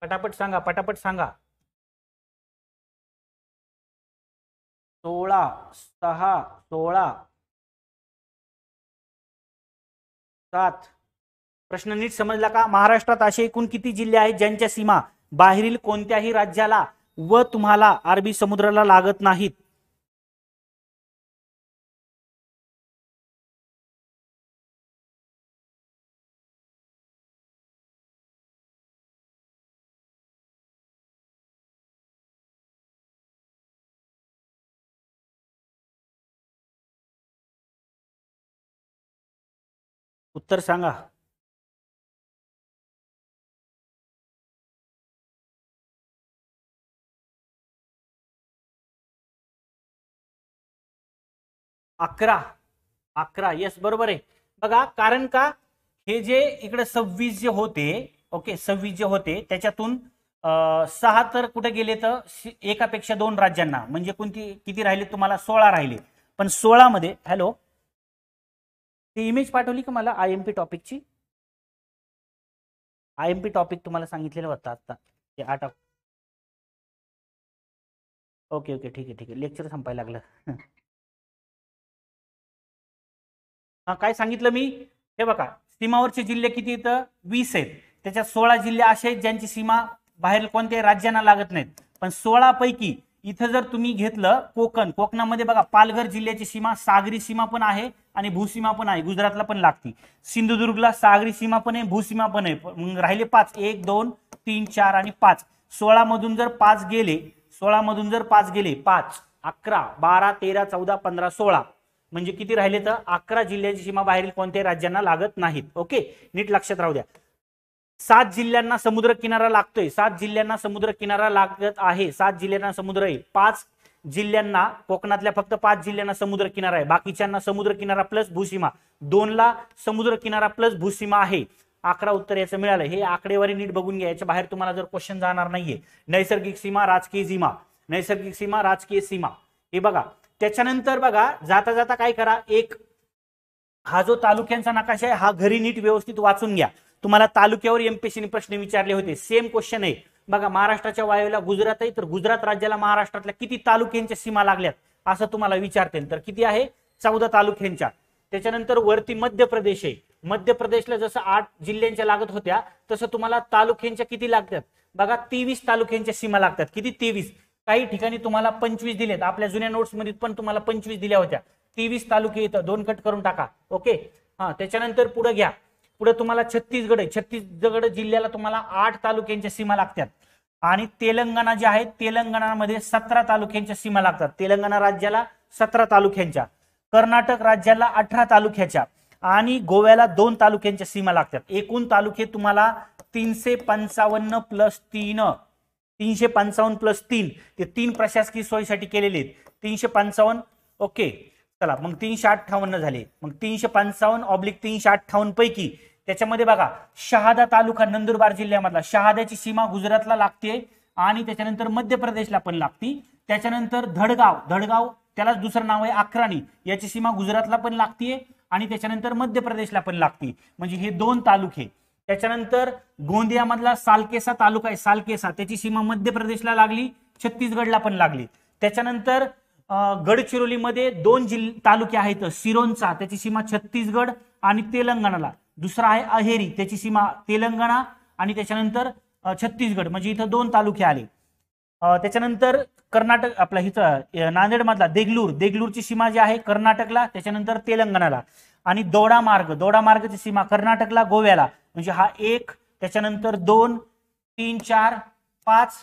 पटापट सांगा पटापट सांगा सोळा सहा सोळा सात प्रश्न नीट समजला का महाराष्ट्रात असे एकूण किती जिल्हे आहेत ज्यांच्या सीमा बाहेरील कोणत्याही राज्याला व तुम्हाला अरबी समुद्राला लागत नाहीत उत्तर सांगा अकरा अकरा येस बरोबर आहे बघा कारण का हे जे इकडे सव्वीस जे होते ओके सव्वीस जे होते त्याच्यातून सहा तर कुठे गेले तर एकापेक्षा दोन राज्यांना म्हणजे कोणती किती राहिले तुम्हाला सोळा राहिले पण मध्ये हॅलो ती इमेज पाठवली का मला आय एम पी टॉपिकची आय एम पी टॉपिक तुम्हाला सांगितलेलं होतं आता ते आठ ओके ओके ठीक आहे ठीक आहे लेक्चर संपायला लागलं काय सांगितलं मी हे बघा सीमावरचे जिल्हे किती येतं वीस आहेत त्याच्यात सोळा जिल्हे असे आहेत ज्यांची सीमा बाहेर कोणत्याही राज्यांना लागत नाहीत पण सोळा पैकी इथं जर तुम्ही घेतलं कोकण कोकणामध्ये बघा पालघर जिल्ह्याची सीमा सागरी सीमा पण आहे आणि भूसीमा पण आहे गुजरातला पण लागते सिंधुदुर्गला सागरी सीमा पण आहे भूसीमा पण आहे राहिले पाच एक दोन तीन चार आणि पाच सोळा मधून जर पाच गेले सोळा मधून जर पाच गेले पाच अकरा बारा तेरा चौदा पंधरा सोळा म्हणजे किती राहिले तर अकरा जिल्ह्याची सीमा बाहेरील कोणत्याही राज्यांना लागत नाहीत ओके नीट लक्षात राहू द्या सात जिल्ह्यांना समुद्र किनारा लागतोय सात जिल्ह्यांना समुद्र किनारा लागत आहे सात जिल्ह्यांना समुद्र आहे पाच जिल्ह्यांना कोकणातल्या फक्त पाच जिल्ह्यांना समुद्र किनारा आहे बाकीच्यांना समुद्र किनारा प्लस भूसीमा दोनला समुद्र किनारा प्लस भूसीमा आहे अकरा उत्तर याचं मिळालं हे आकडेवारी नीट बघून घ्या याच्या बाहेर तुम्हाला जर क्वेश्चन जाणार नाहीये नैसर्गिक सीमा राजकीय सीमा नैसर्गिक सीमा राजकीय सीमा हे बघा त्याच्यानंतर बघा जाता जाता काय करा एक हा जो तालुक्यांचा नकाशा आहे हा घरी नीट व्यवस्थित वाचून घ्या तुम्हाला तालुक्यावर एमपीसीने प्रश्न विचारले होते सेम क्वेश्चन आहे बघा महाराष्ट्राच्या वायूला गुजरात आहे तर गुजरात राज्याला महाराष्ट्रातल्या किती तालुक्यांच्या सीमा लागल्यात असं तुम्हाला विचारते तर किती आहे चौदा तालुक्यांच्या त्याच्यानंतर वरती मध्य प्रदेश आहे मध्य प्रदेशला जसं आठ जिल्ह्यांच्या लागत होत्या तसं तुम्हाला तालुक्यांच्या किती लागतात बघा तेवीस तालुक्यांच्या सीमा लागतात किती तेवीस काही ठिकाणी तुम्हाला पंचवीस दिलेत आपल्या जुन्या नोट्स मध्ये पण तुम्हाला पंचवीस दिल्या होत्या तेवीस तालुके इथं दोन कट करून टाका ओके हा त्याच्यानंतर पुढे घ्या पुढे तुम्हाला छत्तीसगड आहे छत्तीसगड जिल्ह्याला तुम्हाला आठ तालुक्यांच्या सीमा लागतात आणि तेलंगणा जे आहे तेलंगणामध्ये सतरा तालुक्यांच्या सीमा लागतात तेलंगणा राज्याला सतरा तालुक्यांच्या कर्नाटक राज्याला अठरा तालुक्याच्या आणि गोव्याला दोन तालुक्यांच्या सीमा लागतात एकूण तालुके तुम्हाला तीनशे पंचावन्न प्लस तीन तीनशे पंचावन्न प्लस तीन ते तीन प्रशासकीय सोयीसाठी केलेले आहेत तीनशे पंचावन्न ओके चला मग तीनशे अठ्ठावन्न झाले मग तीनशे पंचावन्न ऑब्लिक तीनशे अठ्ठावन्न पैकी त्याच्यामध्ये बघा शहादा तालुका नंदुरबार जिल्ह्यामधला शहाद्याची सीमा गुजरातला लागते आणि त्याच्यानंतर मध्य प्रदेशला पण लागती त्याच्यानंतर धडगाव धडगाव त्यालाच दुसरं नाव आहे अक्राणी याची सीमा गुजरातला पण लागतीये आणि त्याच्यानंतर मध्य प्रदेशला पण लागते म्हणजे हे दोन तालुके त्याच्यानंतर गोंदियामधला सालकेसा तालुका आहे सालकेसा त्याची सीमा मध्य प्रदेशला लागली छत्तीसगडला पण लागली त्याच्यानंतर गडचिरोलीमध्ये दोन जिल तालुके आहेत सिरोंचा त्याची सीमा छत्तीसगड आणि तेलंगणाला दुसरा आहे अहेरी त्याची सीमा तेलंगणा आणि त्याच्यानंतर छत्तीसगड म्हणजे इथं दोन तालुके आले त्याच्यानंतर कर्नाटक आपला इथं नांदेडमधला देगलूर देगलूरची सीमा जी आहे कर्नाटकला त्याच्यानंतर तेलंगणाला आणि दोडा मार्ग दोडा मार्गाची सीमा कर्नाटकला गोव्याला म्हणजे हा एक त्याच्यानंतर दोन तीन चार पाच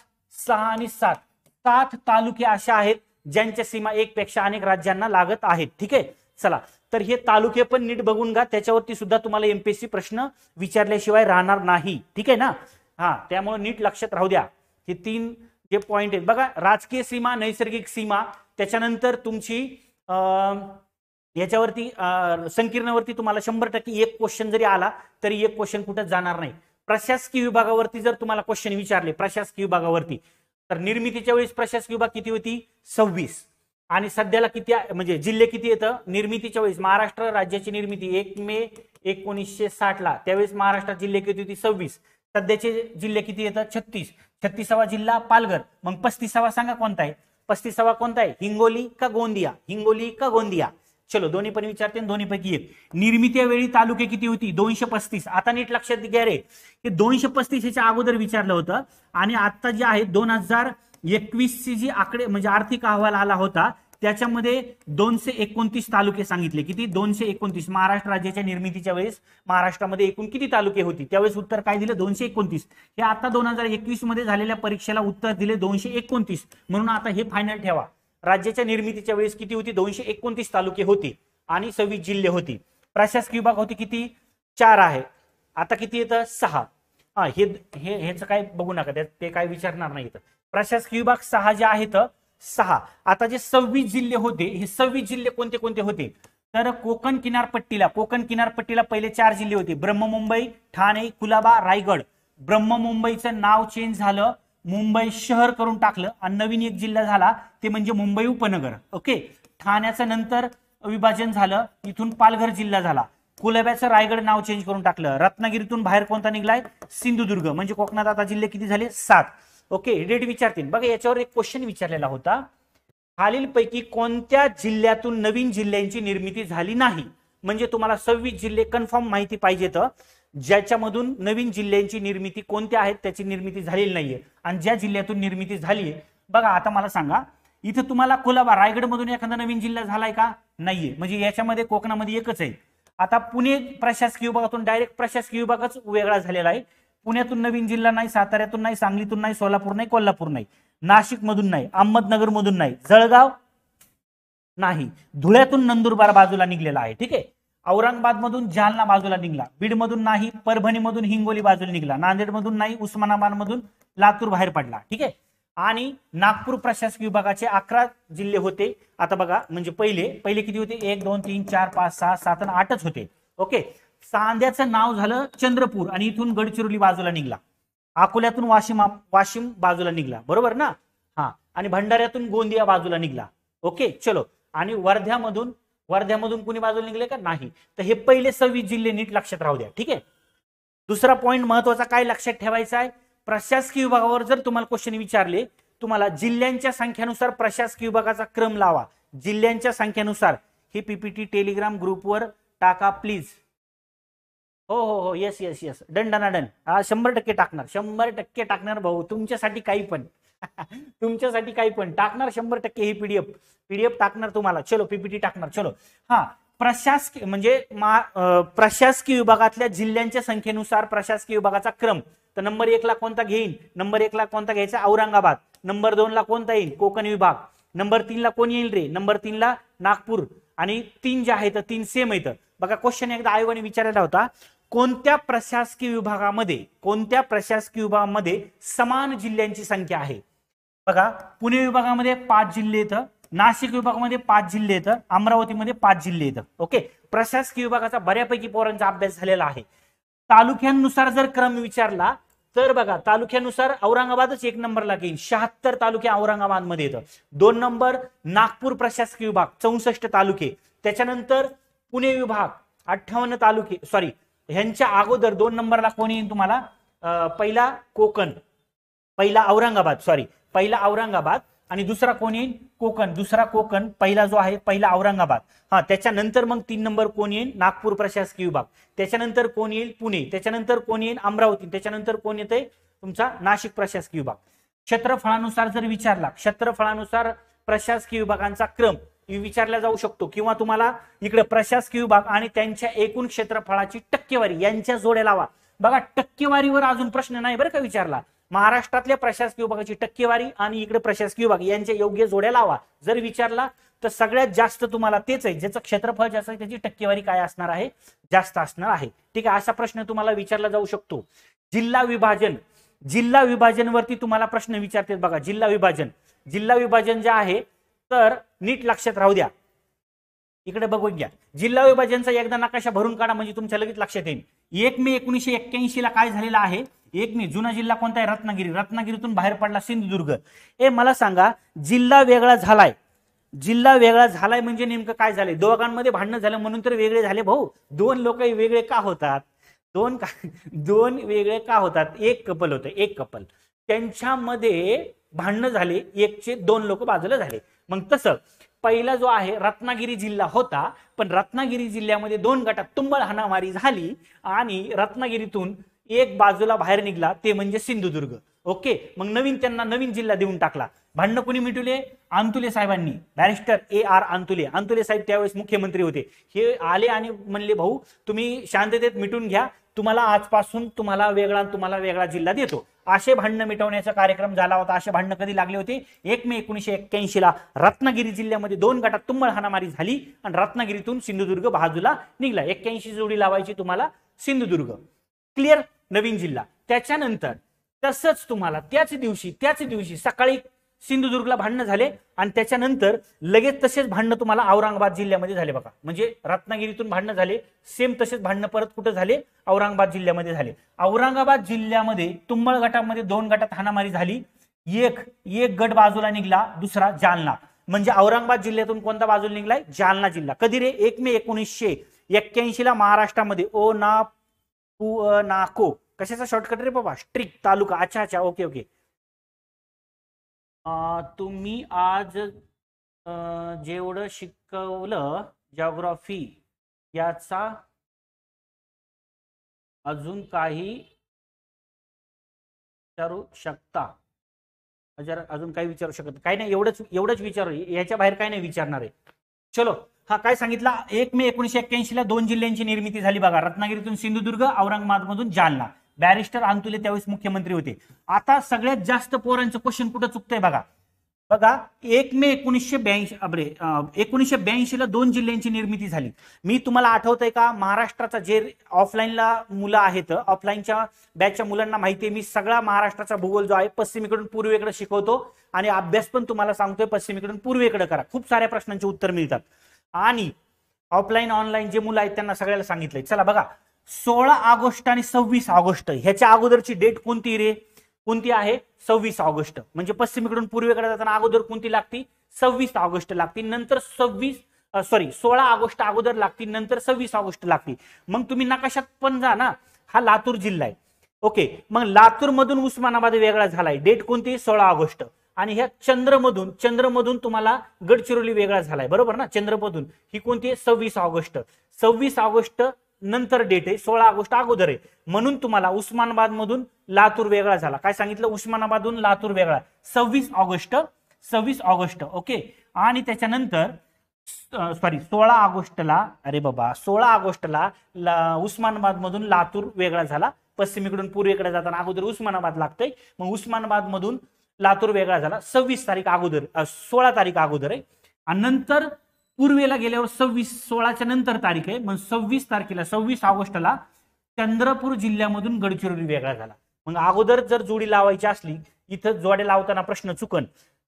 सहा आणि सात सात तालुके अशा आहेत ज्यांच्या सीमा एक पेक्षा अनेक राज्यांना लागत आहेत ठीक आहे चला तर हे तालुके पण नीट बघून घ्या त्याच्यावरती सुद्धा तुम्हाला एमपीएससी प्रश्न विचारल्याशिवाय राहणार नाही ठीक आहे ना हा त्यामुळे नीट लक्षात राहू द्या हे तीन जे पॉइंट आहेत बघा राजकीय सीमा नैसर्गिक सीमा त्याच्यानंतर तुमची याच्यावरती संकीर्णावरती तुम्हाला शंभर टक्के एक क्वेश्चन जरी आला तरी एक क्वेश्चन कुठं जाणार नाही प्रशासकीय विभागावरती जर तुम्हाला क्वेश्चन विचारले प्रशासकीय विभागावरती तर निर्मितीच्या वेळेस प्रशासकीय विभाग किती होती सव्वीस आणि सध्याला किती म्हणजे जिल्हे किती येतं निर्मितीच्या वेळेस महाराष्ट्र राज्याची निर्मिती एक मे एकोणीसशे ला त्यावेळेस महाराष्ट्रात जिल्हे किती होती सव्वीस सध्याचे जिल्हे किती येतं छत्तीस छत्तीसावा जिल्हा पालघर मग पस्तीसावा सांगा कोणता आहे पस्तीसावा कोणता आहे हिंगोली का गोंदिया हिंगोली का गोंदिया चलो दोन्ही पण विचारते दोन्हीपैकी एक वेळी तालुके किती होती दोनशे पस्तीस आता नीट लक्षात घ्या रे हे दोनशे पस्तीस याच्या अगोदर विचारलं होतं आणि आता जे आहे दोन हजार एकवीस ची जी आकडे म्हणजे आर्थिक अहवाल आला होता त्याच्यामध्ये दोनशे एकोणतीस तालुके सांगितले किती दोनशे एकोणतीस महाराष्ट्र राज्याच्या निर्मितीच्या वेळेस महाराष्ट्रामध्ये एकूण किती तालुके होती त्यावेळेस उत्तर काय दिलं दोनशे एकोणतीस हे आता दोन हजार एकवीस मध्ये झालेल्या परीक्षेला उत्तर दिले दोनशे एकोणतीस म्हणून आता हे फायनल ठेवा राज्याच्या निर्मितीच्या वेळेस किती होती दोनशे एकोणतीस तालुके होती आणि सव्वीस जिल्हे होती प्रशासकीय विभाग होती किती चार आहे आता किती येतं सहा हा हे ह्याचं काय बघू नका ते काय विचारणार नाही तर प्रशासकीय विभाग सहा जे आहेत सहा आता जे सव्वीस जिल्हे होते हे सव्वीस जिल्हे कोणते कोणते होते तर कोकण किनारपट्टीला कोकण किनारपट्टीला पहिले चार जिल्हे होते ब्रह्ममुंबई ठाणे कुलाबा रायगड ब्रह्ममुंबईचं नाव चेंज झालं मुंबई शहर करून टाकलं आणि नवीन एक जिल्हा झाला ते म्हणजे मुंबई उपनगर ओके ठाण्याचं नंतर विभाजन झालं इथून पालघर जिल्हा झाला कुलब्याचं रायगड नाव चेंज करून टाकलं रत्नागिरीतून बाहेर कोणता निघलाय सिंधुदुर्ग म्हणजे कोकणात आता जिल्हे किती झाले सात ओके डेट विचारतील बघा याच्यावर एक क्वेश्चन विचारलेला होता खालीलपैकी कोणत्या जिल्ह्यातून नवीन जिल्ह्यांची निर्मिती झाली नाही म्हणजे तुम्हाला सव्वीस जिल्हे कन्फर्म माहिती पाहिजे तर ज्याच्यामधून नवीन जिल्ह्यांची निर्मिती कोणत्या आहेत त्याची निर्मिती झालेली नाहीये आणि ज्या जिल्ह्यातून निर्मिती झाली बघा आता मला सांगा इथं तुम्हाला कोलाबा रायगडमधून एखादा नवीन जिल्हा झालाय का नाहीये म्हणजे याच्यामध्ये कोकणामध्ये एकच आहे आता पुणे प्रशासकीय विभागातून डायरेक्ट प्रशासकीय विभागच वेगळा झालेला आहे पुण्यातून नवीन जिल्हा नाही साताऱ्यातून नाही सांगलीतून नाही सोलापूर नाही कोल्हापूर नाही नाशिकमधून नाही अहमदनगरमधून नाही जळगाव नाही धुळ्यातून नंदुरबार बाजूला निघलेला आहे ठीक आहे औरंगाबादमधून जालना बाजूला निघाला बीडमधून नाही परभणीमधून हिंगोली बाजूला निघाला नांदेडमधून नाही उस्मानाबादमधून लातूर बाहेर पडला ठीक आहे आणि नागपूर प्रशासकीय विभागाचे अकरा जिल्हे होते आता बघा म्हणजे पहिले पहिले किती होते एक दोन तीन चार पाच सहा सात आणि आठच होते ओके सांध्याचं नाव झालं चंद्रपूर आणि इथून गडचिरोली बाजूला निघला अकोल्यातून वाशिम वाशिम बाजूला निघला बरोबर ना हा आणि भंडाऱ्यातून गोंदिया बाजूला निघला ओके चलो आणि वर्ध्यामधून वर्ध्यामधून कुणी बाजूला निघले का नाही तर हे पहिले सव्वीस जिल्हे नीट लक्षात राहू द्या ठीक आहे दुसरा पॉईंट महत्वाचा काय लक्षात ठेवायचा आहे प्रशासकीय विभागावर जर तुम्हाला क्वेश्चन विचारले तुम्हाला जिल्ह्यांच्या संख्यानुसार प्रशासकीय विभागाचा क्रम लावा जिल्ह्यांच्या संख्यानुसार हे पीपीटी टेलिग्राम ग्रुपवर टाका प्लीज हो हो हो yes yes yes done done done हा शंभर टक्के टाकणार शंभर टक्के टाकणार भाऊ तुमच्यासाठी काही पण *laughs* तुमच्यासाठी काही पण टाकणार शंभर टक्के ही पीडीएफ पीडीएफ टाकणार तुम्हाला चलो पीपीटी टाकणार चलो हा प्रशासकीय म्हणजे प्रशासकीय विभागातल्या जिल्ह्यांच्या संख्येनुसार प्रशासकीय विभागाचा क्रम तर नंबर एक ला कोणता घेईन नंबर एक ला कोणता घ्यायचा औरंगाबाद नंबर दोन ला कोणता येईल कोकण विभाग नंबर तीन ला कोण येईल रे नंबर तीन ला नागपूर आणि तीन जे आहेत तीन सेम येतं बघा क्वेश्चन एकदा आयोगाने विचारलेला होता कोणत्या प्रशासकीय विभागामध्ये कोणत्या प्रशासकीय विभागामध्ये समान जिल्ह्यांची संख्या आहे बघा पुणे विभागामध्ये पाच जिल्हे येतं नाशिक विभागामध्ये पाच जिल्हे येतं अमरावतीमध्ये पाच जिल्हे येतं ओके प्रशासकीय विभागाचा बऱ्यापैकी पोरांचा अभ्यास झालेला आहे तालुक्यांनुसार जर क्रम विचारला तर बघा तालुक्यानुसार औरंगाबादच एक नंबरला घेईन शहात्तर तालुके औरंगाबादमध्ये येतं दोन नंबर नागपूर प्रशासकीय विभाग चौसष्ट तालुके त्याच्यानंतर पुणे विभाग अठ्ठावन्न तालुके सॉरी ह्यांच्या अगोदर दोन नंबरला कोणी येईल तुम्हाला पहिला कोकण पहिला औरंगाबाद सॉरी पहिला औरंगाबाद आणि दुसरा कोण येईल कोकण दुसरा कोकण पहिला जो आहे पहिला औरंगाबाद हा त्याच्यानंतर मग तीन नंबर कोण येईल नागपूर प्रशासकीय विभाग त्याच्यानंतर कोण येईल पुणे त्याच्यानंतर कोण येईल अमरावती त्याच्यानंतर कोण येते तुमचा नाशिक प्रशासकीय विभाग क्षेत्रफळानुसार जर विचारला क्षेत्रफळानुसार प्रशासकीय विभागांचा क्रम विचारला जाऊ शकतो किंवा तुम्हाला इकडे प्रशासकीय विभाग आणि त्यांच्या एकूण क्षेत्रफळाची टक्केवारी यांच्या जोड्या लावा बघा टक्केवारीवर अजून प्रश्न नाही बरं का विचारला महाराष्ट्रातल्या प्रशासकीय विभागाची टक्केवारी आणि इकडे प्रशासकीय विभाग यांच्या योग्य जोड्या लावा जर विचारला तर सगळ्यात जास्त तुम्हाला तेच आहे ज्याचं क्षेत्रफळ जास्त आहे त्याची टक्केवारी काय असणार आहे जास्त असणार आहे ठीक आहे असा प्रश्न तुम्हाला विचारला जाऊ शकतो जिल्हा विभाजन जिल्हा विभाजनवरती तुम्हाला प्रश्न विचारते बघा जिल्हा विभाजन जिल्हा विभाजन जे आहे तर नीट लक्षात राहू द्या इकडे बघून घ्या जिल्हा विभाजनचा एकदा नकाशा भरून काढा म्हणजे तुमच्या लगेच लक्षात येईल एक मे एकोणीशे एक्क्याऐंशी ला काय झालेला आहे एक नाही जुना जिल्हा कोणता आहे रत्नागिरी रत्नागिरीतून बाहेर पडला सिंधुदुर्ग ए मला सांगा जिल्हा वेगळा झालाय जिल्हा वेगळा झालाय म्हणजे नेमकं काय झालंय दोघांमध्ये भांडण झालं म्हणून तर वेगळे झाले भाऊ दोन लोक वेगळे का होतात दोन का दोन वेगळे का होतात एक कपल होतं एक कपल त्यांच्यामध्ये भांडणं झाले एकचे दोन लोक बाजूला झाले मग तसं पहिला जो आहे रत्नागिरी जिल्हा होता पण रत्नागिरी जिल्ह्यामध्ये दोन गटात तुंबळ हाणामारी झाली आणि रत्नागिरीतून एक बाजूला बाहेर निघला ते म्हणजे सिंधुदुर्ग ओके मग नवीन त्यांना नवीन जिल्हा देऊन टाकला भांडण कोणी मिटवले आंतुले साहेबांनी बॅरिस्टर ए आर आंतुले आंतुले साहेब त्यावेळेस मुख्यमंत्री होते हे आले आणि म्हणले भाऊ तुम्ही शांततेत मिटून घ्या तुम्हाला आजपासून तुम्हाला वेगळा तुम्हाला वेगळा जिल्हा देतो असे भांडणं मिटवण्याचा कार्यक्रम झाला होता असे भांडणं कधी लागले होते एक मे एकोणीशे एक्क्याऐंशी ला रत्नागिरी जिल्ह्यामध्ये दोन गटात तुंबळ हानामारी झाली आणि रत्नागिरीतून सिंधुदुर्ग बाजूला निघला एक्क्याऐंशी जोडी लावायची तुम्हाला सिंधुदुर्ग क्लिअर नवीन जिल्हा त्याच्यानंतर तसंच तुम्हाला त्याच दिवशी त्याच दिवशी सकाळी सिंधुदुर्गला भांडणं झाले आणि त्याच्यानंतर लगेच तसेच भांडणं तुम्हाला औरंगाबाद जिल्ह्यामध्ये झाले बघा म्हणजे रत्नागिरीतून भांडणं झाले सेम तसेच भांडणं परत कुठं झाले औरंगाबाद जिल्ह्यामध्ये झाले औरंगाबाद जिल्ह्यामध्ये तुंबळ गटामध्ये दोन गटात हानामारी झाली एक एक गट बाजूला निघला दुसरा जालना म्हणजे औरंगाबाद जिल्ह्यातून कोणता बाजूला निघलाय जालना जिल्हा कधी रे एक मे एकोणीसशे एक्क्याऐंशी ला महाराष्ट्रामध्ये ओ ना तू नाको कशाचा शॉर्टकट रे बाबा स्ट्रिक तालुका अच्छा अच्छा ओके ओके तुम्ही आज जेवढं शिकवलं जॉग्रॉफी याचा अजून काही विचारू शकता अजून काही विचारू शकत काही नाही एवढंच एवढंच विचारू याच्या बाहेर काही नाही विचारणार आहे चलो हा काय सांगितला एक मे एकोणीशे ला दोन जिल्ह्यांची निर्मिती झाली बघा रत्नागिरीतून सिंधुदुर्ग औरंगाबाद मधून जालना बॅरिस्टर अंतुले त्यावेळेस मुख्यमंत्री होते आता सगळ्यात जास्त पोरांचं क्वेश्चन कुठं चुकतंय बघा बघा एक मे एकोणीसशे ब्याऐंशी अबरे एकोणीसशे ब्याऐंशीला दोन जिल्ह्यांची निर्मिती झाली मी तुम्हाला आठवतंय का महाराष्ट्राचा जे ऑफलाईनला मुलं आहेत ऑफलाईनच्या बॅचच्या मुलांना माहिती आहे मी सगळा महाराष्ट्राचा भूगोल जो आहे पश्चिमेकडून पूर्वेकडे शिकवतो आणि अभ्यास पण तुम्हाला सांगतोय पश्चिमेकडून पूर्वेकडे करा खूप साऱ्या प्रश्नांची उत्तर मिळतात आणि ऑफलाईन ऑनलाईन जे मुलं आहेत त्यांना सगळ्याला सांगितलंय चला बघा सोळा ऑगस्ट आणि सव्वीस ऑगस्ट ह्याच्या अगोदरची डेट कोणती रे कोणती आहे सव्वीस ऑगस्ट म्हणजे पश्चिमेकडून पूर्वेकडे जाताना अगोदर कोणती लागती सव्वीस ऑगस्ट लागती नंतर सव्वीस सॉरी सोळा ऑगस्ट अगोदर लागती नंतर सव्वीस ऑगस्ट लागती मग तुम्ही नकाशात पण जा ना हा लातूर जिल्हा आहे ओके मग लातूर मधून उस्मानाबाद वेगळा झालाय डेट कोणती सोळा ऑगस्ट आणि ह्या चंद्रमधून चंद्रमधून तुम्हाला गडचिरोली वेगळा झालाय बरोबर ना चंद्रमधून ही कोणती आहे सव्वीस ऑगस्ट सव्वीस ऑगस्ट नंतर डेट आहे सोळा ऑगस्ट अगोदर आहे म्हणून तुम्हाला उस्मानाबाद मधून लातूर वेगळा झाला काय सांगितलं उस्मानाबादहून लातूर वेगळा सव्वीस ऑगस्ट सव्वीस ऑगस्ट ओके आणि त्याच्यानंतर सॉरी सोळा ऑगस्टला अरे बाबा सोळा ऑगस्टला उस्मानाबाद मधून लातूर वेगळा झाला पश्चिमेकडून पूर्वेकडे जाताना अगोदर उस्मानाबाद लागतंय मग उस्मानाबाद मधून लातूर वेगळा झाला सव्वीस तारीख अगोदर सोळा तारीख अगोदर आहे आणि नंतर पूर्वेला गेल्यावर सव्वीस सोळाच्या नंतर तारीख आहे मग सव्वीस तारखेला सव्वीस ऑगस्टला चंद्रपूर जिल्ह्यामधून गडचिरोली वेगळा झाला मग अगोदर जर जोडी लावायची असली इथं जोड्या लावताना प्रश्न चुकन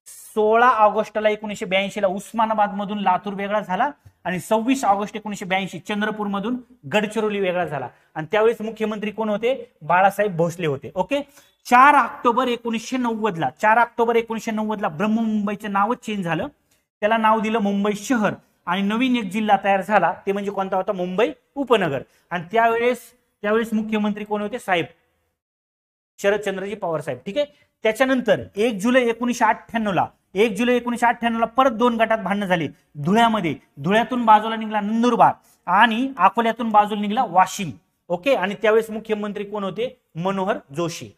सोळा ऑगस्टला एकोणीसशे ब्याऐंशीला उस्मानाबाद मधून लातूर वेगळा झाला आणि सव्वीस ऑगस्ट एकोणीशे ब्याऐंशी चंद्रपूर मधून गडचिरोली वेगळा झाला आणि त्यावेळेस मुख्यमंत्री कोण होते बाळासाहेब भोसले होते ओके चार ऑक्टोबर एकोणीसशे नव्वदला चार ऑक्टोबर एकोणीसशे नव्वदला ब्रह्म मुंबईचं नावच चेंज झालं त्याला नाव दिलं मुंबई शहर आणि नवीन एक जिल्हा तयार झाला ते म्हणजे कोणता होता मुंबई उपनगर आणि त्यावेळेस त्यावेळेस मुख्यमंत्री कोण होते साहेब शरदचंद्रजी पवार साहेब ठीक आहे त्याच्यानंतर एक जुलै एकोणीसशे अठ्ठ्याण्णवला एक जुलै एकोणीसशे ला परत दोन गटात भांडण झाली धुळ्यामध्ये धुळ्यातून बाजूला निघला नंदुरबार आणि अकोल्यातून बाजूला निघला वाशिम ओके आणि त्यावेळेस मुख्यमंत्री कोण होते मनोहर जोशी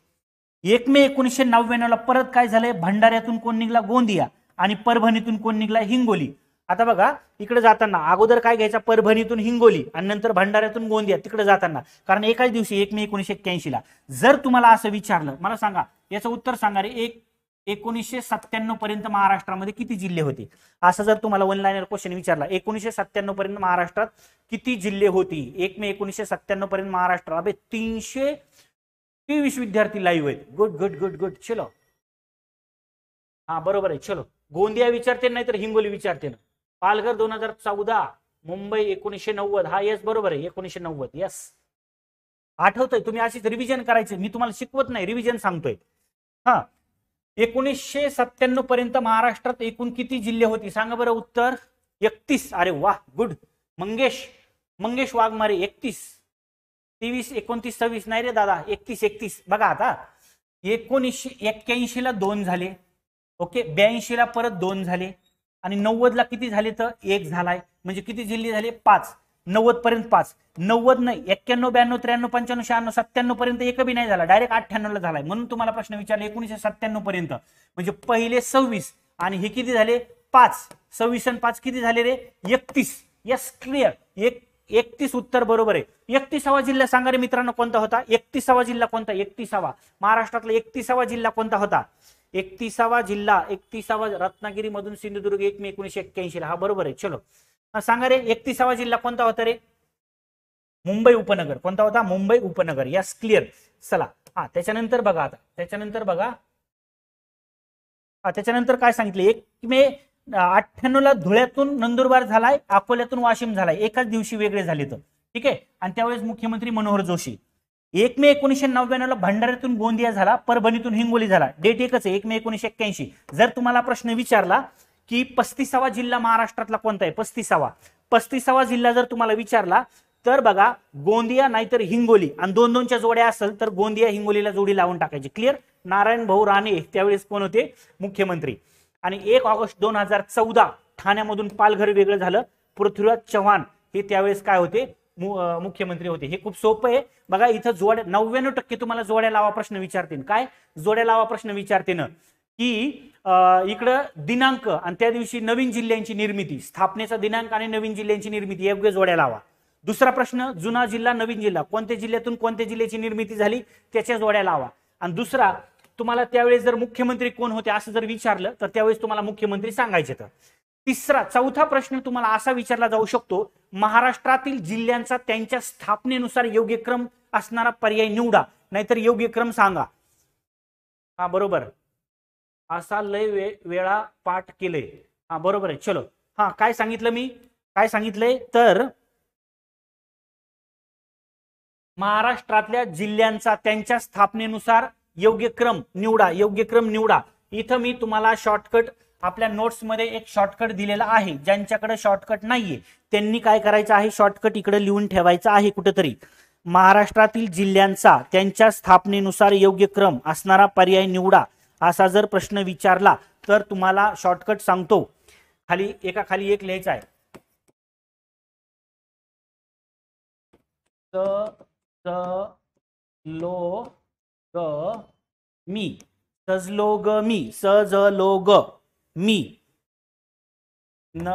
एक मे एकोणीसशे नव्याण्णवला परत काय झालंय भंडाऱ्यातून कोण निघला गोंदिया आणि परभणीतून कोण निघला हिंगोली आता बघा इकडे जाताना अगोदर काय घ्यायचा परभणीतून हिंगोली आणि नंतर भंडाऱ्यातून गोंदिया तिकडे जाताना कारण एकाच दिवशी एक मे एक्क्याऐंशी ला जर तुम्हाला असं विचारलं मला सांगा याचं उत्तर सांगा रे एक एकोणीसशे सत्त्याण्णव पर्यंत महाराष्ट्रामध्ये किती जिल्हे होते असं जर तुम्हाला वन लाईनर क्वेश्चन विचारला एकोणीशे सत्त्याण्णव पर्यंत महाराष्ट्रात किती जिल्हे होती एक मे एकोणीशे सत्त्याण्णव पर्यंत महाराष्ट्रात तीनशे तेवीस विद्यार्थी लाईव्ह आहेत गुड गुड गुड गुड चलो हा बरोबर आहे चलो गोंदिया विचारते नाही तर हिंगोली विचारते ना पालघर दोन हजार चौदा मुंबई एकोणीसशे नव्वद हा यस बरोबर आहे एकोणीसशे नव्वद यस आठवतोय तुम्ही अशीच रिव्हिजन करायचे मी तुम्हाला शिकवत नाही रिव्हिजन सांगतोय हा एकोणीसशे सत्त्याण्णव पर्यंत महाराष्ट्रात एकूण किती जिल्हे होती सांगा बरं उत्तर एकतीस अरे वा गुड मंगेश मंगेश वाघमारे एकतीस तेवीस एकोणतीस सव्वीस नाही रे दादा एकतीस एकतीस बघा आता एकोणीसशे एक्क्याऐंशी ला दोन झाले ओके ब्याऐंशी ला परत दोन झाले आणि नव्वद ला किती झाले तर एक झालाय म्हणजे किती जिल्हे झाले पाच नव्वद पर्यंत पाच नव्वद नाही एक्क्याण्णव ब्याण्णव त्र्याण्णव पंच्याण्णव शहाण्णव सत्त्याण्णव पर्यंत एक बी नाही झाला डायरेक्ट अठ्ठ्याण्णवला झालाय म्हणून तुम्हाला प्रश्न विचारला एकोणीसशे सत्त्याण्णव पर्यंत म्हणजे पहिले सव्वीस आणि हे किती झाले पाच सव्वीस आणि पाच किती झाले रे एकतीस यस क्लिअर एक एकतीस उत्तर बरोबर आहे एकतीसावा जिल्हा सांगा रे मित्रांनो कोणता होता एकतीसावा जिल्हा कोणता एकतीसावा महाराष्ट्रातला एकतीसावा जिल्हा कोणता होता एकतीसावा जिल्हा एकतीसावा रत्नागिरी मधून सिंधुदुर्ग एक मे एकोणीशे एक्क्याऐंशी हा बरोबर आहे चलो सांगा रे एकतीसावा जिल्हा कोणता होता रे मुंबई उपनगर कोणता होता मुंबई उपनगर यास क्लिअर चला हा त्याच्यानंतर बघा आता त्याच्यानंतर बघा हा त्याच्यानंतर काय सांगितले एक मे अठ्ठ्याण्णवला धुळ्यातून नंदुरबार झालाय अकोल्यातून वाशिम झालाय एकाच दिवशी वेगळे झाले तर ठीक आहे आणि त्यावेळेस मुख्यमंत्री मनोहर जोशी एक मे एकोणीशे नव्याण्णवला भंडाऱ्यातून गोंदिया झाला परभणीतून हिंगोली झाला डेट एकच आहे एक मे एकोणीशे एक्क्याऐंशी जर तुम्हाला प्रश्न विचारला की पस्तीसावा जिल्हा महाराष्ट्रातला कोणता आहे पस्तीसावा पस्तीसावा जिल्हा जर तुम्हाला विचारला तर बघा गोंदिया नाहीतर हिंगोली आणि दोन दोनच्या जोड्या असेल तर गोंदिया हिंगोलीला जोडी लावून टाकायची क्लिअर नारायण भाऊ राणे त्यावेळेस कोण होते मुख्यमंत्री आणि एक ऑगस्ट दोन हजार चौदा ठाण्यामधून पालघर वेगळं झालं पृथ्वीराज चव्हाण हे त्यावेळेस काय होते मुख्यमंत्री होते हे खूप सोपं आहे बघा इथं जोड्या नव्याण्णव टक्के तुम्हाला जोड्या लावा प्रश्न विचारतील काय जोड्या लावा प्रश्न विचारते ना की इकडं दिनांक आणि त्या दिवशी नवीन जिल्ह्यांची निर्मिती स्थापनेचा दिनांक आणि नवीन जिल्ह्यांची निर्मिती योग्य जोड्या लावा दुसरा प्रश्न जुना जिल्हा नवीन जिल्हा कोणत्या जिल्ह्यातून कोणत्या जिल्ह्याची निर्मिती झाली त्याच्या जोड्या लावा आणि दुसरा तुम्हाला त्यावेळेस जर मुख्यमंत्री कोण होते असं जर विचारलं तर त्यावेळेस तुम्हाला मुख्यमंत्री सांगायचे तर तिसरा चौथा प्रश्न तुम्हाला असा विचारला जाऊ शकतो महाराष्ट्रातील जिल्ह्यांचा त्यांच्या स्थापनेनुसार योग्य क्रम असणारा पर्याय निवडा नाहीतर योग्य क्रम सांगा हा बरोबर असा लय वे वेळा पाठ केले हा बरोबर आहे चलो हा काय सांगितलं मी काय सांगितलंय तर महाराष्ट्रातल्या जिल्ह्यांचा त्यांच्या स्थापनेनुसार योग्य क्रम निवडा योग्य क्रम निवडा इथं मी तुम्हाला शॉर्टकट आपल्या नोट्स मध्ये एक शॉर्टकट दिलेला आहे ज्यांच्याकडे शॉर्टकट नाहीये त्यांनी काय करायचं आहे शॉर्टकट इकडे लिहून ठेवायचं आहे कुठेतरी महाराष्ट्रातील जिल्ह्यांचा त्यांच्या स्थापनेनुसार योग्य क्रम असणारा पर्याय निवडा असा जर प्रश्न विचारला तर तुम्हाला शॉर्टकट सांगतो खाली एका खाली एक लिहायचा आहे लो ग मी सजलो ग मी सजलो मी न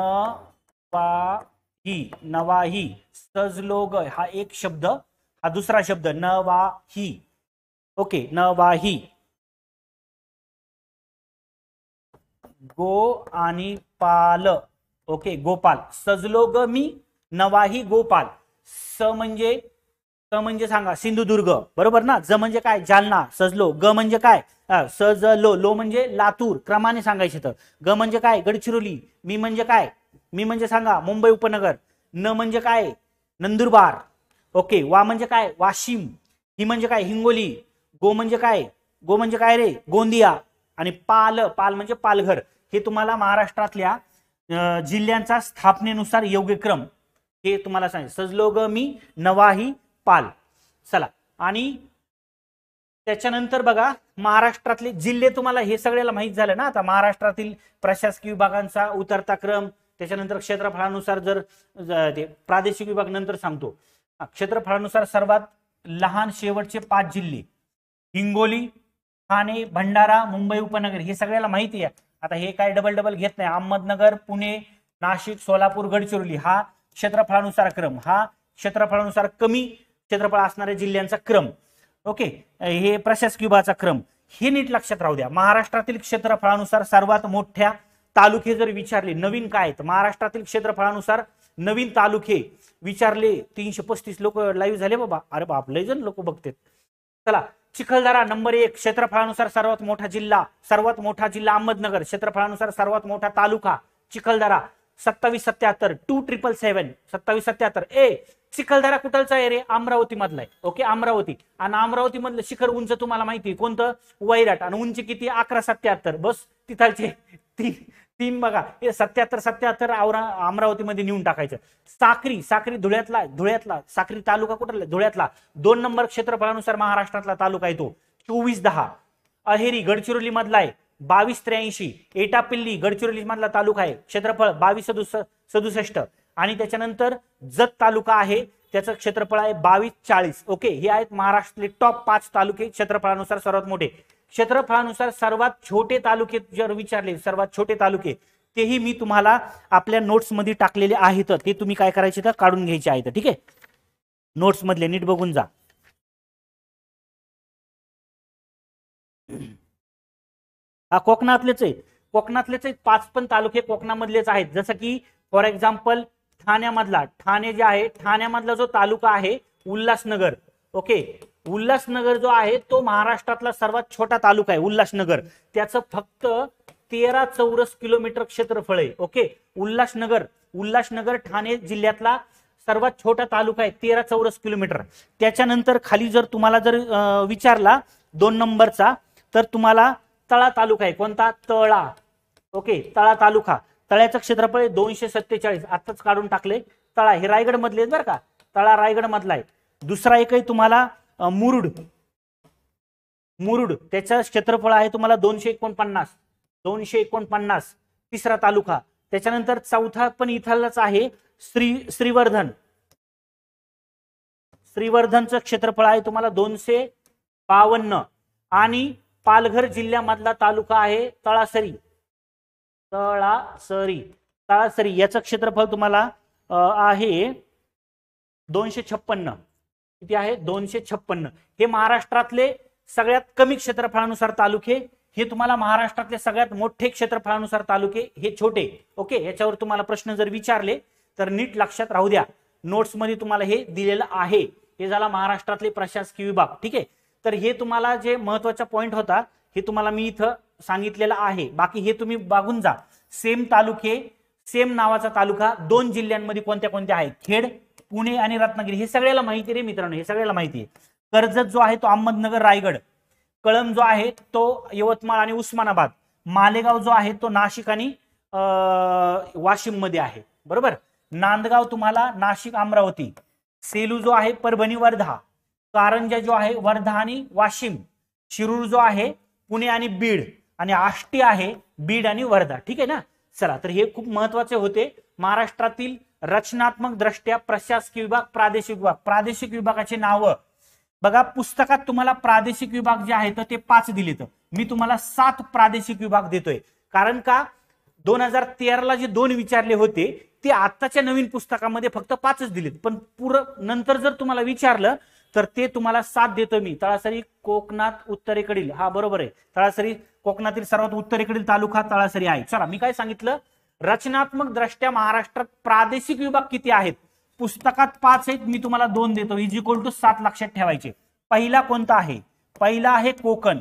वा नवाही सजलो हा एक शब्द हा दुसरा शब्द नवाही ओके नवाही गो आणि पाल ओके गोपाल सजलो ग मी नवाही गोपाल स म्हणजे म्हणजे सांगा सिंधुदुर्ग बरोबर ना ज म्हणजे काय जालना सजलो ग म्हणजे काय सजलो लो म्हणजे लातूर क्रमाने सांगायचे तर ग म्हणजे काय गडचिरोली मी म्हणजे काय मी म्हणजे सांगा मुंबई उपनगर न म्हणजे काय नंदुरबार ओके वा म्हणजे काय वाशिम ही म्हणजे काय हिंगोली गो म्हणजे काय गो म्हणजे काय रे गोंदिया आणि पाल पाल म्हणजे पालघर हे तुम्हाला महाराष्ट्रातल्या जिल्ह्यांचा स्थापनेनुसार योग्य क्रम हे तुम्हाला सांग सजलो ग मी नवाही पाल चला आणि त्याच्यानंतर बघा महाराष्ट्रातले जिल्हे तुम्हाला हे सगळ्याला माहीत झालं ना आता महाराष्ट्रातील प्रशासकीय विभागांचा उतरता क्रम त्याच्यानंतर क्षेत्रफळानुसार जर ते प्रादेशिक विभाग नंतर सांगतो क्षेत्रफळानुसार सर्वात लहान शेवटचे पाच जिल्हे हिंगोली ठाणे भंडारा मुंबई उपनगर हे सगळ्याला माहिती आहे आता हे काय डबल डबल घेत नाही अहमदनगर पुणे नाशिक सोलापूर गडचिरोली हा क्षेत्रफळानुसार क्रम हा क्षेत्रफळानुसार कमी क्षेत्रफळ असणाऱ्या जिल्ह्यांचा क्रम ओके हे प्रशासकीय विभागाचा क्रम हे नीट लक्षात राहू द्या महाराष्ट्रातील क्षेत्रफळानुसार सर्वात मोठ्या तालुके जर विचारले नवीन काय महाराष्ट्रातील क्षेत्रफळानुसार नवीन तालुके विचारले तीनशे पस्तीस लोक लाईव्ह झाले बाबा अरे बाप लय जण लोक बघते चला चिखलदरा नंबर एक क्षेत्रफळानुसार सर्वात मोठा जिल्हा सर्वात मोठा जिल्हा अहमदनगर क्षेत्रफळानुसार सर्वात मोठा तालुका चिखलदरा सत्तावीस सत्याहत्तर टू ट्रिपल सेव्हन सत्तावीस सत्याहत्तर ए चिखलदरा कुठलचा आहे रे अमरावती मधला आहे ओके अमरावती आणि अमरावती मधलं शिखर उंच तुम्हाला माहितीये कोणतं वैराट आणि उंची किती अकरा सत्याहत्तर बस तिथालचे तीन तीन बघा हे सत्याहत्तर सत्याहत्तर औरा अमरावतीमध्ये नेऊन टाकायचं साक्री साक्री धुळ्यातला धुळ्यातला साक्री तालुका कुठला धुळ्यातला दोन नंबर क्षेत्रफळानुसार महाराष्ट्रातला तालुका आहे तो चोवीस दहा अहेरी गडचिरोली मधला आहे बावीस त्र्याऐंशी एटापिल्ली गडचिरोली मधला तालुका आहे क्षेत्रफळ बावीस सदुसष्ट आणि त्याच्यानंतर जत तालुका आहे त्याचं क्षेत्रफळ आहे बावीस चाळीस ओके हे आहेत महाराष्ट्रातले टॉप पाच तालुके क्षेत्रफळानुसार सर्वात मोठे क्षेत्रफळानुसार सर्वात छोटे तालुके जर विचारले सर्वात छोटे तालुके तेही मी तुम्हाला आपल्या नोट्समध्ये टाकलेले आहेत ते तुम्ही काय करायचे तर काढून घ्यायचे आहेत ठीक आहे नोट्स मधले नीट बघून जा कोकणातलेच आहे कोकणातलेच पाच पण तालुके कोकणामधलेच आहेत जसं की फॉर एक्झाम्पल ठाण्यामधला ठाणे जे आहे ठाण्यामधला जो तालुका आहे उल्हासनगर ओके उल्हासनगर जो आहे तो महाराष्ट्रातला सर्वात छोटा तालुका आहे उल्हासनगर त्याचं फक्त तेरा चौरस किलोमीटर क्षेत्रफळ आहे ओके उल्हासनगर उल्हासनगर ठाणे जिल्ह्यातला सर्वात छोटा तालुका आहे तेरा चौरस किलोमीटर त्याच्यानंतर खाली जर तुम्हाला जर विचारला दोन नंबरचा तर तुम्हाला तळा तालुका आहे कोणता तळा ओके तळा तालुका तळ्याचं क्षेत्रफळ आहे दोनशे सत्तेचाळीस आताच काढून टाकले तळा हे रायगड मधले बर बरं का तळा रायगड मधला आहे दुसरा एक आहे तुम्हाला मुरुड मुरुड त्याचं क्षेत्रफळ आहे तुम्हाला दोनशे एकोणपन्नास दोनशे एकोणपन्नास तिसरा तालुका त्याच्यानंतर चौथा पण इथलाच आहे श्री श्रीवर्धन श्रीवर्धनचं क्षेत्रफळ आहे तुम्हाला दोनशे बावन्न आणि पालघर जिल्ह्यामधला तालुका आहे तळासरी तळासरी तळासरी याचं क्षेत्रफळ तुम्हाला आहे दोनशे छप्पन्न किती आहे दोनशे छप्पन्न हे महाराष्ट्रातले सगळ्यात कमी क्षेत्रफळानुसार तालुके हे तुम्हाला महाराष्ट्रातले सगळ्यात मोठे क्षेत्रफळानुसार तालुके हे छोटे ओके याच्यावर तुम्हाला प्रश्न जर विचारले तर नीट लक्षात राहू द्या नोट्समध्ये तुम्हाला हे दिलेलं आहे हे झाला महाराष्ट्रातले प्रशासकीय विभाग ठीक आहे तर हे तुम्हाला जे महत्वाचा पॉईंट होता हे तुम्हाला मी इथं सांगितलेलं आहे बाकी हे तुम्ही बघून जा सेम तालुके सेम नावाचा तालुका दोन जिल्ह्यांमध्ये कोणत्या कोणत्या आहेत खेड पुणे आणि रत्नागिरी हे सगळ्याला माहिती रे मित्रांनो हे सगळ्याला माहिती आहे कर्जत जो आहे तो अहमदनगर रायगड कळम जो आहे तो यवतमाळ आणि उस्मानाबाद मालेगाव जो आहे तो नाशिक आणि वाशिम मध्ये आहे बरोबर नांदगाव तुम्हाला नाशिक अमरावती सेलू जो आहे परभणी वर्धा कारंजा जो आहे वर्धा आणि वाशिम शिरूर जो आहे पुणे आणि बीड आणि आष्टी आहे बीड आणि वर्धा ठीक आहे ना चला तर हे खूप महत्वाचे होते महाराष्ट्रातील रचनात्मक दृष्ट्या प्रशासकीय विभाग प्रादेशिक विभाग प्रादेशिक विभागाचे नाव बघा पुस्तकात तुम्हाला प्रादेशिक विभाग जे आहेत ते पाच दिलेत मी तुम्हाला सात प्रादेशिक विभाग देतोय कारण का दोन हजार तेराला जे दोन विचारले होते ते आत्ताच्या नवीन पुस्तकामध्ये फक्त पाचच दिलेत पण पुर नंतर जर तुम्हाला विचारलं तर ते तुम्हाला साथ देतो मी तळासरी कोकणात उत्तरेकडील हा बरोबर आहे तळासरी कोकणातील सर्वात उत्तरेकडील तालुका तळासरी आहे चला मी काय सांगितलं रचनात्मक दृष्ट्या महाराष्ट्रात प्रादेशिक विभाग किती आहेत पुस्तकात पाच आहेत मी तुम्हाला दोन देतो इज इक्वल टू सात लक्षात ठेवायचे पहिला कोणता आहे पहिला आहे कोकण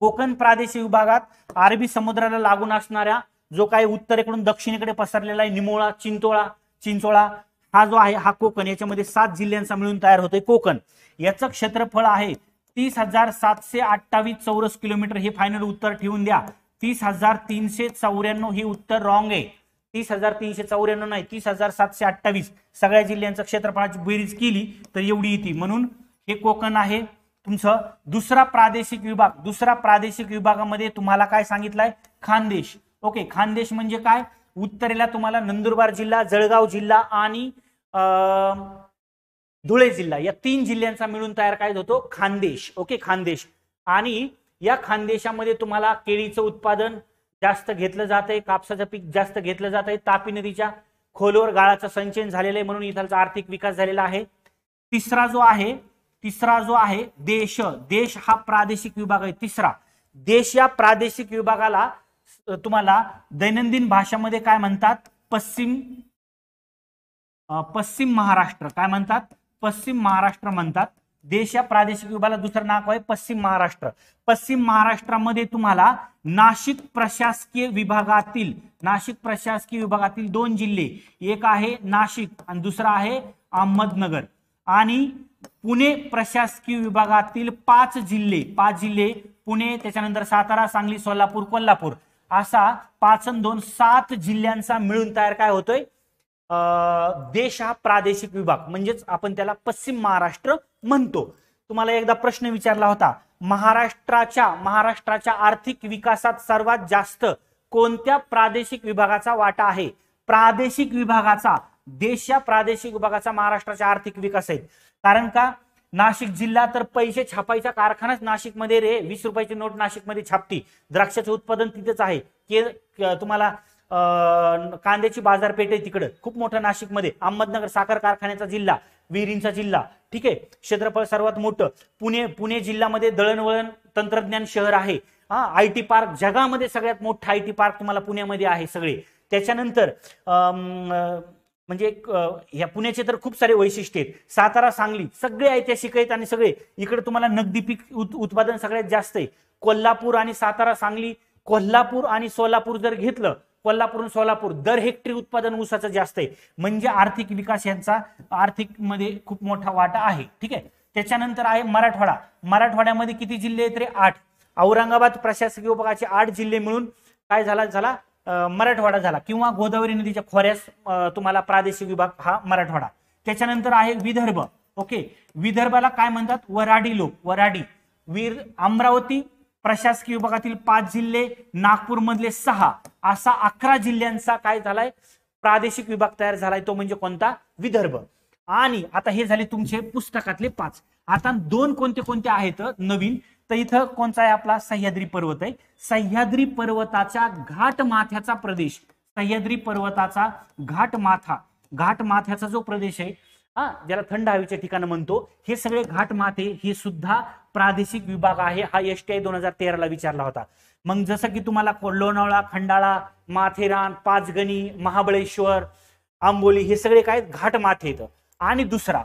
कोकण प्रादेशिक विभागात अरबी समुद्राला लागून असणाऱ्या जो काही उत्तरेकडून दक्षिणेकडे पसरलेला आहे निमोळा चिंतोळा चिंचोळा हा जो आहे हा कोकण याच्यामध्ये सात जिल्ह्यांचा मिळून तयार होतोय कोकण याचं क्षेत्रफळ आहे तीस हजार सातशे अठ्ठावीस चौरस किलोमीटर हे फायनल उत्तर ठेवून द्या तीस हजार तीनशे चौऱ्याण्णव हे उत्तर रॉंग आहे तीस हजार तीनशे चौऱ्याण्णव नाही तीस हजार सातशे अठ्ठावीस सगळ्या जिल्ह्यांचं क्षेत्रफळाची बेरीज केली तर एवढी येते म्हणून हे कोकण आहे तुमचं दुसरा प्रादेशिक विभाग दुसरा प्रादेशिक विभागामध्ये तुम्हाला काय सांगितलंय खानदेश ओके खानदेश म्हणजे काय उत्तरेला तुम्हाला नंदुरबार जिल्हा जळगाव जिल्हा आणि धुळे जिल्हा या तीन जिल्ह्यांचा मिळून तयार काय होतो खानदेश ओके खानदेश आणि या खानदेशामध्ये तुम्हाला केळीचं उत्पादन जास्त घेतलं जात आहे कापसाचं पीक जास्त घेतलं जात आहे तापी नदीच्या खोलवर गाळाचं संचयन झालेलं आहे म्हणून इथालचा आर्थिक विकास झालेला आहे तिसरा जो आहे तिसरा जो आहे देश देश हा प्रादेशिक विभाग आहे तिसरा देश या प्रादेशिक विभागाला तुम्हाला दैनंदिन भाषामध्ये काय म्हणतात पश्चिम पश्चिम महाराष्ट्र काय म्हणतात पश्चिम महाराष्ट्र म्हणतात देश या प्रादेशिक विभागाला दुसरं नाव आहे पश्चिम महाराष्ट्र पश्चिम महाराष्ट्रामध्ये तुम्हाला नाशिक प्रशासकीय विभागातील नाशिक प्रशासकीय विभागातील दोन जिल्हे एक आहे नाशिक आणि दुसरा आहे अहमदनगर आणि पुणे प्रशासकीय विभागातील पाच जिल्हे पाच जिल्हे पुणे त्याच्यानंतर सातारा सांगली सोलापूर कोल्हापूर असा पाच दोन सात जिल्ह्यांचा मिळून तयार काय होतोय देश हा प्रादेशिक विभाग म्हणजेच आपण त्याला पश्चिम महाराष्ट्र म्हणतो तुम्हाला एकदा प्रश्न विचारला होता महाराष्ट्राच्या महाराष्ट्राच्या आर्थिक विकासात सर्वात जास्त कोणत्या प्रादेशिक विभागाचा वाटा आहे प्रादेशिक विभागाचा देश या प्रादेशिक विभागाचा महाराष्ट्राचा आर्थिक विकास आहे कारण का नाशिक जिल्हा तर पैसे छापायचा कारखानाच नाशिकमध्ये रे वीस रुपयाची नोट नाशिकमध्ये छापती द्राक्षाचे उत्पादन तिथेच आहे के तुम्हाला कांद्याची बाजारपेठ आहे तिकडं खूप मोठं नाशिकमध्ये अहमदनगर साखर कारखान्याचा जिल्हा विहिरींचा जिल्हा ठीक आहे क्षेत्रफळ सर्वात मोठं पुणे पुणे जिल्ह्यामध्ये दळणवळण तंत्रज्ञान शहर आहे हा आय टी पार्क जगामध्ये सगळ्यात मोठं आय टी पार्क तुम्हाला पुण्यामध्ये आहे सगळे त्याच्यानंतर म्हणजे ह्या पुण्याचे तर खूप सारे वैशिष्ट्य आहेत सातारा सांगली सगळे ऐतिहासिक आहेत आणि सगळे इकडे तुम्हाला नगदी पीक उत, उत्पादन सगळ्यात जास्त आहे कोल्हापूर आणि सातारा सांगली कोल्हापूर आणि सोलापूर जर घेतलं कोल्हापूर सोलापूर दर हेक्टरी उत्पादन ऊसाचं जास्त आहे म्हणजे आर्थिक विकास यांचा आर्थिक मध्ये खूप मोठा वाटा आहे ठीक आहे त्याच्यानंतर आहे मराठवाडा मराठवाड्यामध्ये किती जिल्हे आहेत रे आठ औरंगाबाद प्रशासकीय विभागाचे आठ जिल्हे मिळून काय झाला झाला मराठवाडा झाला किंवा गोदावरी नदीच्या खोऱ्यास तुम्हाला प्रादेशिक विभाग हा मराठवाडा त्याच्यानंतर आहे विदर्भ ओके विदर्भाला काय म्हणतात वराडी लोक वराडी वीर अमरावती प्रशासकीय विभागातील पाच जिल्हे नागपूरमधले सहा असा अकरा जिल्ह्यांचा काय झालाय प्रादेशिक विभाग तयार झालाय तो म्हणजे कोणता विदर्भ आणि आता हे झाले तुमचे पुस्तकातले पाच आता दोन कोणते कोणते आहेत नवीन तर इथं कोणता आहे आपला सह्याद्री पर्वत आहे सह्याद्री पर्वताच्या घाट माथ्याचा प्रदेश सह्याद्री पर्वताचा घाट माथा घाट माथ्याचा जो प्रदेश आहे हा ज्याला थंड हवेच्या ठिकाण म्हणतो हे सगळे घाट माथे हे सुद्धा प्रादेशिक विभाग आहे हा एस टी आय दोन हजार तेराला विचारला होता मग जसं की तुम्हाला लोणावळा खंडाळा माथेरान पाचगणी महाबळेश्वर आंबोली हे सगळे काय घाट माथे येतं आणि दुसरा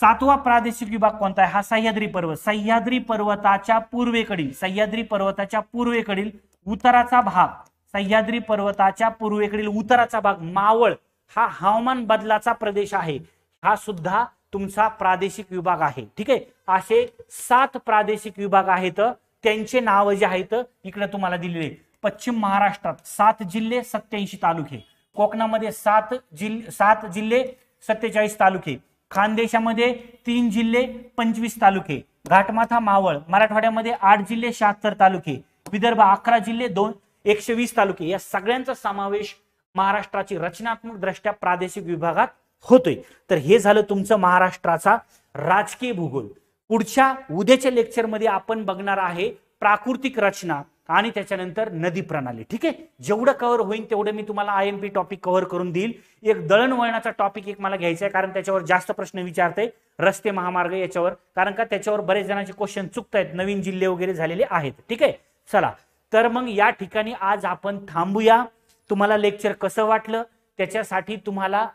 सातवा प्रादेशिक विभाग कोणता आहे हा सह्याद्री पर्वत सह्याद्री पर्वताच्या पूर्वेकडील सह्याद्री पर्वताच्या पूर्वेकडील उतराचा भाग सह्याद्री पर्वताच्या पूर्वेकडील उतराचा भाग मावळ हा हवामान बदलाचा प्रदेश आहे हा सुद्धा तुमचा प्रादेशिक विभाग आहे ठीक आहे असे सात प्रादेशिक विभाग आहेत त्यांचे नाव जे आहेत इकडे तुम्हाला दिलेले पश्चिम महाराष्ट्रात सात जिल्हे सत्याऐंशी तालुके कोकणामध्ये सात जिल्हे सात जिल्हे सत्तेचाळीस तालुके खानदेशामध्ये तीन जिल्हे पंचवीस तालुके घाटमाथा मावळ मराठवाड्यामध्ये आठ जिल्हे शहात्तर तालुके विदर्भ अकरा जिल्हे दोन एकशे वीस तालुके या सगळ्यांचा समावेश महाराष्ट्राची रचनात्मक दृष्ट्या प्रादेशिक विभागात होतोय तर हे झालं तुमचं महाराष्ट्राचा राजकीय भूगोल पुढच्या उद्याच्या लेक्चरमध्ये आपण बघणार आहे प्राकृतिक रचना आणि त्याच्यानंतर नदी प्रणाली ठीक आहे जेवढं कव्हर होईल तेवढं मी तुम्हाला I M P topic cover करून देईल एक दळणवळणाचा टॉपिक एक मला घ्यायचा आहे कारण त्याच्यावर जास्त प्रश्न विचारते रस्ते महामार्ग याच्यावर कारण का त्याच्यावर बरेच जणांचे क्वेश्चन चुकतायत नवीन जिल्हे वगैरे झालेले आहेत ठीक आहे चला तर मग या ठिकाणी आज आपण थांबूया तुम्हाला लेक्चर कसं वाटलं त्याच्यासाठी तुम्हाला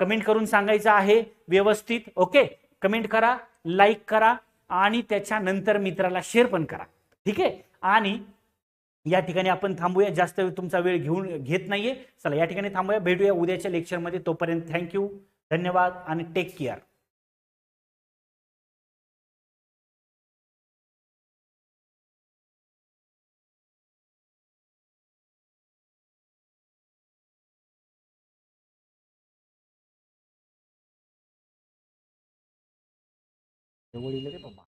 कमेंट करून सांगायचं आहे व्यवस्थित ओके कमेंट करा लाईक करा आणि त्याच्यानंतर मित्राला शेअर पण करा ठीक आहे आणि या ठिकाणी आपण थांबूया जास्त तुमचा वेळ घेऊन घेत नाहीये चला या ठिकाणी थांबूया भेटूया उद्याच्या लेक्चरमध्ये तोपर्यंत थँक्यू धन्यवाद आणि टेक केअर 我有那不明